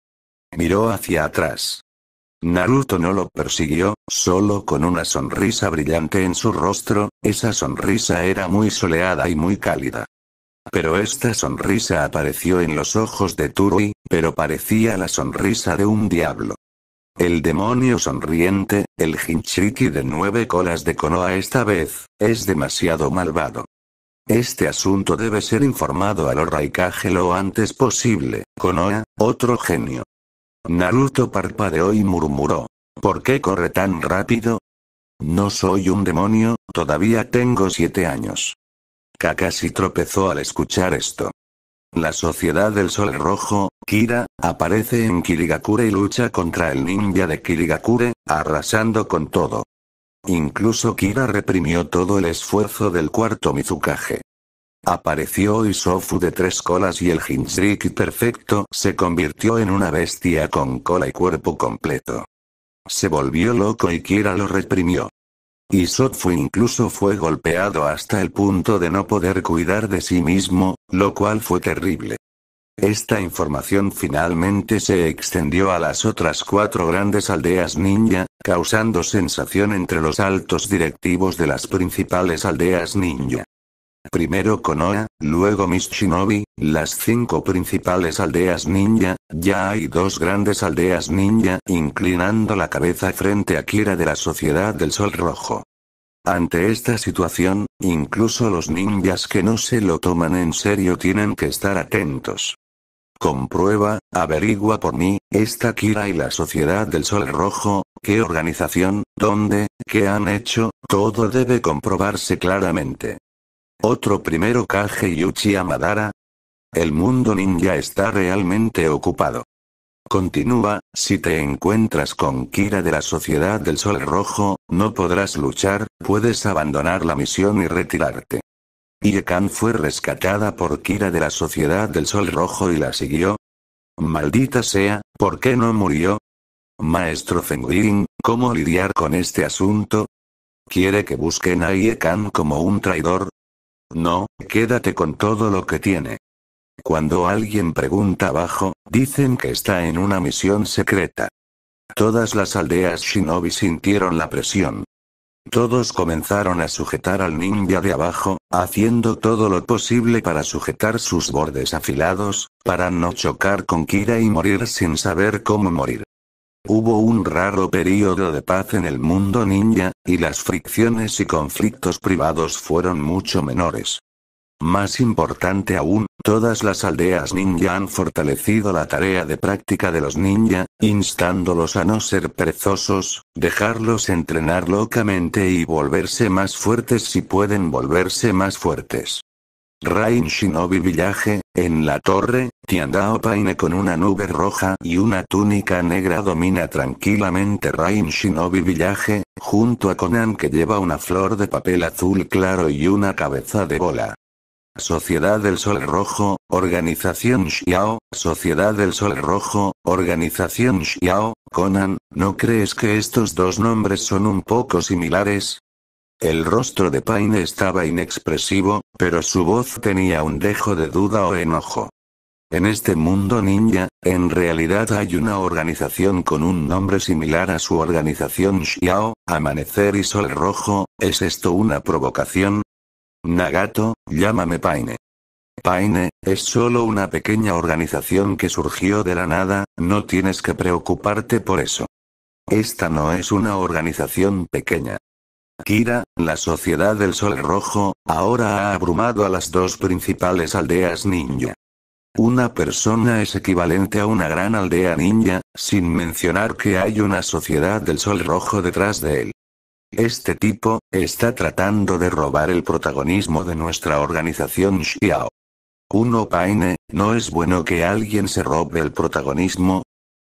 Miró hacia atrás. Naruto no lo persiguió, solo con una sonrisa brillante en su rostro, esa sonrisa era muy soleada y muy cálida. Pero esta sonrisa apareció en los ojos de Turui, pero parecía la sonrisa de un diablo. El demonio sonriente, el Hinchiki de nueve colas de Konoha esta vez, es demasiado malvado. Este asunto debe ser informado a los raikage lo antes posible, Konoha, otro genio. Naruto parpadeó y murmuró. ¿Por qué corre tan rápido? No soy un demonio, todavía tengo siete años. Kakashi tropezó al escuchar esto. La Sociedad del Sol Rojo, Kira, aparece en Kirigakure y lucha contra el ninja de Kirigakure, arrasando con todo. Incluso Kira reprimió todo el esfuerzo del cuarto Mizukage. Apareció Isofu de tres colas y el Hinshiki perfecto se convirtió en una bestia con cola y cuerpo completo. Se volvió loco y Kira lo reprimió. Isofu incluso fue golpeado hasta el punto de no poder cuidar de sí mismo, lo cual fue terrible. Esta información finalmente se extendió a las otras cuatro grandes aldeas ninja, causando sensación entre los altos directivos de las principales aldeas ninja. Primero Konoha, luego Shinobi, las cinco principales aldeas ninja, ya hay dos grandes aldeas ninja, inclinando la cabeza frente a Kira de la Sociedad del Sol Rojo. Ante esta situación, incluso los ninjas que no se lo toman en serio tienen que estar atentos. Comprueba, averigua por mí, esta Kira y la Sociedad del Sol Rojo, qué organización, dónde, qué han hecho, todo debe comprobarse claramente. Otro primero Kage Yuchi Amadara. El mundo ninja está realmente ocupado. Continúa, si te encuentras con Kira de la Sociedad del Sol Rojo, no podrás luchar, puedes abandonar la misión y retirarte. Yekan fue rescatada por Kira de la Sociedad del Sol Rojo y la siguió. Maldita sea, ¿por qué no murió? Maestro Fenwirin, ¿cómo lidiar con este asunto? ¿Quiere que busquen a Yekan como un traidor? No, quédate con todo lo que tiene. Cuando alguien pregunta abajo, dicen que está en una misión secreta. Todas las aldeas shinobi sintieron la presión. Todos comenzaron a sujetar al ninja de abajo, haciendo todo lo posible para sujetar sus bordes afilados, para no chocar con Kira y morir sin saber cómo morir. Hubo un raro periodo de paz en el mundo ninja, y las fricciones y conflictos privados fueron mucho menores. Más importante aún, todas las aldeas ninja han fortalecido la tarea de práctica de los ninja, instándolos a no ser perezosos, dejarlos entrenar locamente y volverse más fuertes si pueden volverse más fuertes. Rain Shinobi Village, en la torre, Tiandao Paine con una nube roja y una túnica negra domina tranquilamente Rain Shinobi Village, junto a Conan que lleva una flor de papel azul claro y una cabeza de bola. Sociedad del Sol Rojo, Organización Xiao, Sociedad del Sol Rojo, Organización Xiao, Conan, ¿no crees que estos dos nombres son un poco similares? El rostro de Paine estaba inexpresivo, pero su voz tenía un dejo de duda o enojo. En este mundo ninja, en realidad hay una organización con un nombre similar a su organización Xiao, Amanecer y Sol Rojo, ¿es esto una provocación? Nagato, llámame Paine. Paine, es solo una pequeña organización que surgió de la nada, no tienes que preocuparte por eso. Esta no es una organización pequeña. Kira, la Sociedad del Sol Rojo, ahora ha abrumado a las dos principales aldeas ninja. Una persona es equivalente a una gran aldea ninja, sin mencionar que hay una Sociedad del Sol Rojo detrás de él. Este tipo, está tratando de robar el protagonismo de nuestra organización Xiao. Uno Paine, ¿no es bueno que alguien se robe el protagonismo?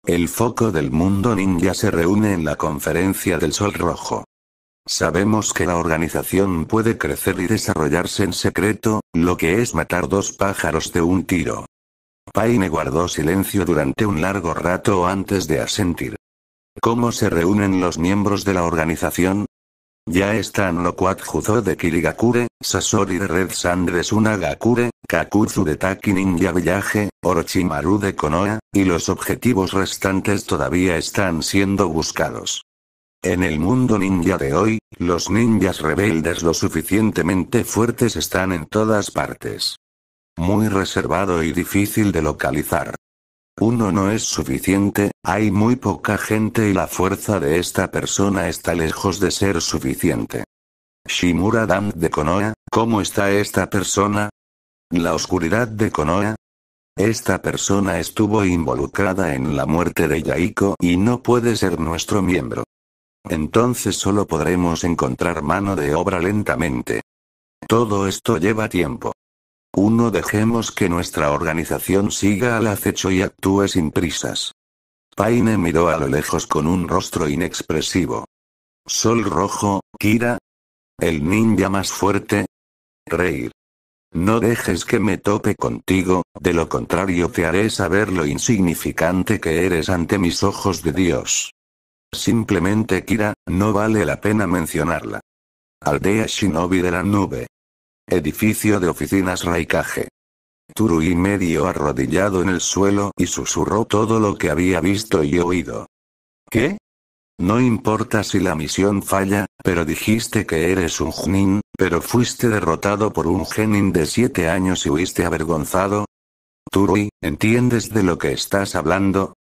El foco del mundo ninja se reúne en la conferencia del Sol Rojo. Sabemos que la organización puede crecer y desarrollarse en secreto, lo que es matar dos pájaros de un tiro. Paine guardó silencio durante un largo rato antes de asentir. ¿Cómo se reúnen los miembros de la organización? Ya están lo Juzo de Kirigakure, Sasori de Red Sand de Sunagakure, de Taki Ninja Village, Orochimaru de Konoha, y los objetivos restantes todavía están siendo buscados. En el mundo ninja de hoy, los ninjas rebeldes lo suficientemente fuertes están en todas partes. Muy reservado y difícil de localizar. Uno no es suficiente, hay muy poca gente y la fuerza de esta persona está lejos de ser suficiente. Shimura Dan de Konoha, ¿cómo está esta persona? La oscuridad de Konoha, esta persona estuvo involucrada en la muerte de Yaiko y no puede ser nuestro miembro. Entonces solo podremos encontrar mano de obra lentamente. Todo esto lleva tiempo. Uno Dejemos que nuestra organización siga al acecho y actúe sin prisas. Paine miró a lo lejos con un rostro inexpresivo. Sol rojo, Kira. El ninja más fuerte. Reír. No dejes que me tope contigo, de lo contrario te haré saber lo insignificante que eres ante mis ojos de Dios. Simplemente Kira, no vale la pena mencionarla. Aldea Shinobi de la nube. Edificio de oficinas Raikage. Turui medio arrodillado en el suelo y susurró todo lo que había visto y oído. ¿Qué? No importa si la misión falla, pero dijiste que eres un Junin, pero fuiste derrotado por un Genin de siete años y huiste avergonzado. Turui, ¿entiendes de lo que estás hablando?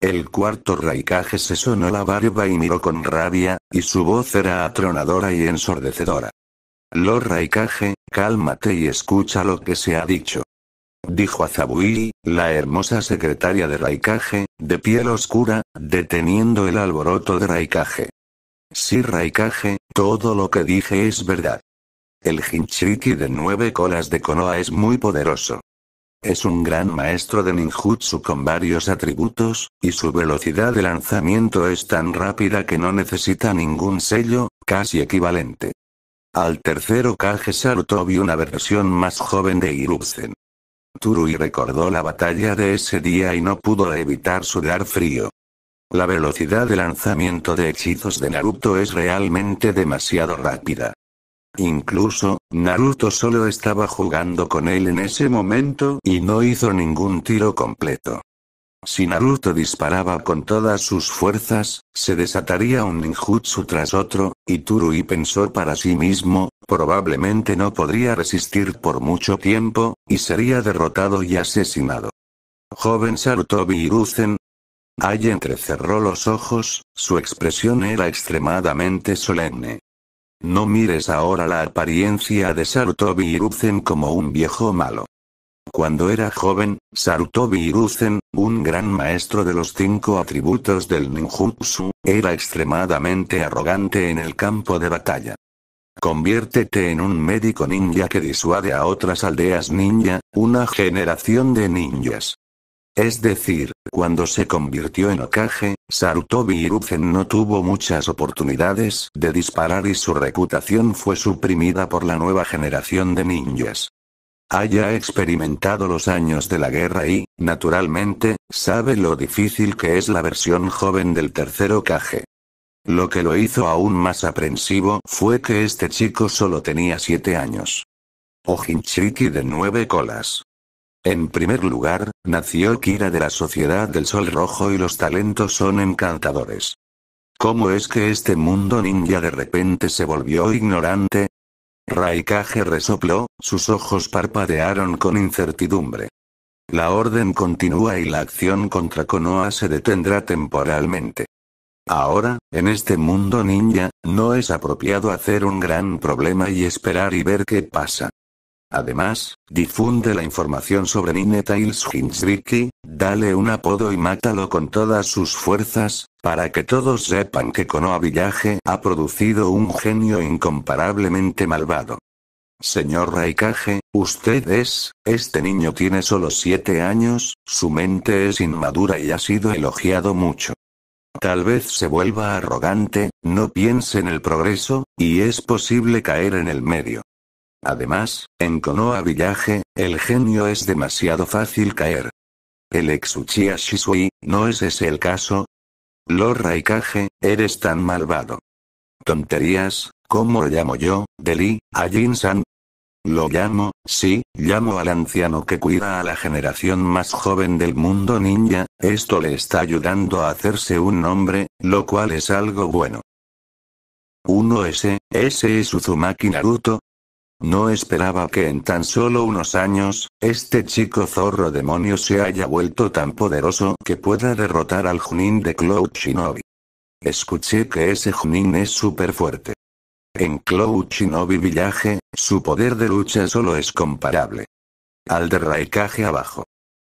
El cuarto Raikage se sonó la barba y miró con rabia, y su voz era atronadora y ensordecedora. Lo Raikage, cálmate y escucha lo que se ha dicho. Dijo a la hermosa secretaria de Raikage, de piel oscura, deteniendo el alboroto de Raikage. Sí Raikage, todo lo que dije es verdad. El Hinchiki de nueve colas de Konoha es muy poderoso. Es un gran maestro de ninjutsu con varios atributos, y su velocidad de lanzamiento es tan rápida que no necesita ningún sello, casi equivalente. Al tercer Kage Saruto vio una versión más joven de Hiruzen. Turui recordó la batalla de ese día y no pudo evitar sudar frío. La velocidad de lanzamiento de hechizos de Naruto es realmente demasiado rápida. Incluso, Naruto solo estaba jugando con él en ese momento y no hizo ningún tiro completo. Si Naruto disparaba con todas sus fuerzas, se desataría un ninjutsu tras otro, y Turui pensó para sí mismo, probablemente no podría resistir por mucho tiempo, y sería derrotado y asesinado. Joven Sarutobi Hiruzen. Ay entrecerró los ojos, su expresión era extremadamente solemne. No mires ahora la apariencia de Sarutobi Hiruzen como un viejo malo. Cuando era joven, Sarutobi Hiruzen, un gran maestro de los cinco atributos del ninjutsu, era extremadamente arrogante en el campo de batalla. Conviértete en un médico ninja que disuade a otras aldeas ninja, una generación de ninjas. Es decir, cuando se convirtió en Okage, Sarutobi Hiruzen no tuvo muchas oportunidades de disparar y su reputación fue suprimida por la nueva generación de ninjas haya experimentado los años de la guerra y, naturalmente, sabe lo difícil que es la versión joven del tercero caje. Lo que lo hizo aún más aprensivo fue que este chico solo tenía siete años. Ojinchiki de nueve colas. En primer lugar, nació Kira de la Sociedad del Sol Rojo y los talentos son encantadores. ¿Cómo es que este mundo ninja de repente se volvió ignorante? Raikage resopló, sus ojos parpadearon con incertidumbre. La orden continúa y la acción contra Konoha se detendrá temporalmente. Ahora, en este mundo ninja, no es apropiado hacer un gran problema y esperar y ver qué pasa. Además, difunde la información sobre Nine Tails Hinsriki, dale un apodo y mátalo con todas sus fuerzas, para que todos sepan que Konoha Village ha producido un genio incomparablemente malvado. Señor Raikage, usted es, este niño tiene solo siete años, su mente es inmadura y ha sido elogiado mucho. Tal vez se vuelva arrogante, no piense en el progreso, y es posible caer en el medio. Además, en Konoha Village, el genio es demasiado fácil caer. El ex Uchiha no es ese el caso, lo Raikage, eres tan malvado. Tonterías, ¿cómo llamo yo, Deli, a Jin-san? Lo llamo, sí, llamo al anciano que cuida a la generación más joven del mundo ninja, esto le está ayudando a hacerse un nombre, lo cual es algo bueno. 1S, ese es Uzumaki Naruto, no esperaba que en tan solo unos años, este chico zorro demonio se haya vuelto tan poderoso que pueda derrotar al Junin de Cloud Shinobi. Escuché que ese Junin es súper fuerte. En Cloud Shinobi Village, su poder de lucha solo es comparable. Al de Raikage abajo.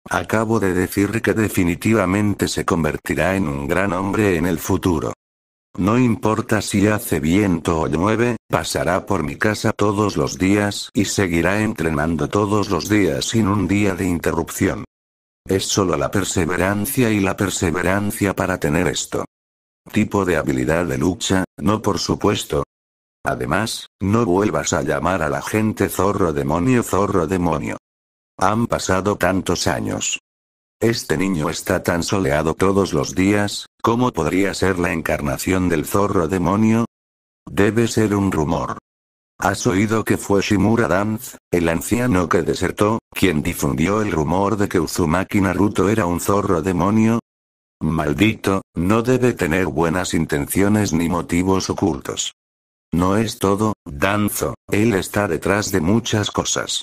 Acabo de decir que definitivamente se convertirá en un gran hombre en el futuro. No importa si hace viento o llueve, pasará por mi casa todos los días y seguirá entrenando todos los días sin un día de interrupción. Es solo la perseverancia y la perseverancia para tener esto. Tipo de habilidad de lucha, no por supuesto. Además, no vuelvas a llamar a la gente zorro demonio zorro demonio. Han pasado tantos años. Este niño está tan soleado todos los días ¿Cómo podría ser la encarnación del zorro demonio? Debe ser un rumor. ¿Has oído que fue Shimura Danz, el anciano que desertó, quien difundió el rumor de que Uzumaki Naruto era un zorro demonio? Maldito, no debe tener buenas intenciones ni motivos ocultos. No es todo, Danzo, él está detrás de muchas cosas.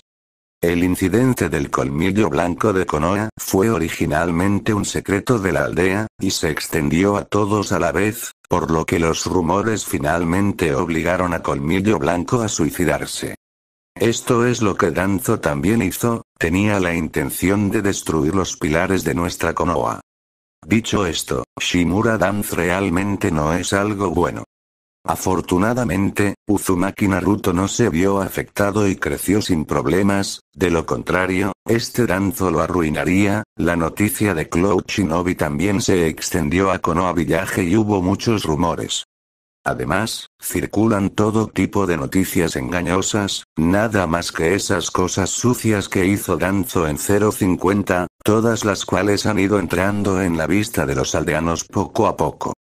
El incidente del colmillo blanco de Konoha fue originalmente un secreto de la aldea, y se extendió a todos a la vez, por lo que los rumores finalmente obligaron a Colmillo Blanco a suicidarse. Esto es lo que Danzo también hizo, tenía la intención de destruir los pilares de nuestra Konoha. Dicho esto, Shimura Danz realmente no es algo bueno. Afortunadamente, Uzumaki Naruto no se vio afectado y creció sin problemas, de lo contrario, este danzo lo arruinaría, la noticia de Cloud Shinobi también se extendió a Konoha Village y hubo muchos rumores. Además, circulan todo tipo de noticias engañosas, nada más que esas cosas sucias que hizo Danzo en 050, todas las cuales han ido entrando en la vista de los aldeanos poco a poco.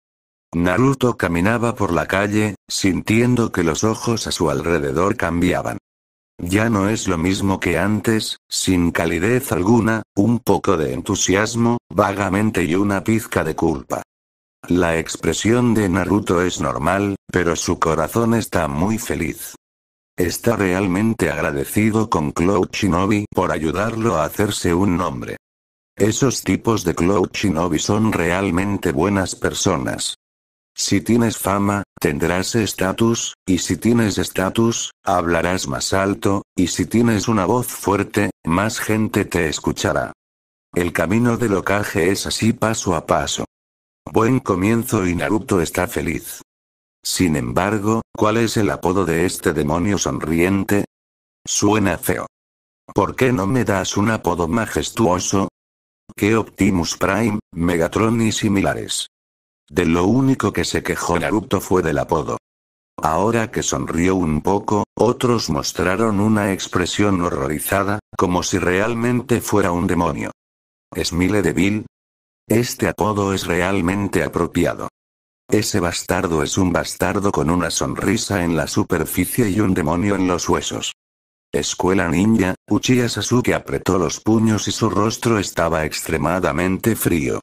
Naruto caminaba por la calle, sintiendo que los ojos a su alrededor cambiaban. Ya no es lo mismo que antes, sin calidez alguna, un poco de entusiasmo, vagamente y una pizca de culpa. La expresión de Naruto es normal, pero su corazón está muy feliz. Está realmente agradecido con Cloud Shinobi por ayudarlo a hacerse un nombre. Esos tipos de Cloud Shinobi son realmente buenas personas. Si tienes fama, tendrás estatus, y si tienes estatus, hablarás más alto, y si tienes una voz fuerte, más gente te escuchará. El camino de ocaje es así paso a paso. Buen comienzo y Naruto está feliz. Sin embargo, ¿cuál es el apodo de este demonio sonriente? Suena feo. ¿Por qué no me das un apodo majestuoso? ¿Qué Optimus Prime, Megatron y similares? De lo único que se quejó Naruto fue del apodo. Ahora que sonrió un poco, otros mostraron una expresión horrorizada, como si realmente fuera un demonio. ¿Es ¿Smile débil? Este apodo es realmente apropiado. Ese bastardo es un bastardo con una sonrisa en la superficie y un demonio en los huesos. Escuela ninja, Uchiha Sasuke apretó los puños y su rostro estaba extremadamente frío.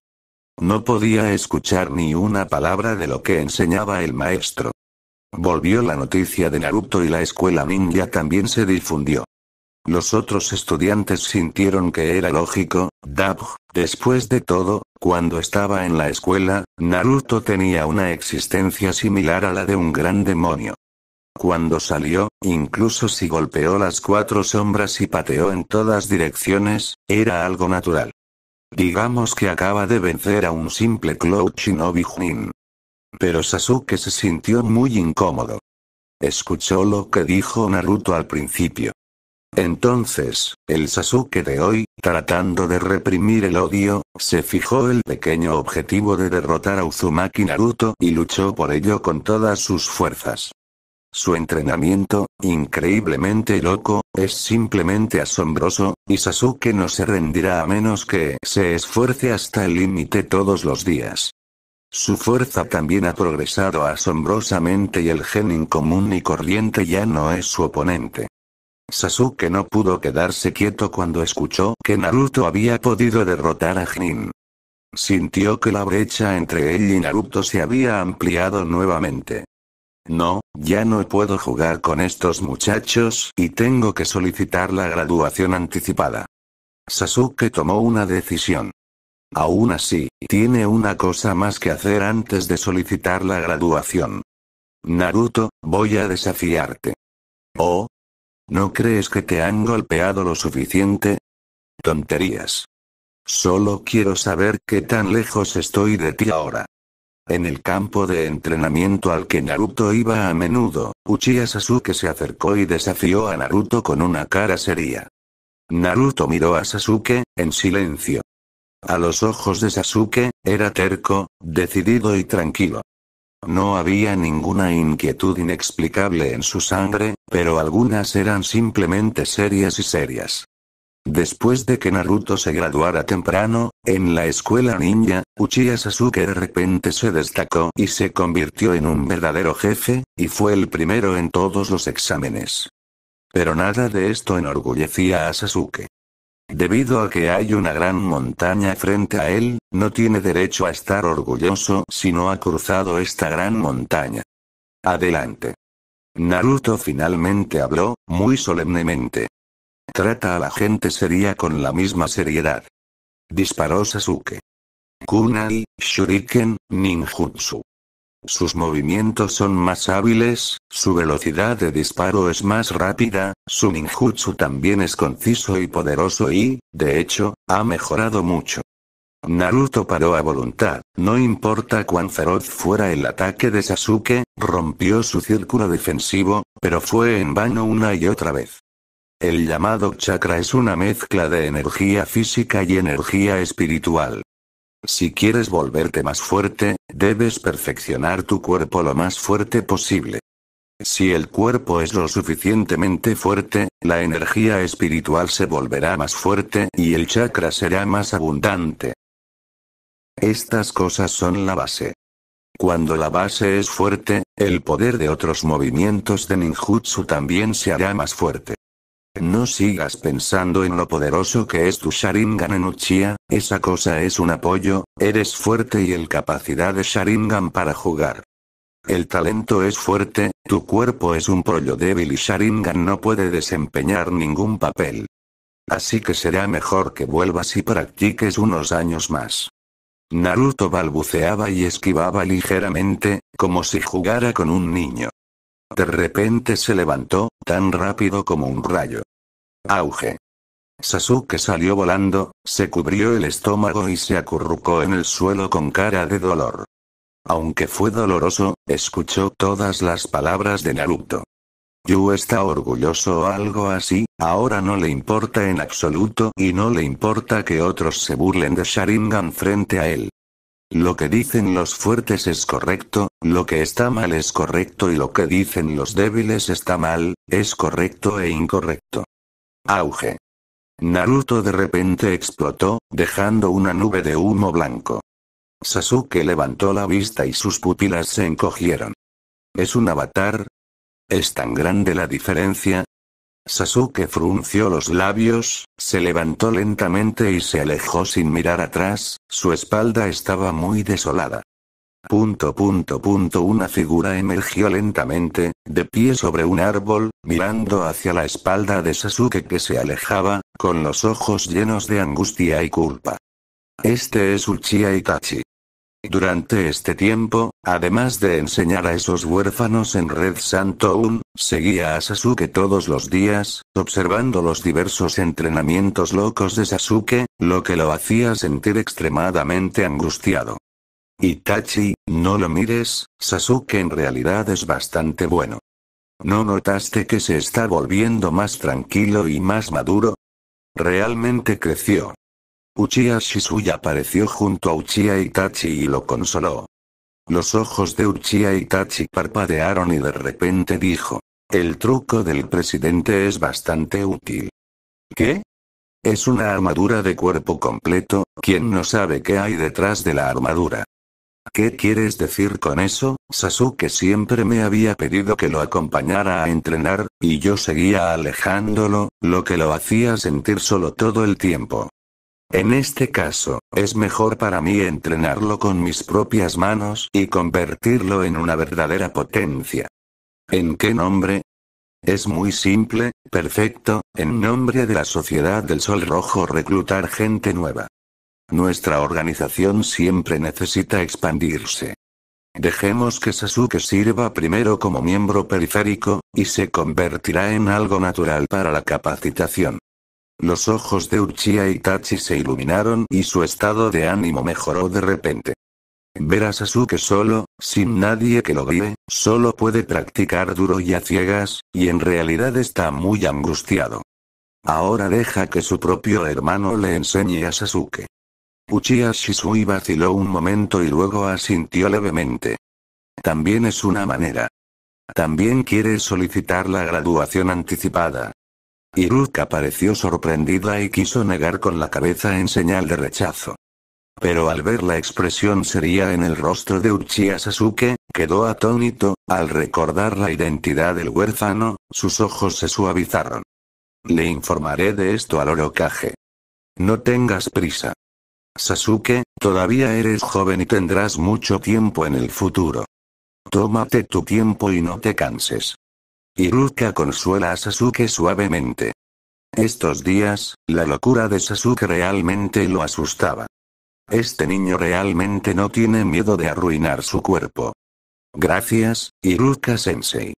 No podía escuchar ni una palabra de lo que enseñaba el maestro. Volvió la noticia de Naruto y la escuela ninja también se difundió. Los otros estudiantes sintieron que era lógico, Dab, después de todo, cuando estaba en la escuela, Naruto tenía una existencia similar a la de un gran demonio. Cuando salió, incluso si golpeó las cuatro sombras y pateó en todas direcciones, era algo natural. Digamos que acaba de vencer a un simple Cloud Shinobi Junin. Pero Sasuke se sintió muy incómodo. Escuchó lo que dijo Naruto al principio. Entonces, el Sasuke de hoy, tratando de reprimir el odio, se fijó el pequeño objetivo de derrotar a Uzumaki Naruto y luchó por ello con todas sus fuerzas. Su entrenamiento, increíblemente loco, es simplemente asombroso, y Sasuke no se rendirá a menos que se esfuerce hasta el límite todos los días. Su fuerza también ha progresado asombrosamente y el genin común y corriente ya no es su oponente. Sasuke no pudo quedarse quieto cuando escuchó que Naruto había podido derrotar a Genin. Sintió que la brecha entre él y Naruto se había ampliado nuevamente. No, ya no puedo jugar con estos muchachos y tengo que solicitar la graduación anticipada. Sasuke tomó una decisión. Aún así, tiene una cosa más que hacer antes de solicitar la graduación. Naruto, voy a desafiarte. ¿Oh? ¿No crees que te han golpeado lo suficiente? Tonterías. Solo quiero saber qué tan lejos estoy de ti ahora. En el campo de entrenamiento al que Naruto iba a menudo, Uchiha Sasuke se acercó y desafió a Naruto con una cara seria. Naruto miró a Sasuke, en silencio. A los ojos de Sasuke, era terco, decidido y tranquilo. No había ninguna inquietud inexplicable en su sangre, pero algunas eran simplemente serias y serias. Después de que Naruto se graduara temprano, en la escuela ninja, Uchiha Sasuke de repente se destacó y se convirtió en un verdadero jefe, y fue el primero en todos los exámenes. Pero nada de esto enorgullecía a Sasuke. Debido a que hay una gran montaña frente a él, no tiene derecho a estar orgulloso si no ha cruzado esta gran montaña. Adelante. Naruto finalmente habló, muy solemnemente trata a la gente sería con la misma seriedad. Disparó Sasuke. Kunai, Shuriken, Ninjutsu. Sus movimientos son más hábiles, su velocidad de disparo es más rápida, su ninjutsu también es conciso y poderoso y, de hecho, ha mejorado mucho. Naruto paró a voluntad, no importa cuán feroz fuera el ataque de Sasuke, rompió su círculo defensivo, pero fue en vano una y otra vez. El llamado chakra es una mezcla de energía física y energía espiritual. Si quieres volverte más fuerte, debes perfeccionar tu cuerpo lo más fuerte posible. Si el cuerpo es lo suficientemente fuerte, la energía espiritual se volverá más fuerte y el chakra será más abundante. Estas cosas son la base. Cuando la base es fuerte, el poder de otros movimientos de ninjutsu también se hará más fuerte. No sigas pensando en lo poderoso que es tu Sharingan en Uchiha, esa cosa es un apoyo, eres fuerte y el capacidad de Sharingan para jugar. El talento es fuerte, tu cuerpo es un pollo débil y Sharingan no puede desempeñar ningún papel. Así que será mejor que vuelvas y practiques unos años más. Naruto balbuceaba y esquivaba ligeramente, como si jugara con un niño. De repente se levantó, tan rápido como un rayo. Auge. Sasuke salió volando, se cubrió el estómago y se acurrucó en el suelo con cara de dolor. Aunque fue doloroso, escuchó todas las palabras de Naruto. Yu está orgulloso o algo así, ahora no le importa en absoluto y no le importa que otros se burlen de Sharingan frente a él. Lo que dicen los fuertes es correcto, lo que está mal es correcto y lo que dicen los débiles está mal, es correcto e incorrecto. Auge. Naruto de repente explotó, dejando una nube de humo blanco. Sasuke levantó la vista y sus pupilas se encogieron. ¿Es un avatar? ¿Es tan grande la diferencia? Sasuke frunció los labios, se levantó lentamente y se alejó sin mirar atrás, su espalda estaba muy desolada. Punto punto punto una figura emergió lentamente, de pie sobre un árbol, mirando hacia la espalda de Sasuke que se alejaba, con los ojos llenos de angustia y culpa. Este es Uchiha Itachi. Durante este tiempo, además de enseñar a esos huérfanos en Red Santo 1, seguía a Sasuke todos los días, observando los diversos entrenamientos locos de Sasuke, lo que lo hacía sentir extremadamente angustiado. Itachi, no lo mires, Sasuke en realidad es bastante bueno. ¿No notaste que se está volviendo más tranquilo y más maduro? Realmente creció. Uchiha Shisui apareció junto a Uchiha Itachi y lo consoló. Los ojos de Uchiha Itachi parpadearon y de repente dijo, el truco del presidente es bastante útil. ¿Qué? Es una armadura de cuerpo completo, ¿quién no sabe qué hay detrás de la armadura? ¿Qué quieres decir con eso? Sasuke siempre me había pedido que lo acompañara a entrenar, y yo seguía alejándolo, lo que lo hacía sentir solo todo el tiempo. En este caso, es mejor para mí entrenarlo con mis propias manos y convertirlo en una verdadera potencia. ¿En qué nombre? Es muy simple, perfecto, en nombre de la Sociedad del Sol Rojo reclutar gente nueva. Nuestra organización siempre necesita expandirse. Dejemos que Sasuke sirva primero como miembro periférico, y se convertirá en algo natural para la capacitación. Los ojos de Uchiha Tachi se iluminaron y su estado de ánimo mejoró de repente. Ver a Sasuke solo, sin nadie que lo guíe, solo puede practicar duro y a ciegas, y en realidad está muy angustiado. Ahora deja que su propio hermano le enseñe a Sasuke. Uchiha Shisui vaciló un momento y luego asintió levemente. También es una manera. También quiere solicitar la graduación anticipada. Iruka pareció sorprendida y quiso negar con la cabeza en señal de rechazo. Pero al ver la expresión seria en el rostro de Uchiha Sasuke, quedó atónito, al recordar la identidad del huérfano, sus ojos se suavizaron. Le informaré de esto al Orokaje. No tengas prisa. Sasuke, todavía eres joven y tendrás mucho tiempo en el futuro. Tómate tu tiempo y no te canses. Iruka consuela a Sasuke suavemente. Estos días, la locura de Sasuke realmente lo asustaba. Este niño realmente no tiene miedo de arruinar su cuerpo. Gracias, Iruka-sensei.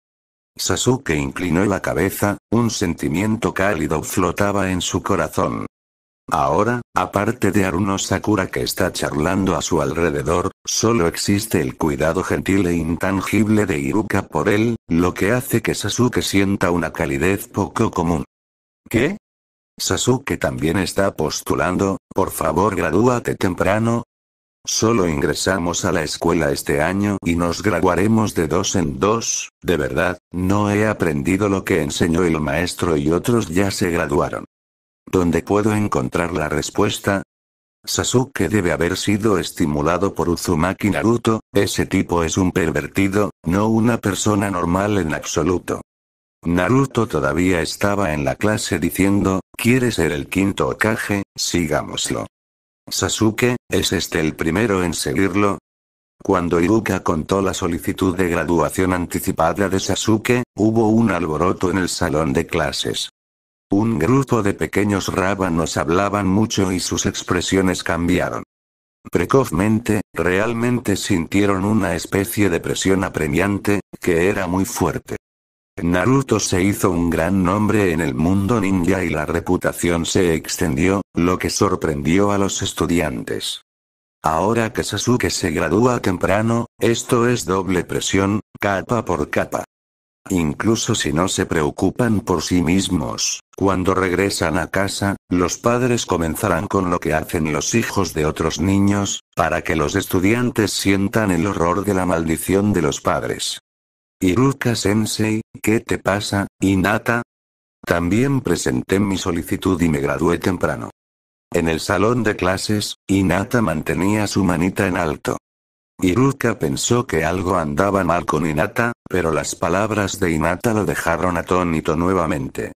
Sasuke inclinó la cabeza, un sentimiento cálido flotaba en su corazón. Ahora, aparte de Aruno Sakura que está charlando a su alrededor, solo existe el cuidado gentil e intangible de Iruka por él, lo que hace que Sasuke sienta una calidez poco común. ¿Qué? Sasuke también está postulando, por favor gradúate temprano. Solo ingresamos a la escuela este año y nos graduaremos de dos en dos, de verdad, no he aprendido lo que enseñó el maestro y otros ya se graduaron. ¿Dónde puedo encontrar la respuesta? Sasuke debe haber sido estimulado por Uzumaki Naruto, ese tipo es un pervertido, no una persona normal en absoluto. Naruto todavía estaba en la clase diciendo, quiere ser el quinto Okage, sigámoslo. Sasuke, ¿es este el primero en seguirlo? Cuando Iruka contó la solicitud de graduación anticipada de Sasuke, hubo un alboroto en el salón de clases. Un grupo de pequeños rábanos hablaban mucho y sus expresiones cambiaron. Precozmente, realmente sintieron una especie de presión apremiante, que era muy fuerte. Naruto se hizo un gran nombre en el mundo ninja y la reputación se extendió, lo que sorprendió a los estudiantes. Ahora que Sasuke se gradúa temprano, esto es doble presión, capa por capa. Incluso si no se preocupan por sí mismos, cuando regresan a casa, los padres comenzarán con lo que hacen los hijos de otros niños, para que los estudiantes sientan el horror de la maldición de los padres. Iruka Sensei, ¿qué te pasa, Inata? También presenté mi solicitud y me gradué temprano. En el salón de clases, Inata mantenía su manita en alto. Iruka pensó que algo andaba mal con Inata, pero las palabras de Inata lo dejaron atónito nuevamente.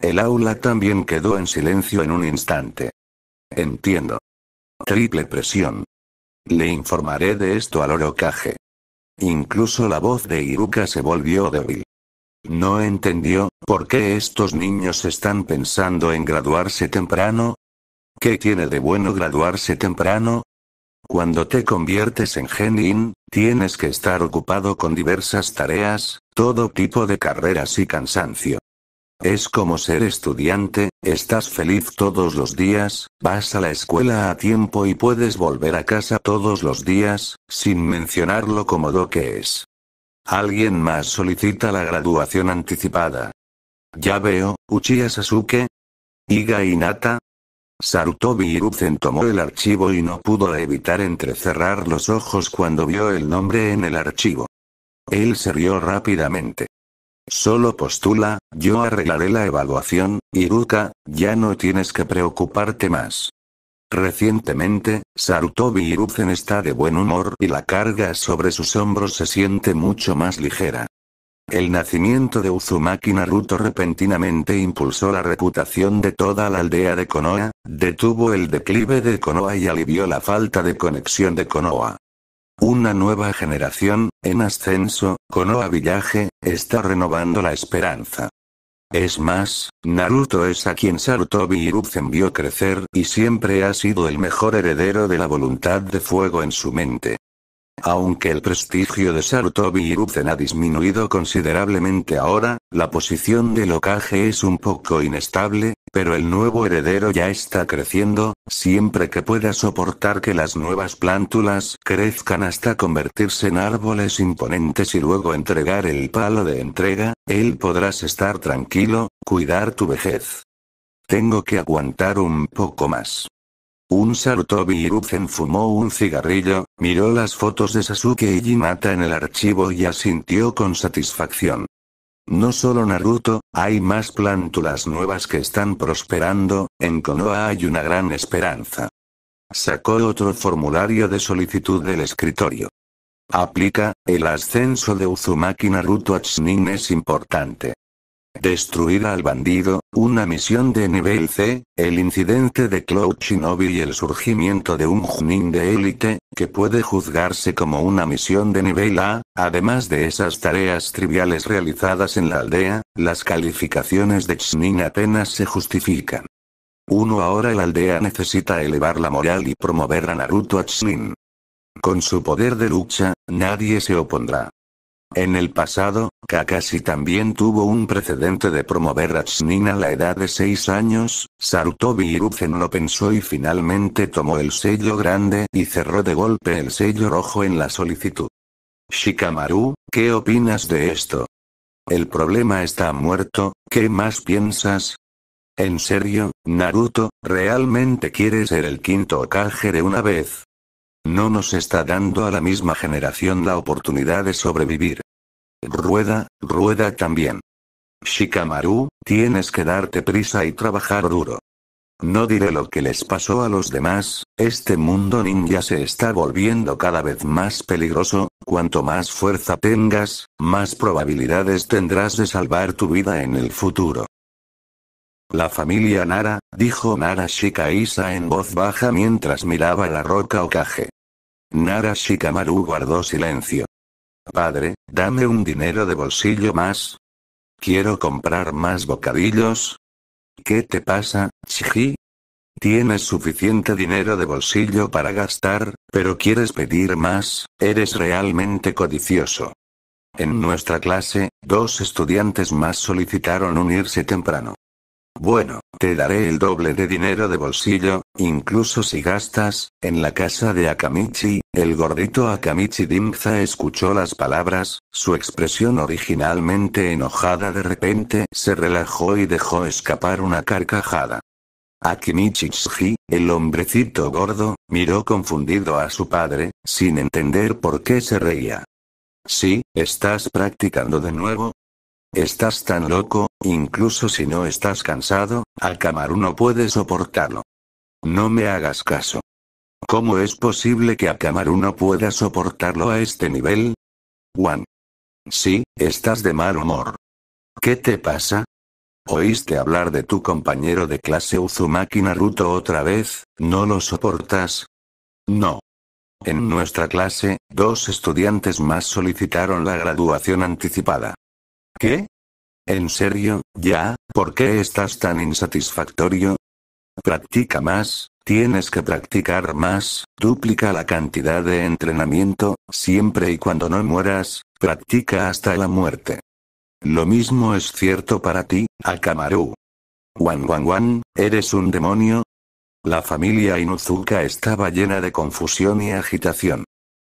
El aula también quedó en silencio en un instante. Entiendo. Triple presión. Le informaré de esto al orocaje. Incluso la voz de Iruka se volvió débil. No entendió, ¿por qué estos niños están pensando en graduarse temprano? ¿Qué tiene de bueno graduarse temprano? Cuando te conviertes en genin, tienes que estar ocupado con diversas tareas, todo tipo de carreras y cansancio. Es como ser estudiante, estás feliz todos los días, vas a la escuela a tiempo y puedes volver a casa todos los días, sin mencionar lo cómodo que es. Alguien más solicita la graduación anticipada. Ya veo, Uchiha Sasuke. Iga Inata. Sarutobi Hiruzen tomó el archivo y no pudo evitar entrecerrar los ojos cuando vio el nombre en el archivo. Él se rió rápidamente. Solo postula, yo arreglaré la evaluación, Iruka, ya no tienes que preocuparte más. Recientemente, Sarutobi Hiruzen está de buen humor y la carga sobre sus hombros se siente mucho más ligera. El nacimiento de Uzumaki Naruto repentinamente impulsó la reputación de toda la aldea de Konoha, detuvo el declive de Konoha y alivió la falta de conexión de Konoha. Una nueva generación, en ascenso, Konoha Village, está renovando la esperanza. Es más, Naruto es a quien Sarutobi Hiruzen vio crecer y siempre ha sido el mejor heredero de la voluntad de fuego en su mente. Aunque el prestigio de Sarutobi y ha disminuido considerablemente ahora, la posición de locaje es un poco inestable, pero el nuevo heredero ya está creciendo, siempre que pueda soportar que las nuevas plántulas crezcan hasta convertirse en árboles imponentes y luego entregar el palo de entrega, él podrás estar tranquilo, cuidar tu vejez. Tengo que aguantar un poco más. Un Sarutobi Hiruzen fumó un cigarrillo, miró las fotos de Sasuke y Jinata en el archivo y asintió con satisfacción. No solo Naruto, hay más plántulas nuevas que están prosperando, en Konoha hay una gran esperanza. Sacó otro formulario de solicitud del escritorio. Aplica, el ascenso de Uzumaki Naruto a es importante. Destruir al bandido, una misión de nivel C, el incidente de Cloud Shinobi y el surgimiento de un Junin de élite, que puede juzgarse como una misión de nivel A, además de esas tareas triviales realizadas en la aldea, las calificaciones de Chunin apenas se justifican. Uno ahora la aldea necesita elevar la moral y promover a Naruto a Chunin. Con su poder de lucha, nadie se opondrá. En el pasado, Kakashi también tuvo un precedente de promover a a la edad de 6 años, Sarutobi Hiruzen lo pensó y finalmente tomó el sello grande y cerró de golpe el sello rojo en la solicitud. Shikamaru, ¿qué opinas de esto? El problema está muerto, ¿qué más piensas? En serio, Naruto, ¿realmente quiere ser el quinto Okage una vez? No nos está dando a la misma generación la oportunidad de sobrevivir. Rueda, rueda también. Shikamaru, tienes que darte prisa y trabajar duro. No diré lo que les pasó a los demás, este mundo ninja se está volviendo cada vez más peligroso, cuanto más fuerza tengas, más probabilidades tendrás de salvar tu vida en el futuro. La familia Nara, dijo Nara Shikaisa en voz baja mientras miraba la roca Okage. Nara Shikamaru guardó silencio. Padre, dame un dinero de bolsillo más. Quiero comprar más bocadillos. ¿Qué te pasa, Chiji? Tienes suficiente dinero de bolsillo para gastar, pero quieres pedir más, eres realmente codicioso. En nuestra clase, dos estudiantes más solicitaron unirse temprano. Bueno, te daré el doble de dinero de bolsillo, incluso si gastas, en la casa de Akamichi. El gordito Akamichi Dimza escuchó las palabras, su expresión originalmente enojada de repente se relajó y dejó escapar una carcajada. Akimichi el hombrecito gordo, miró confundido a su padre, sin entender por qué se reía. Sí, estás practicando de nuevo, Estás tan loco, incluso si no estás cansado, Akamaru no puede soportarlo. No me hagas caso. ¿Cómo es posible que Akamaru no pueda soportarlo a este nivel? Juan. Sí, estás de mal humor. ¿Qué te pasa? ¿Oíste hablar de tu compañero de clase Uzumaki Naruto otra vez? ¿No lo soportas? No. En nuestra clase, dos estudiantes más solicitaron la graduación anticipada. ¿Qué? ¿En serio, ya? ¿Por qué estás tan insatisfactorio? Practica más, tienes que practicar más, duplica la cantidad de entrenamiento, siempre y cuando no mueras, practica hasta la muerte. Lo mismo es cierto para ti, Akamaru. Wan Wan ¿eres un demonio? La familia Inuzuka estaba llena de confusión y agitación.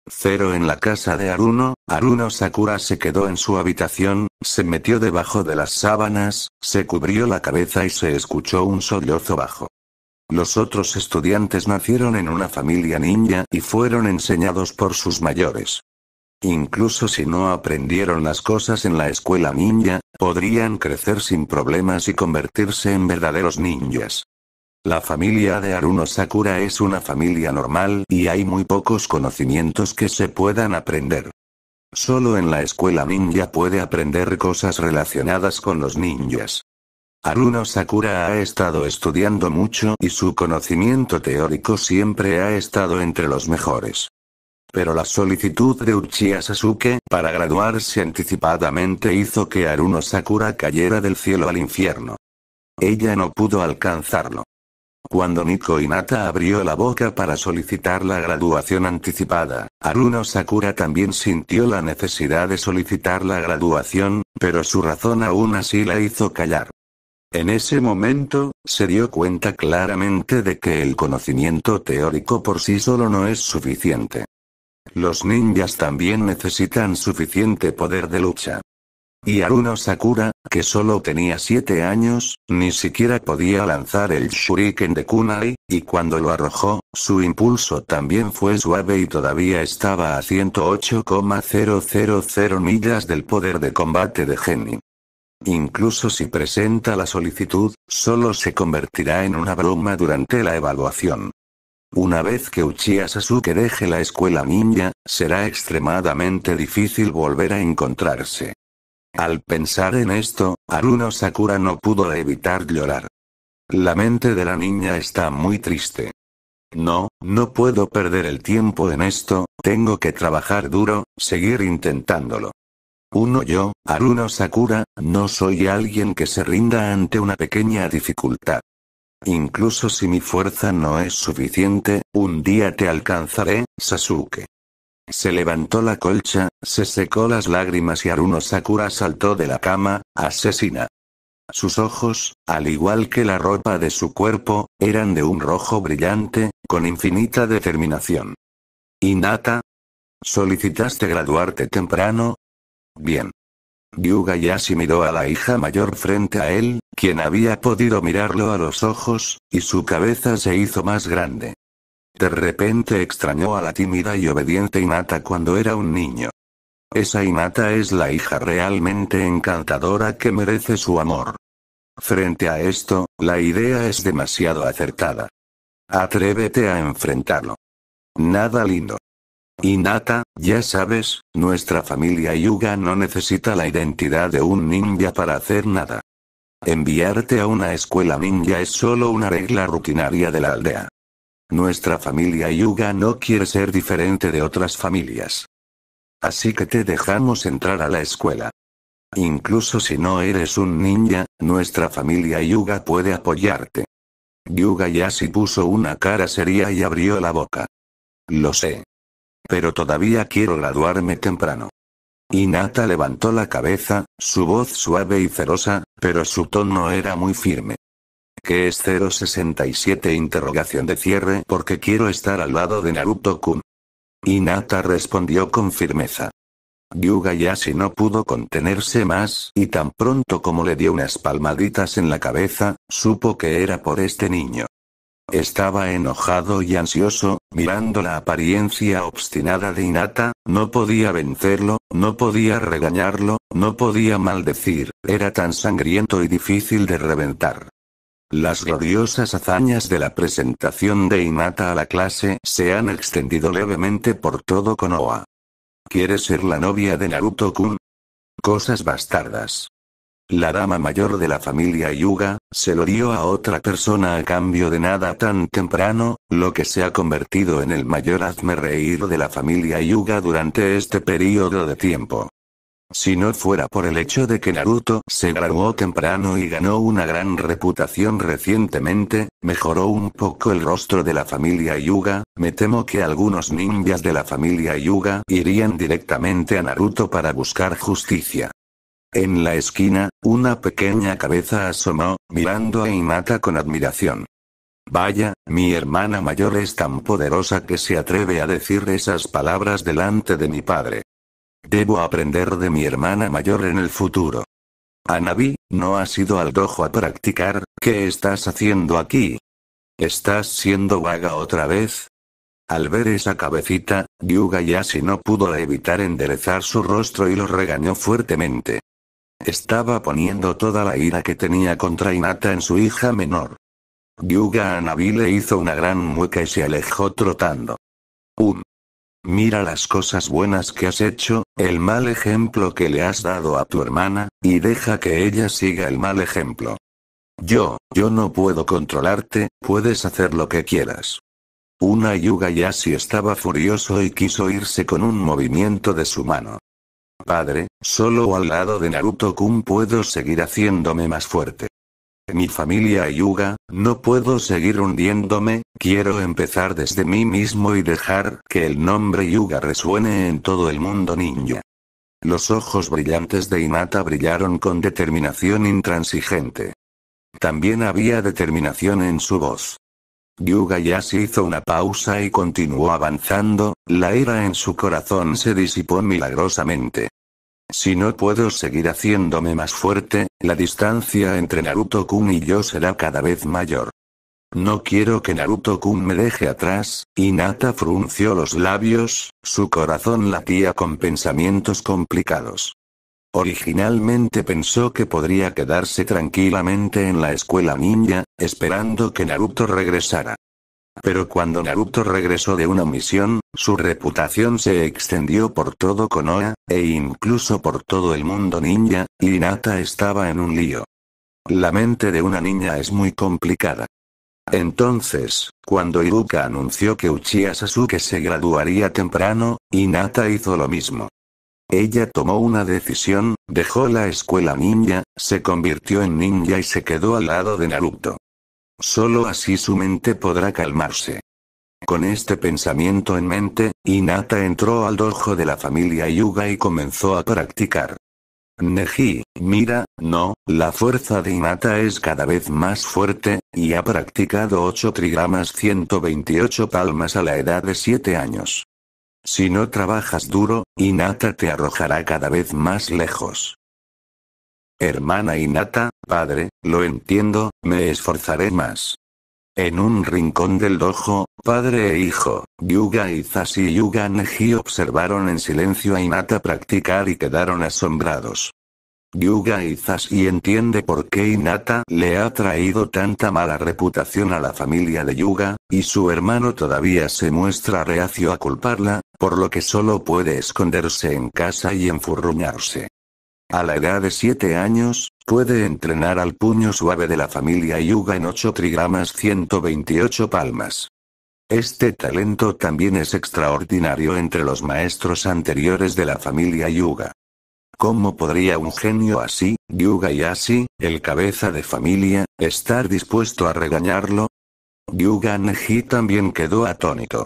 Cero en la casa de Aruno, Aruno Sakura se quedó en su habitación, se metió debajo de las sábanas, se cubrió la cabeza y se escuchó un sollozo bajo. Los otros estudiantes nacieron en una familia ninja y fueron enseñados por sus mayores. Incluso si no aprendieron las cosas en la escuela ninja, podrían crecer sin problemas y convertirse en verdaderos ninjas. La familia de Aruno Sakura es una familia normal y hay muy pocos conocimientos que se puedan aprender. Solo en la escuela ninja puede aprender cosas relacionadas con los ninjas. Aruno Sakura ha estado estudiando mucho y su conocimiento teórico siempre ha estado entre los mejores. Pero la solicitud de Uchiha Sasuke para graduarse anticipadamente hizo que Aruno Sakura cayera del cielo al infierno. Ella no pudo alcanzarlo. Cuando Nico Nata abrió la boca para solicitar la graduación anticipada, Aruno Sakura también sintió la necesidad de solicitar la graduación, pero su razón aún así la hizo callar. En ese momento, se dio cuenta claramente de que el conocimiento teórico por sí solo no es suficiente. Los ninjas también necesitan suficiente poder de lucha. Y Haruno Sakura, que solo tenía 7 años, ni siquiera podía lanzar el shuriken de Kunai, y cuando lo arrojó, su impulso también fue suave y todavía estaba a 108,000 millas del poder de combate de Geni. Incluso si presenta la solicitud, solo se convertirá en una broma durante la evaluación. Una vez que Uchiha Sasuke deje la escuela ninja, será extremadamente difícil volver a encontrarse. Al pensar en esto, Aruno Sakura no pudo evitar llorar. La mente de la niña está muy triste. No, no puedo perder el tiempo en esto, tengo que trabajar duro, seguir intentándolo. Uno yo, Aruno Sakura, no soy alguien que se rinda ante una pequeña dificultad. Incluso si mi fuerza no es suficiente, un día te alcanzaré, Sasuke. Se levantó la colcha, se secó las lágrimas y Aruno Sakura saltó de la cama, asesina. Sus ojos, al igual que la ropa de su cuerpo, eran de un rojo brillante, con infinita determinación. Inata. ¿Solicitaste graduarte temprano? Bien. Yuga Yashi miró a la hija mayor frente a él, quien había podido mirarlo a los ojos, y su cabeza se hizo más grande. De repente extrañó a la tímida y obediente Inata cuando era un niño. Esa Inata es la hija realmente encantadora que merece su amor. Frente a esto, la idea es demasiado acertada. Atrévete a enfrentarlo. Nada lindo. Inata, ya sabes, nuestra familia Yuga no necesita la identidad de un ninja para hacer nada. Enviarte a una escuela ninja es solo una regla rutinaria de la aldea. Nuestra familia Yuga no quiere ser diferente de otras familias. Así que te dejamos entrar a la escuela. Incluso si no eres un ninja, nuestra familia Yuga puede apoyarte. Yuga ya se puso una cara seria y abrió la boca. Lo sé. Pero todavía quiero graduarme temprano. Inata levantó la cabeza, su voz suave y ferosa, pero su tono era muy firme que es 067 interrogación de cierre porque quiero estar al lado de Naruto-kun. Inata respondió con firmeza. Yuga Yashi no pudo contenerse más, y tan pronto como le dio unas palmaditas en la cabeza, supo que era por este niño. Estaba enojado y ansioso, mirando la apariencia obstinada de Inata, no podía vencerlo, no podía regañarlo, no podía maldecir, era tan sangriento y difícil de reventar. Las gloriosas hazañas de la presentación de Inata a la clase se han extendido levemente por todo Konoha. ¿Quieres ser la novia de Naruto-kun? Cosas bastardas. La dama mayor de la familia Yuga, se lo dio a otra persona a cambio de nada tan temprano, lo que se ha convertido en el mayor hazme reír de la familia Yuga durante este periodo de tiempo. Si no fuera por el hecho de que Naruto se graduó temprano y ganó una gran reputación recientemente, mejoró un poco el rostro de la familia Yuga, me temo que algunos ninjas de la familia Yuga irían directamente a Naruto para buscar justicia. En la esquina, una pequeña cabeza asomó, mirando a Inata con admiración. Vaya, mi hermana mayor es tan poderosa que se atreve a decir esas palabras delante de mi padre. Debo aprender de mi hermana mayor en el futuro. Anabi, no has ido al dojo a practicar, ¿qué estás haciendo aquí? ¿Estás siendo vaga otra vez? Al ver esa cabecita, Yuga Yashi no pudo evitar enderezar su rostro y lo regañó fuertemente. Estaba poniendo toda la ira que tenía contra Inata en su hija menor. Yuga Anabi le hizo una gran mueca y se alejó trotando. Mira las cosas buenas que has hecho, el mal ejemplo que le has dado a tu hermana, y deja que ella siga el mal ejemplo. Yo, yo no puedo controlarte, puedes hacer lo que quieras. Una yuga Yashi estaba furioso y quiso irse con un movimiento de su mano. Padre, solo al lado de Naruto-kun puedo seguir haciéndome más fuerte mi familia Yuga, no puedo seguir hundiéndome, quiero empezar desde mí mismo y dejar que el nombre Yuga resuene en todo el mundo ninja. Los ojos brillantes de Inata brillaron con determinación intransigente. También había determinación en su voz. Yuga ya se hizo una pausa y continuó avanzando, la ira en su corazón se disipó milagrosamente. Si no puedo seguir haciéndome más fuerte, la distancia entre Naruto-kun y yo será cada vez mayor. No quiero que Naruto-kun me deje atrás, Nata frunció los labios, su corazón latía con pensamientos complicados. Originalmente pensó que podría quedarse tranquilamente en la escuela ninja, esperando que Naruto regresara. Pero cuando Naruto regresó de una misión, su reputación se extendió por todo Konoha, e incluso por todo el mundo ninja, y Hinata estaba en un lío. La mente de una niña es muy complicada. Entonces, cuando Iruka anunció que Uchiha Sasuke se graduaría temprano, Inata hizo lo mismo. Ella tomó una decisión, dejó la escuela ninja, se convirtió en ninja y se quedó al lado de Naruto. Solo así su mente podrá calmarse. Con este pensamiento en mente, Inata entró al dojo de la familia Yuga y comenzó a practicar. Neji, mira, no, la fuerza de Inata es cada vez más fuerte, y ha practicado 8 trigramas 128 palmas a la edad de 7 años. Si no trabajas duro, Inata te arrojará cada vez más lejos. Hermana Inata, padre, lo entiendo, me esforzaré más. En un rincón del dojo, padre e hijo, Yuga Izasi y Yuga Neji observaron en silencio a Inata practicar y quedaron asombrados. Yuga Izasi entiende por qué Inata le ha traído tanta mala reputación a la familia de Yuga, y su hermano todavía se muestra reacio a culparla, por lo que solo puede esconderse en casa y enfurruñarse. A la edad de 7 años, puede entrenar al puño suave de la familia Yuga en 8 trigramas 128 palmas. Este talento también es extraordinario entre los maestros anteriores de la familia Yuga. ¿Cómo podría un genio así, Yuga y así, el cabeza de familia, estar dispuesto a regañarlo? Yuga Neji también quedó atónito.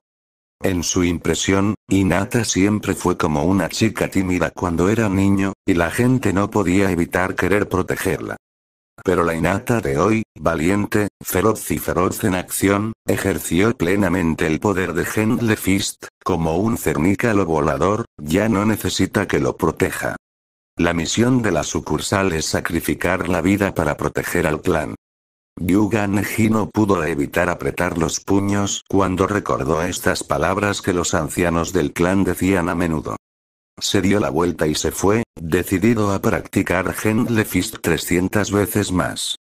En su impresión, Inata siempre fue como una chica tímida cuando era niño, y la gente no podía evitar querer protegerla. Pero la Inata de hoy, valiente, feroz y feroz en acción, ejerció plenamente el poder de Gentle Fist, como un cernícalo volador, ya no necesita que lo proteja. La misión de la sucursal es sacrificar la vida para proteger al clan. Neji no pudo evitar apretar los puños cuando recordó estas palabras que los ancianos del clan decían a menudo. Se dio la vuelta y se fue, decidido a practicar Gentle Fist 300 veces más.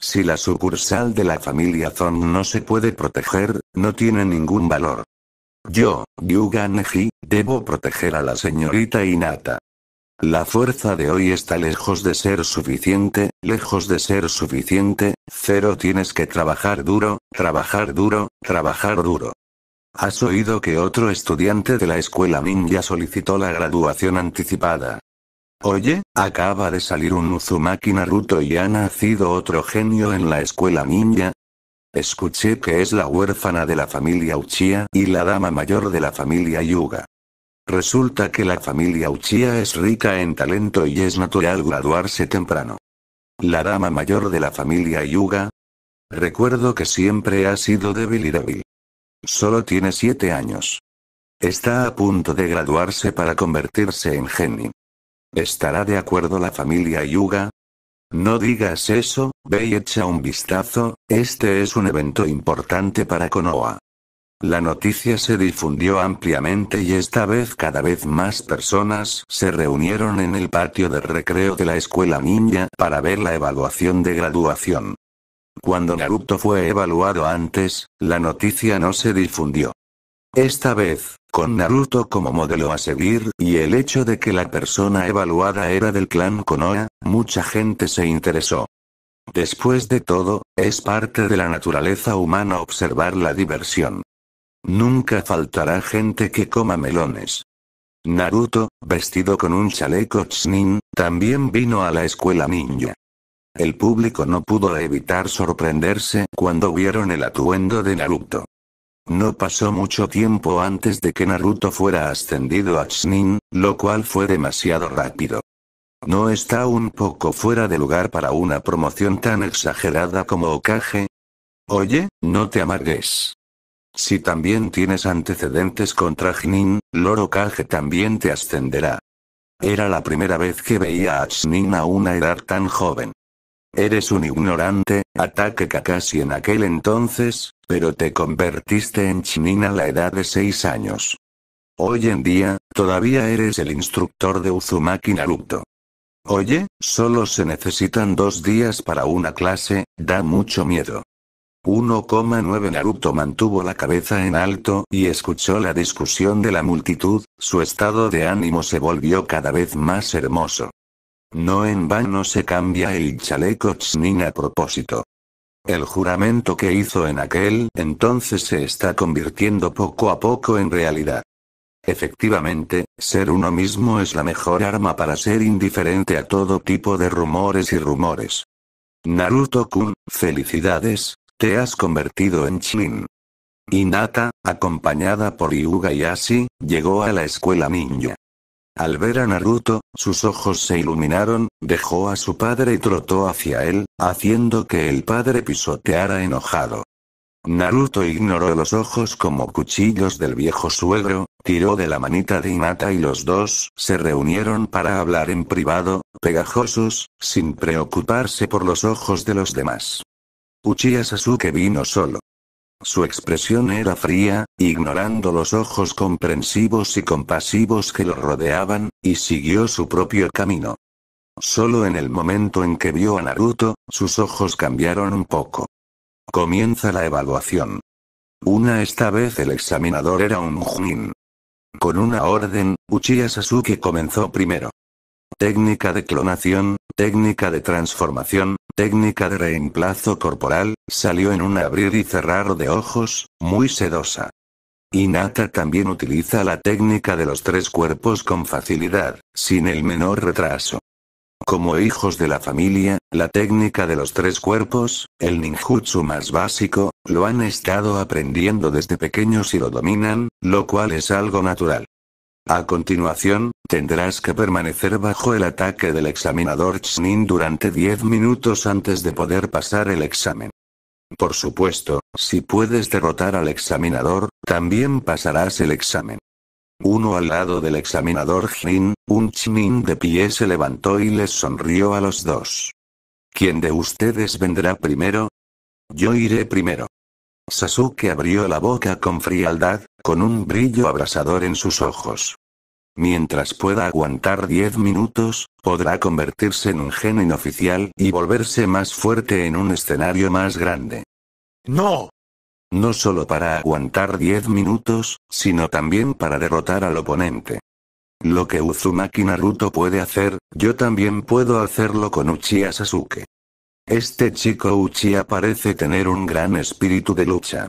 Si la sucursal de la familia Zon no se puede proteger, no tiene ningún valor. Yo, Neji, debo proteger a la señorita Inata. La fuerza de hoy está lejos de ser suficiente, lejos de ser suficiente, cero tienes que trabajar duro, trabajar duro, trabajar duro. ¿Has oído que otro estudiante de la escuela ninja solicitó la graduación anticipada? Oye, acaba de salir un Uzumaki Naruto y ha nacido otro genio en la escuela ninja. Escuché que es la huérfana de la familia Uchiha y la dama mayor de la familia Yuga. Resulta que la familia Uchiha es rica en talento y es natural graduarse temprano. La dama mayor de la familia Yuga. Recuerdo que siempre ha sido débil y débil. Solo tiene siete años. Está a punto de graduarse para convertirse en Genin. ¿Estará de acuerdo la familia Yuga? No digas eso, ve y echa un vistazo, este es un evento importante para Konoha. La noticia se difundió ampliamente y esta vez cada vez más personas se reunieron en el patio de recreo de la escuela ninja para ver la evaluación de graduación. Cuando Naruto fue evaluado antes, la noticia no se difundió. Esta vez, con Naruto como modelo a seguir y el hecho de que la persona evaluada era del clan Konoha, mucha gente se interesó. Después de todo, es parte de la naturaleza humana observar la diversión. Nunca faltará gente que coma melones. Naruto, vestido con un chaleco Chunin, también vino a la escuela ninja. El público no pudo evitar sorprenderse cuando vieron el atuendo de Naruto. No pasó mucho tiempo antes de que Naruto fuera ascendido a Chunin, lo cual fue demasiado rápido. ¿No está un poco fuera de lugar para una promoción tan exagerada como Okage? Oye, no te amargues. Si también tienes antecedentes contra Jinin, Loro Kage también te ascenderá. Era la primera vez que veía a Jinin a una edad tan joven. Eres un ignorante, ataque Kakashi en aquel entonces, pero te convertiste en Jinin a la edad de 6 años. Hoy en día, todavía eres el instructor de Uzumaki Naruto. Oye, solo se necesitan dos días para una clase, da mucho miedo. 1,9 Naruto mantuvo la cabeza en alto, y escuchó la discusión de la multitud, su estado de ánimo se volvió cada vez más hermoso. No en vano se cambia el chaleco Chunin a propósito. El juramento que hizo en aquel entonces se está convirtiendo poco a poco en realidad. Efectivamente, ser uno mismo es la mejor arma para ser indiferente a todo tipo de rumores y rumores. Naruto-kun, felicidades, te has convertido en Chin. Inata, acompañada por Yuga y Ashi, llegó a la escuela ninja. Al ver a Naruto, sus ojos se iluminaron, dejó a su padre y trotó hacia él, haciendo que el padre pisoteara enojado. Naruto ignoró los ojos como cuchillos del viejo suegro, tiró de la manita de Inata y los dos se reunieron para hablar en privado, pegajosos, sin preocuparse por los ojos de los demás. Uchiha Sasuke vino solo. Su expresión era fría, ignorando los ojos comprensivos y compasivos que lo rodeaban, y siguió su propio camino. Solo en el momento en que vio a Naruto, sus ojos cambiaron un poco. Comienza la evaluación. Una esta vez el examinador era un Junin. Con una orden, Uchiha Sasuke comenzó primero técnica de clonación, técnica de transformación, técnica de reemplazo corporal, salió en un abrir y cerrar de ojos, muy sedosa. Inata también utiliza la técnica de los tres cuerpos con facilidad, sin el menor retraso. Como hijos de la familia, la técnica de los tres cuerpos, el ninjutsu más básico, lo han estado aprendiendo desde pequeños y lo dominan, lo cual es algo natural. A continuación, tendrás que permanecer bajo el ataque del examinador Chnin durante 10 minutos antes de poder pasar el examen. Por supuesto, si puedes derrotar al examinador, también pasarás el examen. Uno al lado del examinador Jin, un Chinin de pie se levantó y les sonrió a los dos. ¿Quién de ustedes vendrá primero? Yo iré primero. Sasuke abrió la boca con frialdad, con un brillo abrasador en sus ojos. Mientras pueda aguantar 10 minutos, podrá convertirse en un gen inoficial y volverse más fuerte en un escenario más grande. ¡No! No solo para aguantar 10 minutos, sino también para derrotar al oponente. Lo que Uzumaki Naruto puede hacer, yo también puedo hacerlo con Uchiha Sasuke. Este chico Uchiha parece tener un gran espíritu de lucha.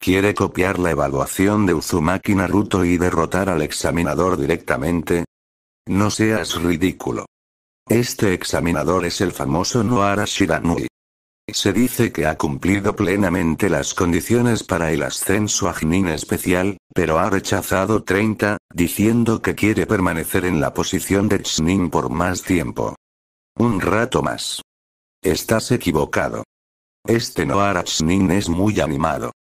Quiere copiar la evaluación de Uzumaki Naruto y derrotar al examinador directamente. No seas ridículo. Este examinador es el famoso Noara Shiranui. Se dice que ha cumplido plenamente las condiciones para el ascenso a Jinin especial, pero ha rechazado 30, diciendo que quiere permanecer en la posición de Jinin por más tiempo. Un rato más. Estás equivocado. Este Noara Chnin es muy animado.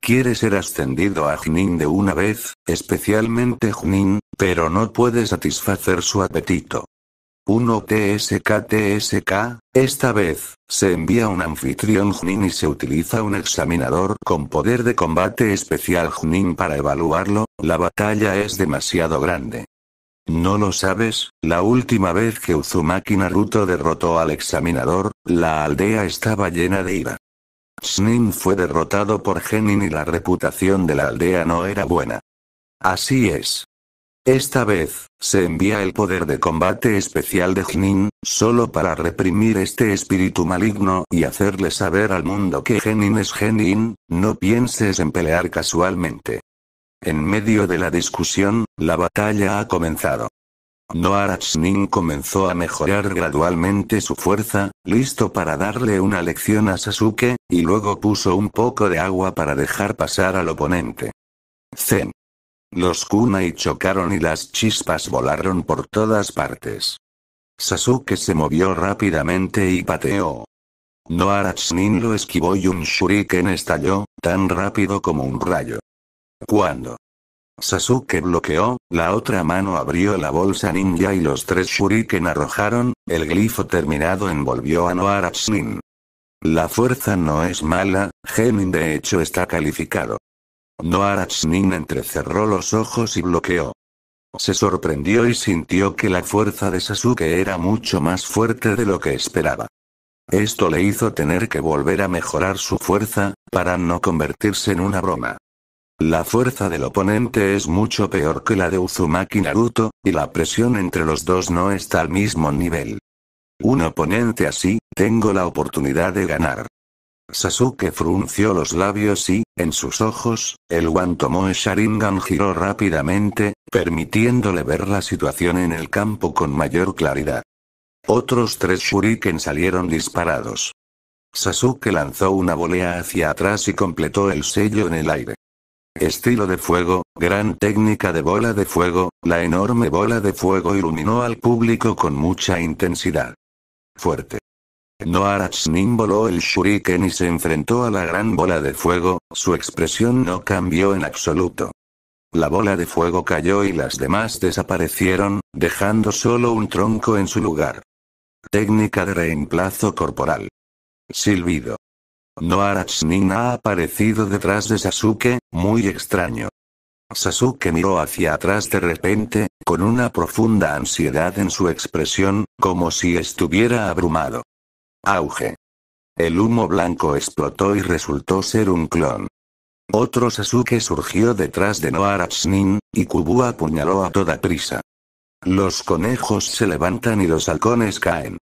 Quiere ser ascendido a Jnin de una vez, especialmente Jnin, pero no puede satisfacer su apetito. 1 TSK TSK, esta vez, se envía un anfitrión Jnin y se utiliza un examinador con poder de combate especial Jnin para evaluarlo, la batalla es demasiado grande. ¿No lo sabes? La última vez que Uzumaki Naruto derrotó al examinador, la aldea estaba llena de ira. Snin fue derrotado por Genin y la reputación de la aldea no era buena. Así es. Esta vez, se envía el poder de combate especial de Genin, solo para reprimir este espíritu maligno y hacerle saber al mundo que Genin es Genin, no pienses en pelear casualmente. En medio de la discusión, la batalla ha comenzado. Noarachnin comenzó a mejorar gradualmente su fuerza, listo para darle una lección a Sasuke, y luego puso un poco de agua para dejar pasar al oponente. Zen. Los kunai chocaron y las chispas volaron por todas partes. Sasuke se movió rápidamente y pateó. Noarachnin lo esquivó y un shuriken estalló, tan rápido como un rayo. ¿Cuándo? Sasuke bloqueó, la otra mano abrió la bolsa ninja y los tres shuriken arrojaron, el glifo terminado envolvió a Noara La fuerza no es mala, Genin de hecho está calificado. Noara entrecerró los ojos y bloqueó. Se sorprendió y sintió que la fuerza de Sasuke era mucho más fuerte de lo que esperaba. Esto le hizo tener que volver a mejorar su fuerza, para no convertirse en una broma. La fuerza del oponente es mucho peor que la de Uzumaki Naruto, y la presión entre los dos no está al mismo nivel. Un oponente así, tengo la oportunidad de ganar. Sasuke frunció los labios y, en sus ojos, el Wantomoe Sharingan giró rápidamente, permitiéndole ver la situación en el campo con mayor claridad. Otros tres shuriken salieron disparados. Sasuke lanzó una volea hacia atrás y completó el sello en el aire. Estilo de fuego, gran técnica de bola de fuego, la enorme bola de fuego iluminó al público con mucha intensidad. Fuerte. Noaratsnin voló el shuriken y se enfrentó a la gran bola de fuego, su expresión no cambió en absoluto. La bola de fuego cayó y las demás desaparecieron, dejando solo un tronco en su lugar. Técnica de reemplazo corporal. Silbido. No ha aparecido detrás de Sasuke, muy extraño. Sasuke miró hacia atrás de repente, con una profunda ansiedad en su expresión, como si estuviera abrumado. Auge. El humo blanco explotó y resultó ser un clon. Otro Sasuke surgió detrás de Noarachnin, y Kubu apuñaló a toda prisa. Los conejos se levantan y los halcones caen.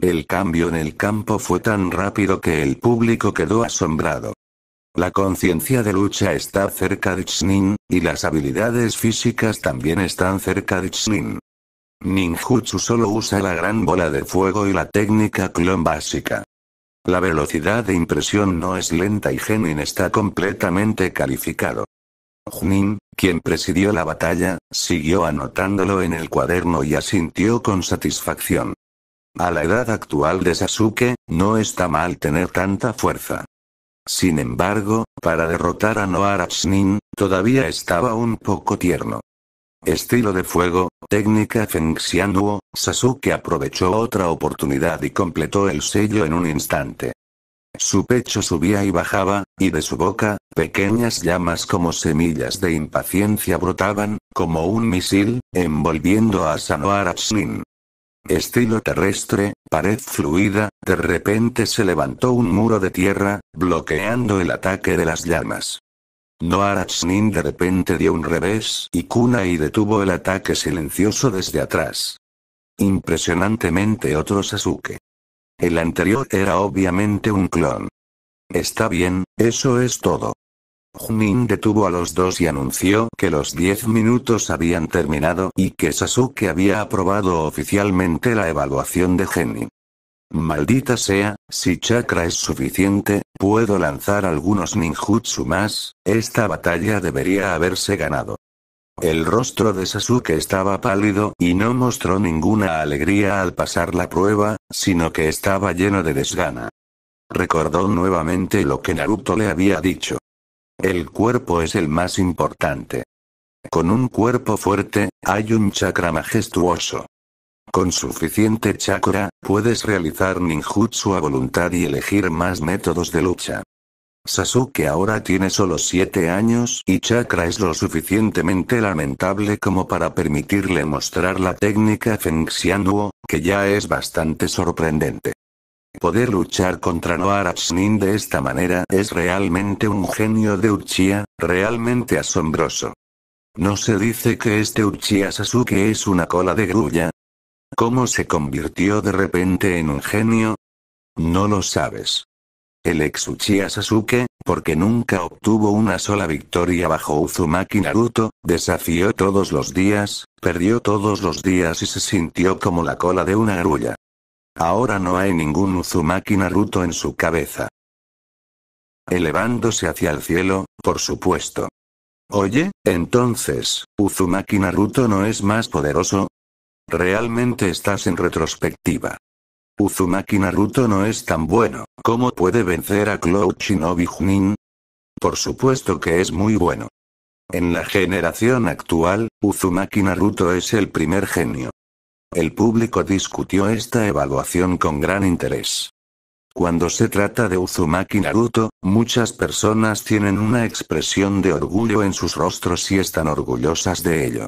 El cambio en el campo fue tan rápido que el público quedó asombrado. La conciencia de lucha está cerca de Chnin, y las habilidades físicas también están cerca de Chnin. Ninjutsu solo usa la gran bola de fuego y la técnica clon básica. La velocidad de impresión no es lenta y Genin está completamente calificado. Junin, quien presidió la batalla, siguió anotándolo en el cuaderno y asintió con satisfacción. A la edad actual de Sasuke, no está mal tener tanta fuerza. Sin embargo, para derrotar a Noara todavía estaba un poco tierno. Estilo de fuego, técnica Feng Sasuke aprovechó otra oportunidad y completó el sello en un instante. Su pecho subía y bajaba, y de su boca, pequeñas llamas como semillas de impaciencia brotaban, como un misil, envolviendo a Estilo terrestre, pared fluida, de repente se levantó un muro de tierra, bloqueando el ataque de las llamas. Noarachnin de repente dio un revés y Kunai detuvo el ataque silencioso desde atrás. Impresionantemente otro Sasuke. El anterior era obviamente un clon. Está bien, eso es todo. Junin detuvo a los dos y anunció que los 10 minutos habían terminado y que Sasuke había aprobado oficialmente la evaluación de Geni. Maldita sea, si chakra es suficiente, puedo lanzar algunos ninjutsu más, esta batalla debería haberse ganado. El rostro de Sasuke estaba pálido y no mostró ninguna alegría al pasar la prueba, sino que estaba lleno de desgana. Recordó nuevamente lo que Naruto le había dicho. El cuerpo es el más importante. Con un cuerpo fuerte, hay un chakra majestuoso. Con suficiente chakra, puedes realizar ninjutsu a voluntad y elegir más métodos de lucha. Sasuke ahora tiene solo 7 años y Chakra es lo suficientemente lamentable como para permitirle mostrar la técnica Feng que ya es bastante sorprendente. Poder luchar contra Noah Nin de esta manera es realmente un genio de Uchiha, realmente asombroso. ¿No se dice que este Uchiha Sasuke es una cola de grulla? ¿Cómo se convirtió de repente en un genio? No lo sabes. El ex Uchiha Sasuke, porque nunca obtuvo una sola victoria bajo Uzumaki Naruto, desafió todos los días, perdió todos los días y se sintió como la cola de una grulla. Ahora no hay ningún Uzumaki Naruto en su cabeza. Elevándose hacia el cielo, por supuesto. Oye, entonces, Uzumaki Naruto no es más poderoso. Realmente estás en retrospectiva. Uzumaki Naruto no es tan bueno, ¿cómo puede vencer a Cloud Shinobi Junin? Por supuesto que es muy bueno. En la generación actual, Uzumaki Naruto es el primer genio. El público discutió esta evaluación con gran interés. Cuando se trata de Uzumaki Naruto, muchas personas tienen una expresión de orgullo en sus rostros y están orgullosas de ello.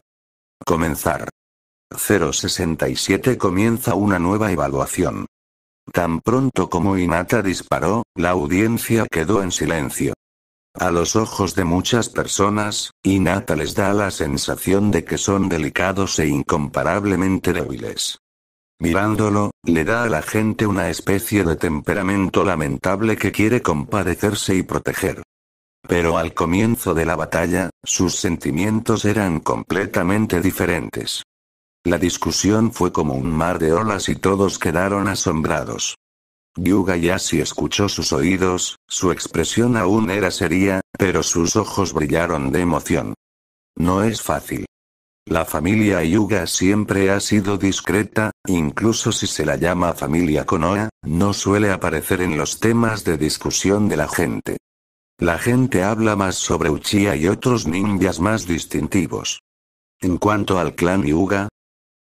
Comenzar. 067 comienza una nueva evaluación. Tan pronto como Inata disparó, la audiencia quedó en silencio. A los ojos de muchas personas, y Nata les da la sensación de que son delicados e incomparablemente débiles. Mirándolo, le da a la gente una especie de temperamento lamentable que quiere compadecerse y proteger. Pero al comienzo de la batalla, sus sentimientos eran completamente diferentes. La discusión fue como un mar de olas y todos quedaron asombrados. Yuga si escuchó sus oídos, su expresión aún era seria, pero sus ojos brillaron de emoción. No es fácil. La familia Yuga siempre ha sido discreta, incluso si se la llama familia Konoha, no suele aparecer en los temas de discusión de la gente. La gente habla más sobre Uchiha y otros ninjas más distintivos. En cuanto al clan Yuga,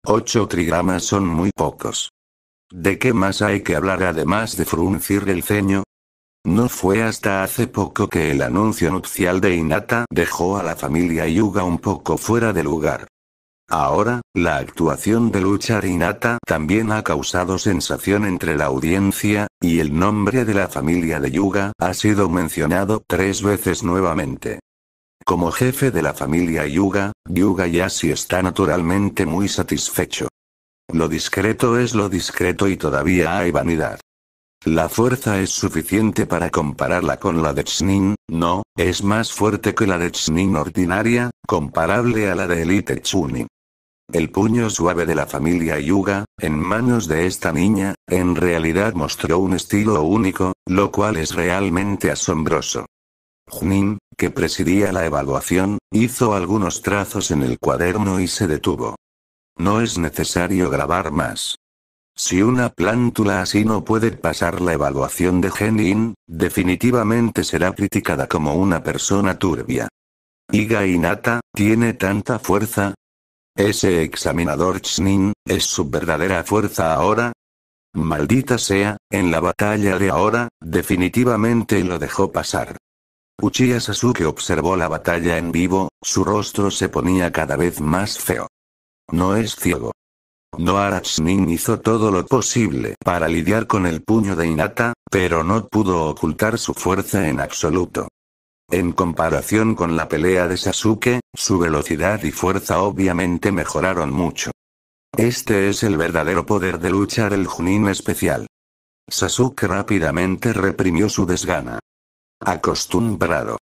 ocho trigramas son muy pocos. ¿De qué más hay que hablar además de fruncir el ceño? No fue hasta hace poco que el anuncio nupcial de Inata dejó a la familia Yuga un poco fuera de lugar. Ahora, la actuación de Luchar Inata también ha causado sensación entre la audiencia, y el nombre de la familia de Yuga ha sido mencionado tres veces nuevamente. Como jefe de la familia Yuga, Yuga ya sí está naturalmente muy satisfecho. Lo discreto es lo discreto y todavía hay vanidad. La fuerza es suficiente para compararla con la de Chnin, no, es más fuerte que la de Chnin ordinaria, comparable a la de Elite Chunin. El puño suave de la familia Yuga, en manos de esta niña, en realidad mostró un estilo único, lo cual es realmente asombroso. Junin, que presidía la evaluación, hizo algunos trazos en el cuaderno y se detuvo. No es necesario grabar más. Si una plántula así no puede pasar la evaluación de Genin, definitivamente será criticada como una persona turbia. Iga Inata, tiene tanta fuerza. Ese examinador Chnin, ¿es su verdadera fuerza ahora? Maldita sea, en la batalla de ahora, definitivamente lo dejó pasar. Uchiha Sasuke observó la batalla en vivo, su rostro se ponía cada vez más feo. No es ciego. Noarachnin hizo todo lo posible para lidiar con el puño de Inata, pero no pudo ocultar su fuerza en absoluto. En comparación con la pelea de Sasuke, su velocidad y fuerza obviamente mejoraron mucho. Este es el verdadero poder de luchar el Junin especial. Sasuke rápidamente reprimió su desgana. Acostumbrado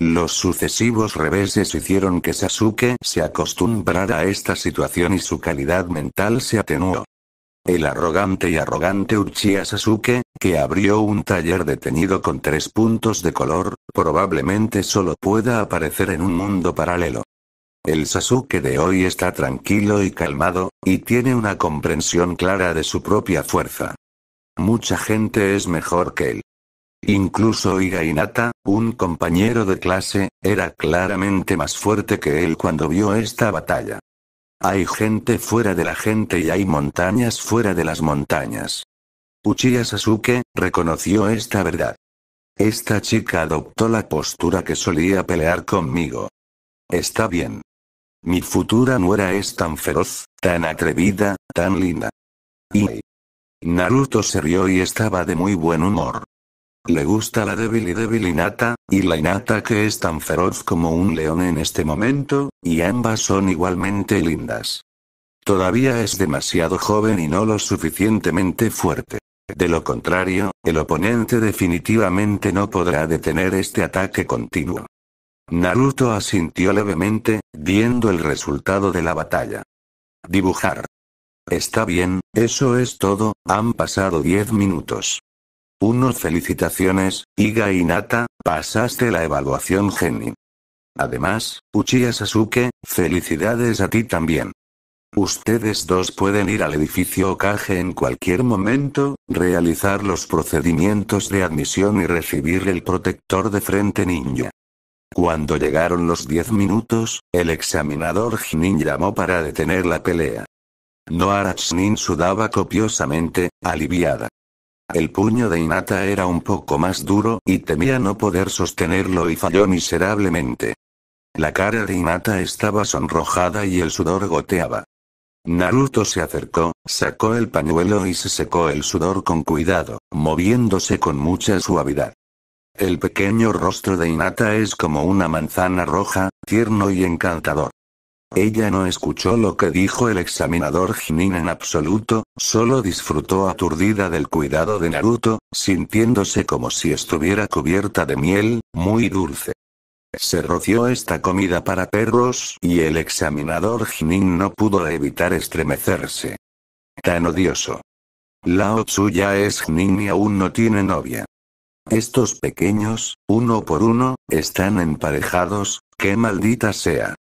los sucesivos reveses hicieron que Sasuke se acostumbrara a esta situación y su calidad mental se atenuó. El arrogante y arrogante Uchiha Sasuke, que abrió un taller detenido con tres puntos de color, probablemente solo pueda aparecer en un mundo paralelo. El Sasuke de hoy está tranquilo y calmado, y tiene una comprensión clara de su propia fuerza. Mucha gente es mejor que él. Incluso Igainata, un compañero de clase, era claramente más fuerte que él cuando vio esta batalla. Hay gente fuera de la gente y hay montañas fuera de las montañas. Uchiha Sasuke, reconoció esta verdad. Esta chica adoptó la postura que solía pelear conmigo. Está bien. Mi futura nuera es tan feroz, tan atrevida, tan linda. Y... Naruto se rió y estaba de muy buen humor. Le gusta la débil y débil Inata y la Inata que es tan feroz como un león en este momento, y ambas son igualmente lindas. Todavía es demasiado joven y no lo suficientemente fuerte. De lo contrario, el oponente definitivamente no podrá detener este ataque continuo. Naruto asintió levemente, viendo el resultado de la batalla. Dibujar. Está bien, eso es todo, han pasado 10 minutos. Unos felicitaciones, Iga Nata, pasaste la evaluación Genin. Además, Uchiha Sasuke, felicidades a ti también. Ustedes dos pueden ir al edificio Okage en cualquier momento, realizar los procedimientos de admisión y recibir el protector de frente ninja. Cuando llegaron los 10 minutos, el examinador Genin llamó para detener la pelea. Noara sudaba copiosamente, aliviada. El puño de Inata era un poco más duro, y temía no poder sostenerlo y falló miserablemente. La cara de Inata estaba sonrojada y el sudor goteaba. Naruto se acercó, sacó el pañuelo y se secó el sudor con cuidado, moviéndose con mucha suavidad. El pequeño rostro de Inata es como una manzana roja, tierno y encantador. Ella no escuchó lo que dijo el examinador Jinin en absoluto, solo disfrutó aturdida del cuidado de Naruto, sintiéndose como si estuviera cubierta de miel, muy dulce. Se roció esta comida para perros, y el examinador Jinin no pudo evitar estremecerse. Tan odioso. La otsuya es Jinin y aún no tiene novia. Estos pequeños, uno por uno, están emparejados, qué maldita sea.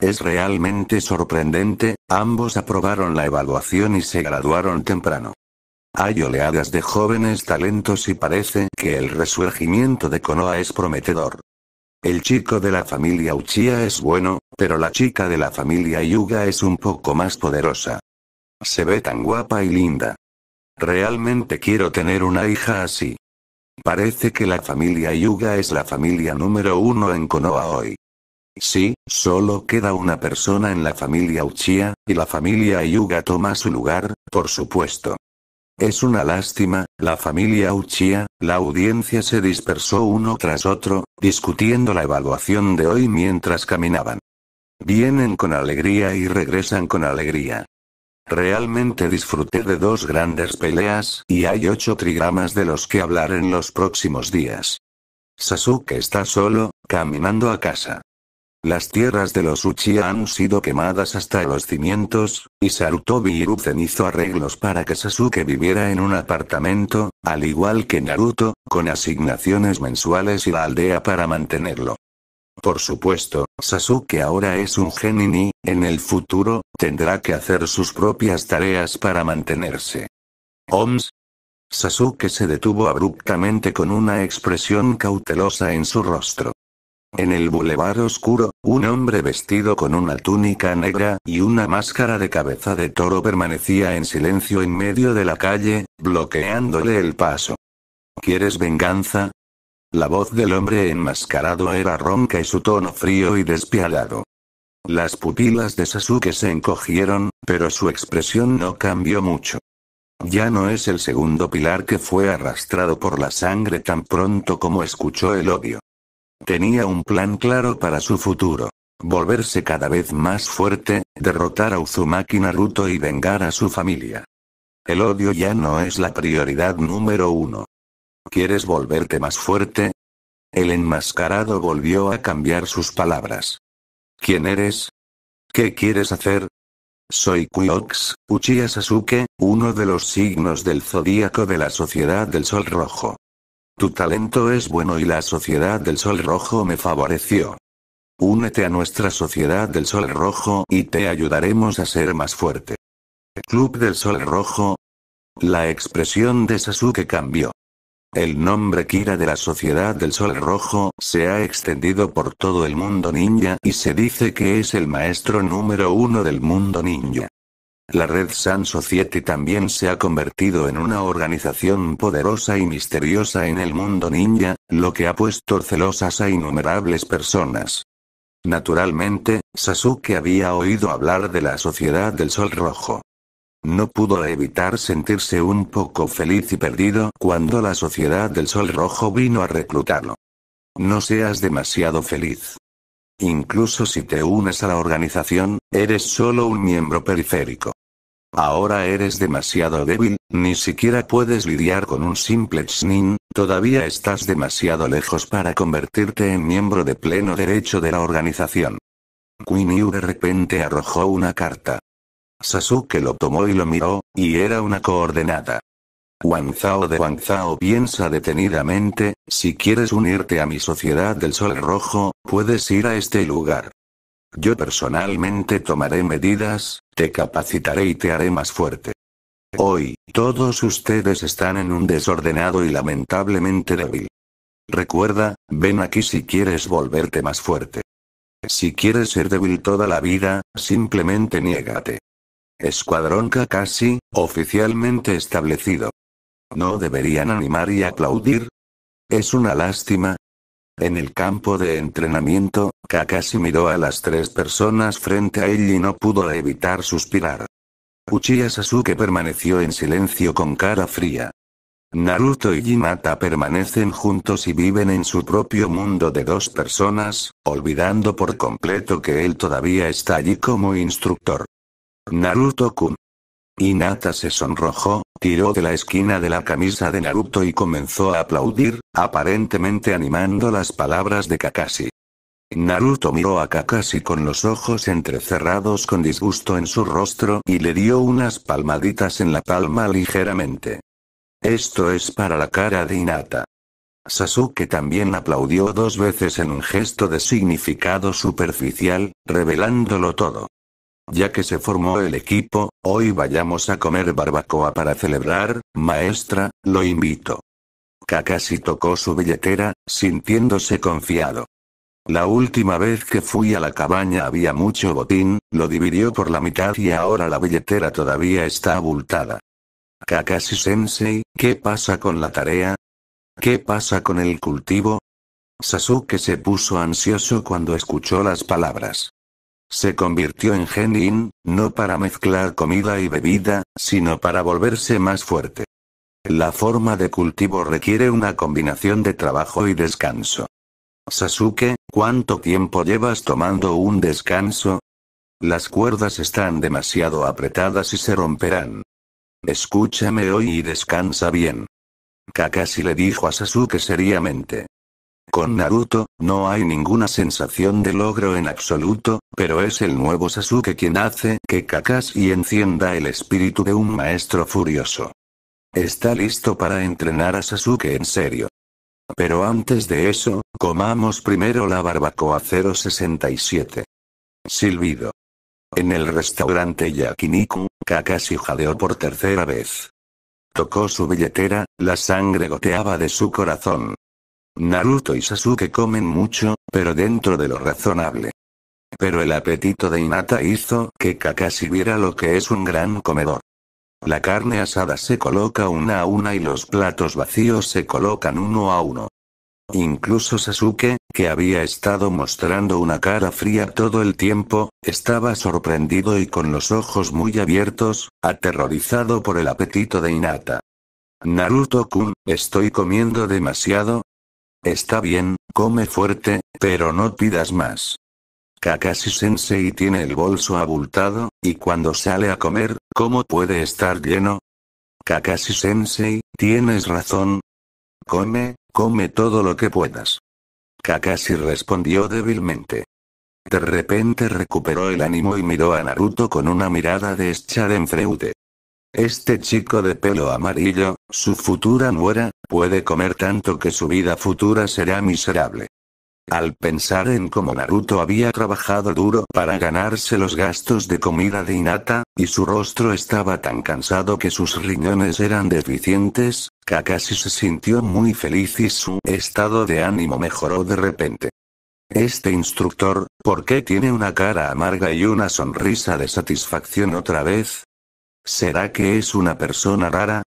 Es realmente sorprendente, ambos aprobaron la evaluación y se graduaron temprano. Hay oleadas de jóvenes talentos y parece que el resurgimiento de Konoha es prometedor. El chico de la familia Uchiha es bueno, pero la chica de la familia Yuga es un poco más poderosa. Se ve tan guapa y linda. Realmente quiero tener una hija así. Parece que la familia Yuga es la familia número uno en Konoha hoy. Sí, solo queda una persona en la familia Uchiha, y la familia Yuga toma su lugar, por supuesto. Es una lástima, la familia Uchiha, la audiencia se dispersó uno tras otro, discutiendo la evaluación de hoy mientras caminaban. Vienen con alegría y regresan con alegría. Realmente disfruté de dos grandes peleas, y hay ocho trigramas de los que hablar en los próximos días. Sasuke está solo, caminando a casa. Las tierras de los Uchiha han sido quemadas hasta los cimientos, y Sarutobi Hiruzen hizo arreglos para que Sasuke viviera en un apartamento, al igual que Naruto, con asignaciones mensuales y la aldea para mantenerlo. Por supuesto, Sasuke ahora es un genin y, en el futuro, tendrá que hacer sus propias tareas para mantenerse. OMS. Sasuke se detuvo abruptamente con una expresión cautelosa en su rostro. En el bulevar oscuro, un hombre vestido con una túnica negra y una máscara de cabeza de toro permanecía en silencio en medio de la calle, bloqueándole el paso. ¿Quieres venganza? La voz del hombre enmascarado era ronca y su tono frío y despiadado. Las pupilas de Sasuke se encogieron, pero su expresión no cambió mucho. Ya no es el segundo pilar que fue arrastrado por la sangre tan pronto como escuchó el odio. Tenía un plan claro para su futuro. Volverse cada vez más fuerte, derrotar a Uzumaki Naruto y vengar a su familia. El odio ya no es la prioridad número uno. ¿Quieres volverte más fuerte? El enmascarado volvió a cambiar sus palabras. ¿Quién eres? ¿Qué quieres hacer? Soy Kuiox, Uchiha Sasuke, uno de los signos del zodíaco de la Sociedad del Sol Rojo. Tu talento es bueno y la Sociedad del Sol Rojo me favoreció. Únete a nuestra Sociedad del Sol Rojo y te ayudaremos a ser más fuerte. Club del Sol Rojo. La expresión de Sasuke cambió. El nombre Kira de la Sociedad del Sol Rojo se ha extendido por todo el mundo ninja y se dice que es el maestro número uno del mundo ninja. La Red Sun Society también se ha convertido en una organización poderosa y misteriosa en el mundo ninja, lo que ha puesto celosas a innumerables personas. Naturalmente, Sasuke había oído hablar de la Sociedad del Sol Rojo. No pudo evitar sentirse un poco feliz y perdido cuando la Sociedad del Sol Rojo vino a reclutarlo. No seas demasiado feliz. Incluso si te unes a la organización, eres solo un miembro periférico. Ahora eres demasiado débil, ni siquiera puedes lidiar con un simple Chnin, todavía estás demasiado lejos para convertirte en miembro de pleno derecho de la organización. Queen Yu de repente arrojó una carta. Sasuke lo tomó y lo miró, y era una coordenada. Wang de Wang piensa detenidamente, si quieres unirte a mi sociedad del sol rojo, puedes ir a este lugar. Yo personalmente tomaré medidas, te capacitaré y te haré más fuerte. Hoy, todos ustedes están en un desordenado y lamentablemente débil. Recuerda, ven aquí si quieres volverte más fuerte. Si quieres ser débil toda la vida, simplemente niégate. Escuadrón Kakashi, oficialmente establecido. ¿No deberían animar y aplaudir? Es una lástima, en el campo de entrenamiento, Kakashi miró a las tres personas frente a él y no pudo evitar suspirar. Uchiha Sasuke permaneció en silencio con cara fría. Naruto y Hinata permanecen juntos y viven en su propio mundo de dos personas, olvidando por completo que él todavía está allí como instructor. Naruto-kun. Inata se sonrojó, tiró de la esquina de la camisa de Naruto y comenzó a aplaudir, aparentemente animando las palabras de Kakashi. Naruto miró a Kakashi con los ojos entrecerrados con disgusto en su rostro y le dio unas palmaditas en la palma ligeramente. Esto es para la cara de Inata. Sasuke también aplaudió dos veces en un gesto de significado superficial, revelándolo todo. Ya que se formó el equipo, hoy vayamos a comer barbacoa para celebrar, maestra, lo invito. Kakashi tocó su billetera, sintiéndose confiado. La última vez que fui a la cabaña había mucho botín, lo dividió por la mitad y ahora la billetera todavía está abultada. Kakashi Sensei, ¿qué pasa con la tarea? ¿Qué pasa con el cultivo? Sasuke se puso ansioso cuando escuchó las palabras. Se convirtió en Genin, no para mezclar comida y bebida, sino para volverse más fuerte. La forma de cultivo requiere una combinación de trabajo y descanso. Sasuke, ¿cuánto tiempo llevas tomando un descanso? Las cuerdas están demasiado apretadas y se romperán. Escúchame hoy y descansa bien. Kakashi le dijo a Sasuke seriamente. Con Naruto, no hay ninguna sensación de logro en absoluto, pero es el nuevo Sasuke quien hace que Kakashi encienda el espíritu de un maestro furioso. Está listo para entrenar a Sasuke en serio. Pero antes de eso, comamos primero la barbacoa 067. Silbido. En el restaurante Yakiniku, Kakashi jadeó por tercera vez. Tocó su billetera, la sangre goteaba de su corazón. Naruto y Sasuke comen mucho, pero dentro de lo razonable. Pero el apetito de Hinata hizo que Kakashi viera lo que es un gran comedor. La carne asada se coloca una a una y los platos vacíos se colocan uno a uno. Incluso Sasuke, que había estado mostrando una cara fría todo el tiempo, estaba sorprendido y con los ojos muy abiertos, aterrorizado por el apetito de Hinata. Naruto-kun, estoy comiendo demasiado, Está bien, come fuerte, pero no pidas más. Kakashi-sensei tiene el bolso abultado, y cuando sale a comer, ¿cómo puede estar lleno? Kakashi-sensei, tienes razón. Come, come todo lo que puedas. Kakashi respondió débilmente. De repente recuperó el ánimo y miró a Naruto con una mirada de freude. Este chico de pelo amarillo, su futura nuera, puede comer tanto que su vida futura será miserable. Al pensar en cómo Naruto había trabajado duro para ganarse los gastos de comida de Inata y su rostro estaba tan cansado que sus riñones eran deficientes, Kakashi se sintió muy feliz y su estado de ánimo mejoró de repente. Este instructor, ¿por qué tiene una cara amarga y una sonrisa de satisfacción otra vez? ¿Será que es una persona rara?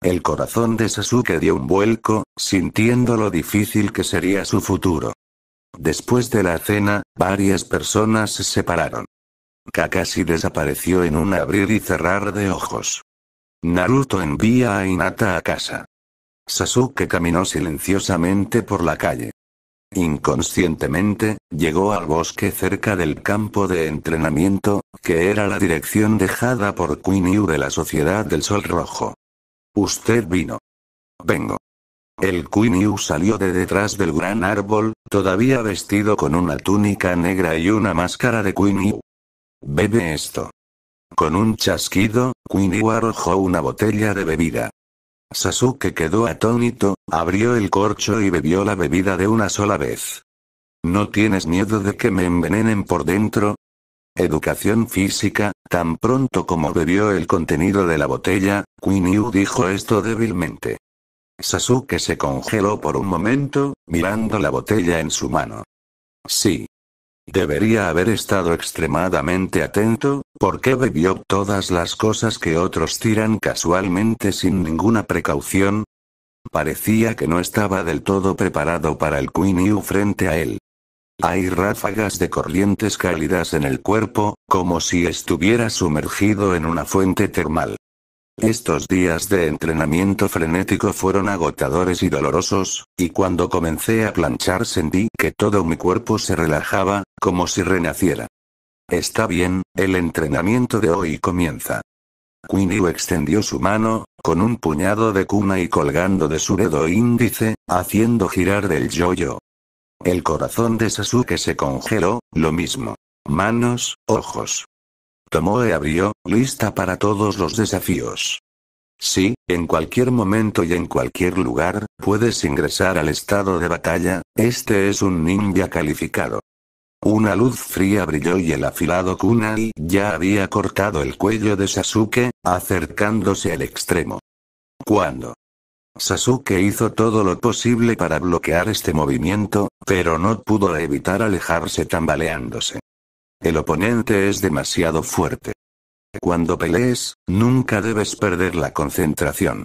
El corazón de Sasuke dio un vuelco, sintiendo lo difícil que sería su futuro. Después de la cena, varias personas se separaron. Kakashi desapareció en un abrir y cerrar de ojos. Naruto envía a Hinata a casa. Sasuke caminó silenciosamente por la calle. Inconscientemente, llegó al bosque cerca del campo de entrenamiento, que era la dirección dejada por Queen de la Sociedad del Sol Rojo. Usted vino. Vengo. El quiniu salió de detrás del gran árbol, todavía vestido con una túnica negra y una máscara de Queen Bebe esto. Con un chasquido, quiniu arrojó una botella de bebida. Sasuke quedó atónito, abrió el corcho y bebió la bebida de una sola vez. ¿No tienes miedo de que me envenenen por dentro? Educación física, tan pronto como bebió el contenido de la botella, Queen Yu dijo esto débilmente. Sasuke se congeló por un momento, mirando la botella en su mano. Sí. Debería haber estado extremadamente atento, porque bebió todas las cosas que otros tiran casualmente sin ninguna precaución. Parecía que no estaba del todo preparado para el Queen Yu frente a él. Hay ráfagas de corrientes cálidas en el cuerpo, como si estuviera sumergido en una fuente termal. Estos días de entrenamiento frenético fueron agotadores y dolorosos, y cuando comencé a planchar sentí que todo mi cuerpo se relajaba, como si renaciera. Está bien, el entrenamiento de hoy comienza. Queenie extendió su mano, con un puñado de cuna y colgando de su dedo índice, haciendo girar del yoyo, el corazón de Sasuke se congeló, lo mismo. Manos, ojos. Tomoe abrió, lista para todos los desafíos. Sí, en cualquier momento y en cualquier lugar, puedes ingresar al estado de batalla, este es un ninja calificado. Una luz fría brilló y el afilado kunai ya había cortado el cuello de Sasuke, acercándose al extremo. ¿Cuándo? Sasuke hizo todo lo posible para bloquear este movimiento, pero no pudo evitar alejarse tambaleándose. El oponente es demasiado fuerte. Cuando pelees, nunca debes perder la concentración.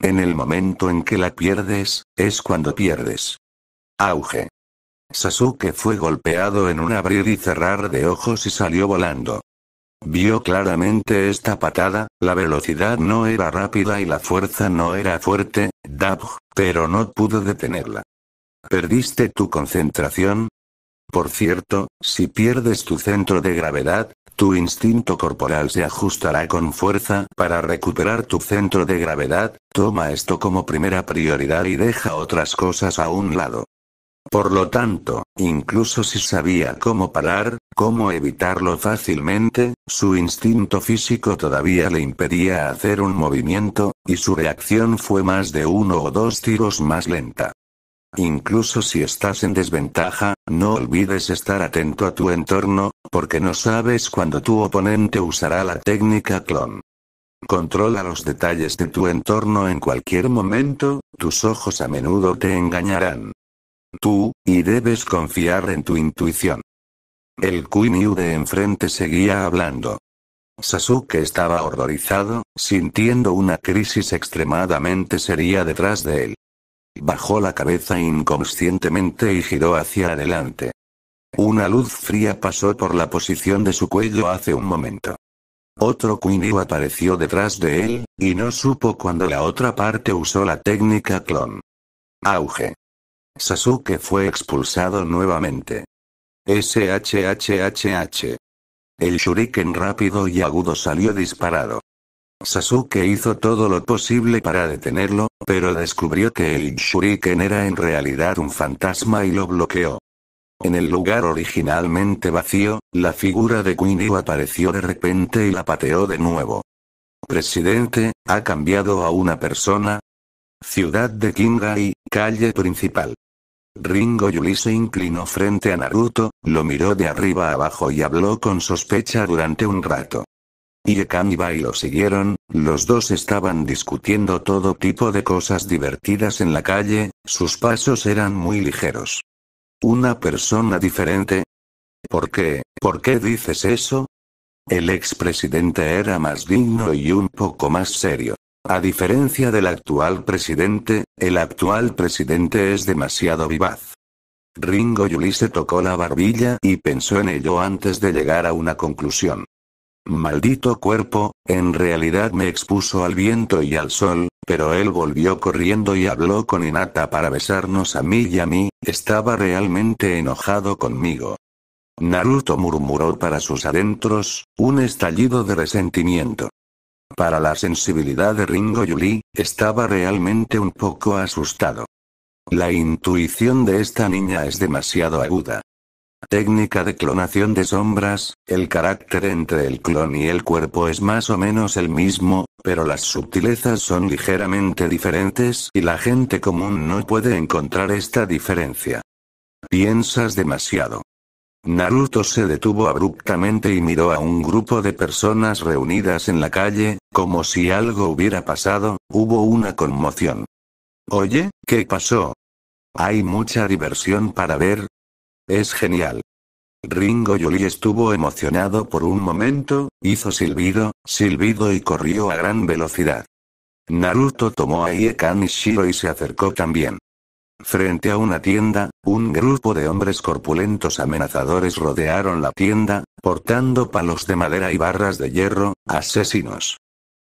En el momento en que la pierdes, es cuando pierdes. Auge. Sasuke fue golpeado en un abrir y cerrar de ojos y salió volando. Vio claramente esta patada, la velocidad no era rápida y la fuerza no era fuerte, Dab, pero no pudo detenerla. ¿Perdiste tu concentración? Por cierto, si pierdes tu centro de gravedad, tu instinto corporal se ajustará con fuerza para recuperar tu centro de gravedad, toma esto como primera prioridad y deja otras cosas a un lado. Por lo tanto, incluso si sabía cómo parar, cómo evitarlo fácilmente, su instinto físico todavía le impedía hacer un movimiento, y su reacción fue más de uno o dos tiros más lenta. Incluso si estás en desventaja, no olvides estar atento a tu entorno, porque no sabes cuándo tu oponente usará la técnica clon. Controla los detalles de tu entorno en cualquier momento, tus ojos a menudo te engañarán tú, y debes confiar en tu intuición. El Kuinyu de enfrente seguía hablando. Sasuke estaba horrorizado, sintiendo una crisis extremadamente seria detrás de él. Bajó la cabeza inconscientemente y giró hacia adelante. Una luz fría pasó por la posición de su cuello hace un momento. Otro Kuinyu apareció detrás de él, y no supo cuando la otra parte usó la técnica clon. Auge. Sasuke fue expulsado nuevamente. SHHH. El shuriken rápido y agudo salió disparado. Sasuke hizo todo lo posible para detenerlo, pero descubrió que el shuriken era en realidad un fantasma y lo bloqueó. En el lugar originalmente vacío, la figura de Quinio apareció de repente y la pateó de nuevo. Presidente, ¿ha cambiado a una persona? Ciudad de Kingai, calle principal. Ringo Yuli se inclinó frente a Naruto, lo miró de arriba abajo y habló con sospecha durante un rato. Iekan y lo siguieron, los dos estaban discutiendo todo tipo de cosas divertidas en la calle, sus pasos eran muy ligeros. Una persona diferente, ¿Por qué? ¿Por qué dices eso? El expresidente era más digno y un poco más serio. A diferencia del actual presidente, el actual presidente es demasiado vivaz. Ringo Yuli se tocó la barbilla y pensó en ello antes de llegar a una conclusión. Maldito cuerpo, en realidad me expuso al viento y al sol, pero él volvió corriendo y habló con Inata para besarnos a mí y a mí, estaba realmente enojado conmigo. Naruto murmuró para sus adentros, un estallido de resentimiento. Para la sensibilidad de Ringo Yuli, estaba realmente un poco asustado. La intuición de esta niña es demasiado aguda. Técnica de clonación de sombras, el carácter entre el clon y el cuerpo es más o menos el mismo, pero las sutilezas son ligeramente diferentes y la gente común no puede encontrar esta diferencia. Piensas demasiado. Naruto se detuvo abruptamente y miró a un grupo de personas reunidas en la calle, como si algo hubiera pasado, hubo una conmoción. Oye, ¿qué pasó? Hay mucha diversión para ver. Es genial. Ringo Yuli estuvo emocionado por un momento, hizo silbido, silbido y corrió a gran velocidad. Naruto tomó a Iekan Shiro y se acercó también. Frente a una tienda, un grupo de hombres corpulentos amenazadores rodearon la tienda, portando palos de madera y barras de hierro, asesinos.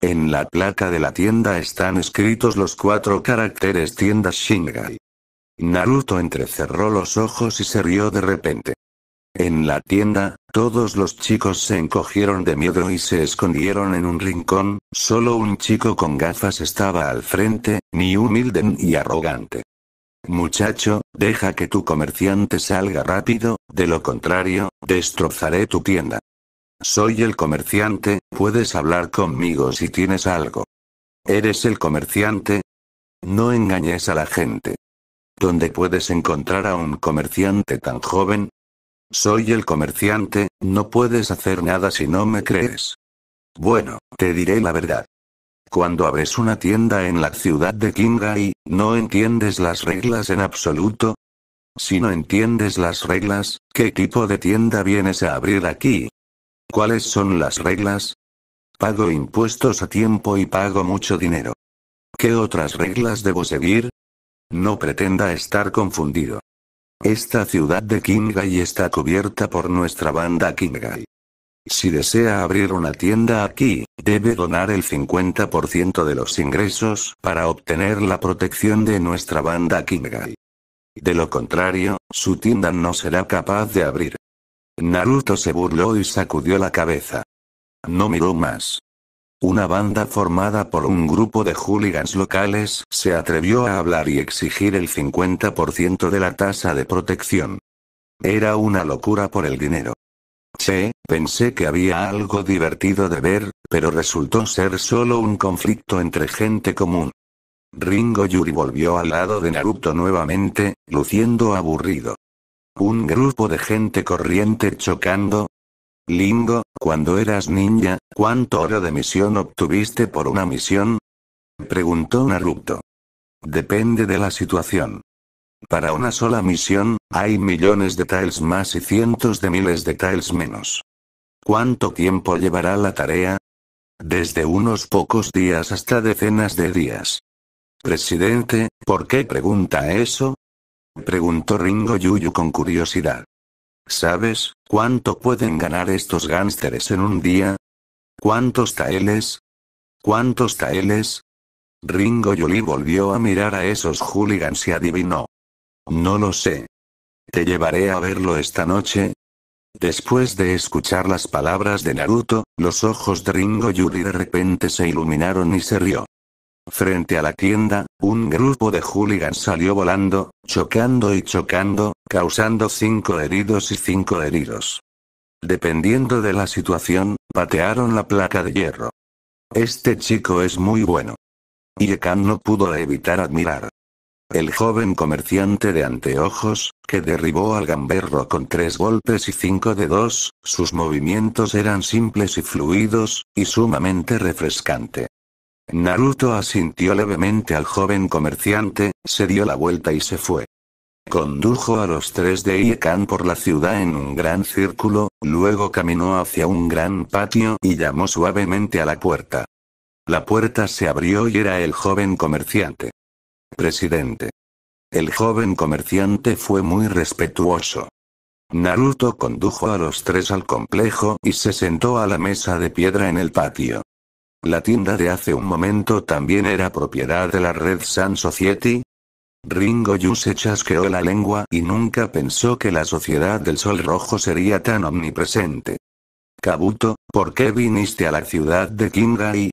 En la placa de la tienda están escritos los cuatro caracteres tienda Shingai. Naruto entrecerró los ojos y se rió de repente. En la tienda, todos los chicos se encogieron de miedo y se escondieron en un rincón, solo un chico con gafas estaba al frente, ni humilde ni arrogante. Muchacho, deja que tu comerciante salga rápido, de lo contrario, destrozaré tu tienda. Soy el comerciante, puedes hablar conmigo si tienes algo. ¿Eres el comerciante? No engañes a la gente. ¿Dónde puedes encontrar a un comerciante tan joven? Soy el comerciante, no puedes hacer nada si no me crees. Bueno, te diré la verdad. Cuando abres una tienda en la ciudad de Kingai, ¿no entiendes las reglas en absoluto? Si no entiendes las reglas, ¿qué tipo de tienda vienes a abrir aquí? ¿Cuáles son las reglas? Pago impuestos a tiempo y pago mucho dinero. ¿Qué otras reglas debo seguir? No pretenda estar confundido. Esta ciudad de Kingai está cubierta por nuestra banda Kingai. Si desea abrir una tienda aquí, debe donar el 50% de los ingresos para obtener la protección de nuestra banda Kimgal. De lo contrario, su tienda no será capaz de abrir. Naruto se burló y sacudió la cabeza. No miró más. Una banda formada por un grupo de hooligans locales se atrevió a hablar y exigir el 50% de la tasa de protección. Era una locura por el dinero. Che, pensé que había algo divertido de ver, pero resultó ser solo un conflicto entre gente común. Ringo Yuri volvió al lado de Naruto nuevamente, luciendo aburrido. Un grupo de gente corriente chocando. Lingo, cuando eras ninja, ¿cuánto oro de misión obtuviste por una misión? Preguntó Naruto. Depende de la situación. Para una sola misión, hay millones de tiles más y cientos de miles de tiles menos. ¿Cuánto tiempo llevará la tarea? Desde unos pocos días hasta decenas de días. Presidente, ¿por qué pregunta eso? Preguntó Ringo Yuyu con curiosidad. ¿Sabes cuánto pueden ganar estos gánsteres en un día? ¿Cuántos taeles? ¿Cuántos taeles? Ringo Yuli volvió a mirar a esos hooligans y adivinó. No lo sé. Te llevaré a verlo esta noche. Después de escuchar las palabras de Naruto, los ojos de Ringo Yuri de repente se iluminaron y se rió. Frente a la tienda, un grupo de hooligans salió volando, chocando y chocando, causando cinco heridos y cinco heridos. Dependiendo de la situación, patearon la placa de hierro. Este chico es muy bueno. Yekan no pudo evitar admirar el joven comerciante de anteojos, que derribó al gamberro con tres golpes y cinco dos, sus movimientos eran simples y fluidos, y sumamente refrescante. Naruto asintió levemente al joven comerciante, se dio la vuelta y se fue. Condujo a los tres de Iekan por la ciudad en un gran círculo, luego caminó hacia un gran patio y llamó suavemente a la puerta. La puerta se abrió y era el joven comerciante presidente. El joven comerciante fue muy respetuoso. Naruto condujo a los tres al complejo y se sentó a la mesa de piedra en el patio. La tienda de hace un momento también era propiedad de la Red Sun Society. Ringo Yu se chasqueó la lengua y nunca pensó que la Sociedad del Sol Rojo sería tan omnipresente. Kabuto, ¿por qué viniste a la ciudad de y?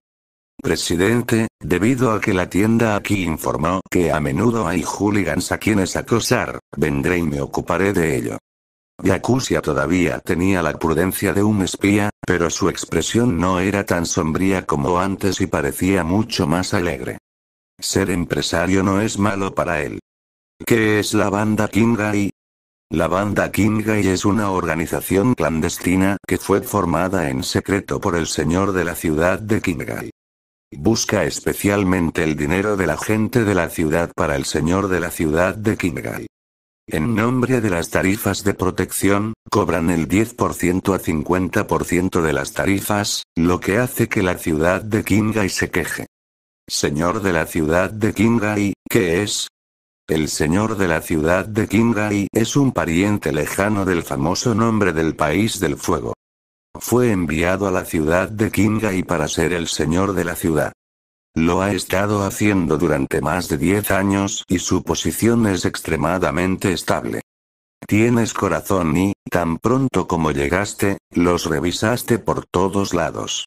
Presidente, Debido a que la tienda aquí informó que a menudo hay hooligans a quienes acosar, vendré y me ocuparé de ello. Yakusia todavía tenía la prudencia de un espía, pero su expresión no era tan sombría como antes y parecía mucho más alegre. Ser empresario no es malo para él. ¿Qué es la banda Kingai? La banda Kingai es una organización clandestina que fue formada en secreto por el señor de la ciudad de Kingai. Busca especialmente el dinero de la gente de la ciudad para el señor de la ciudad de Kingai. En nombre de las tarifas de protección, cobran el 10% a 50% de las tarifas, lo que hace que la ciudad de Kingai se queje. Señor de la ciudad de Kingai, ¿qué es? El señor de la ciudad de Kingai es un pariente lejano del famoso nombre del país del fuego fue enviado a la ciudad de Kinga y para ser el señor de la ciudad. Lo ha estado haciendo durante más de 10 años y su posición es extremadamente estable. Tienes corazón y, tan pronto como llegaste, los revisaste por todos lados.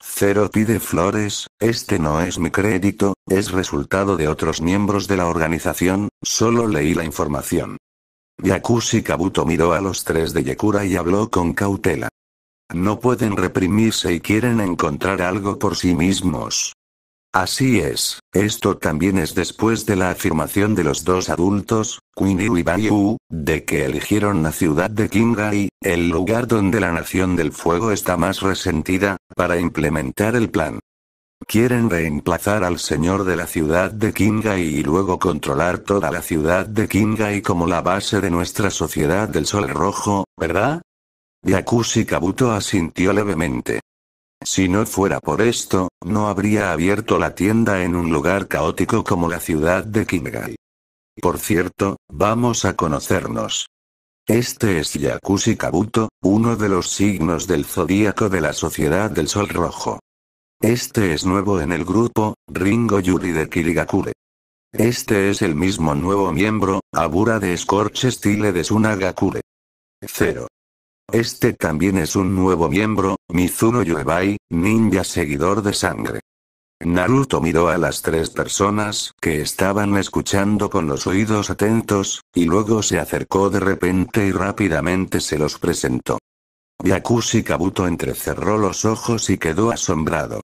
Cero pide flores, este no es mi crédito, es resultado de otros miembros de la organización, solo leí la información. Yakushi Kabuto miró a los tres de Yekura y habló con cautela. No pueden reprimirse y quieren encontrar algo por sí mismos. Así es, esto también es después de la afirmación de los dos adultos, Queen y Bayu, de que eligieron la ciudad de Kingai, el lugar donde la Nación del Fuego está más resentida, para implementar el plan. Quieren reemplazar al señor de la ciudad de Kingai y luego controlar toda la ciudad de Kingai como la base de nuestra sociedad del Sol Rojo, ¿verdad? Yakushi Kabuto asintió levemente. Si no fuera por esto, no habría abierto la tienda en un lugar caótico como la ciudad de Kimegai. Por cierto, vamos a conocernos. Este es Yakushi Kabuto, uno de los signos del zodíaco de la Sociedad del Sol Rojo. Este es nuevo en el grupo, Ringo Yuri de Kirigakure. Este es el mismo nuevo miembro, Abura de Scorch Style de Sunagakure. 0. Este también es un nuevo miembro, Mizuno Yuebai, ninja seguidor de sangre. Naruto miró a las tres personas que estaban escuchando con los oídos atentos, y luego se acercó de repente y rápidamente se los presentó. Yakushi Kabuto entrecerró los ojos y quedó asombrado.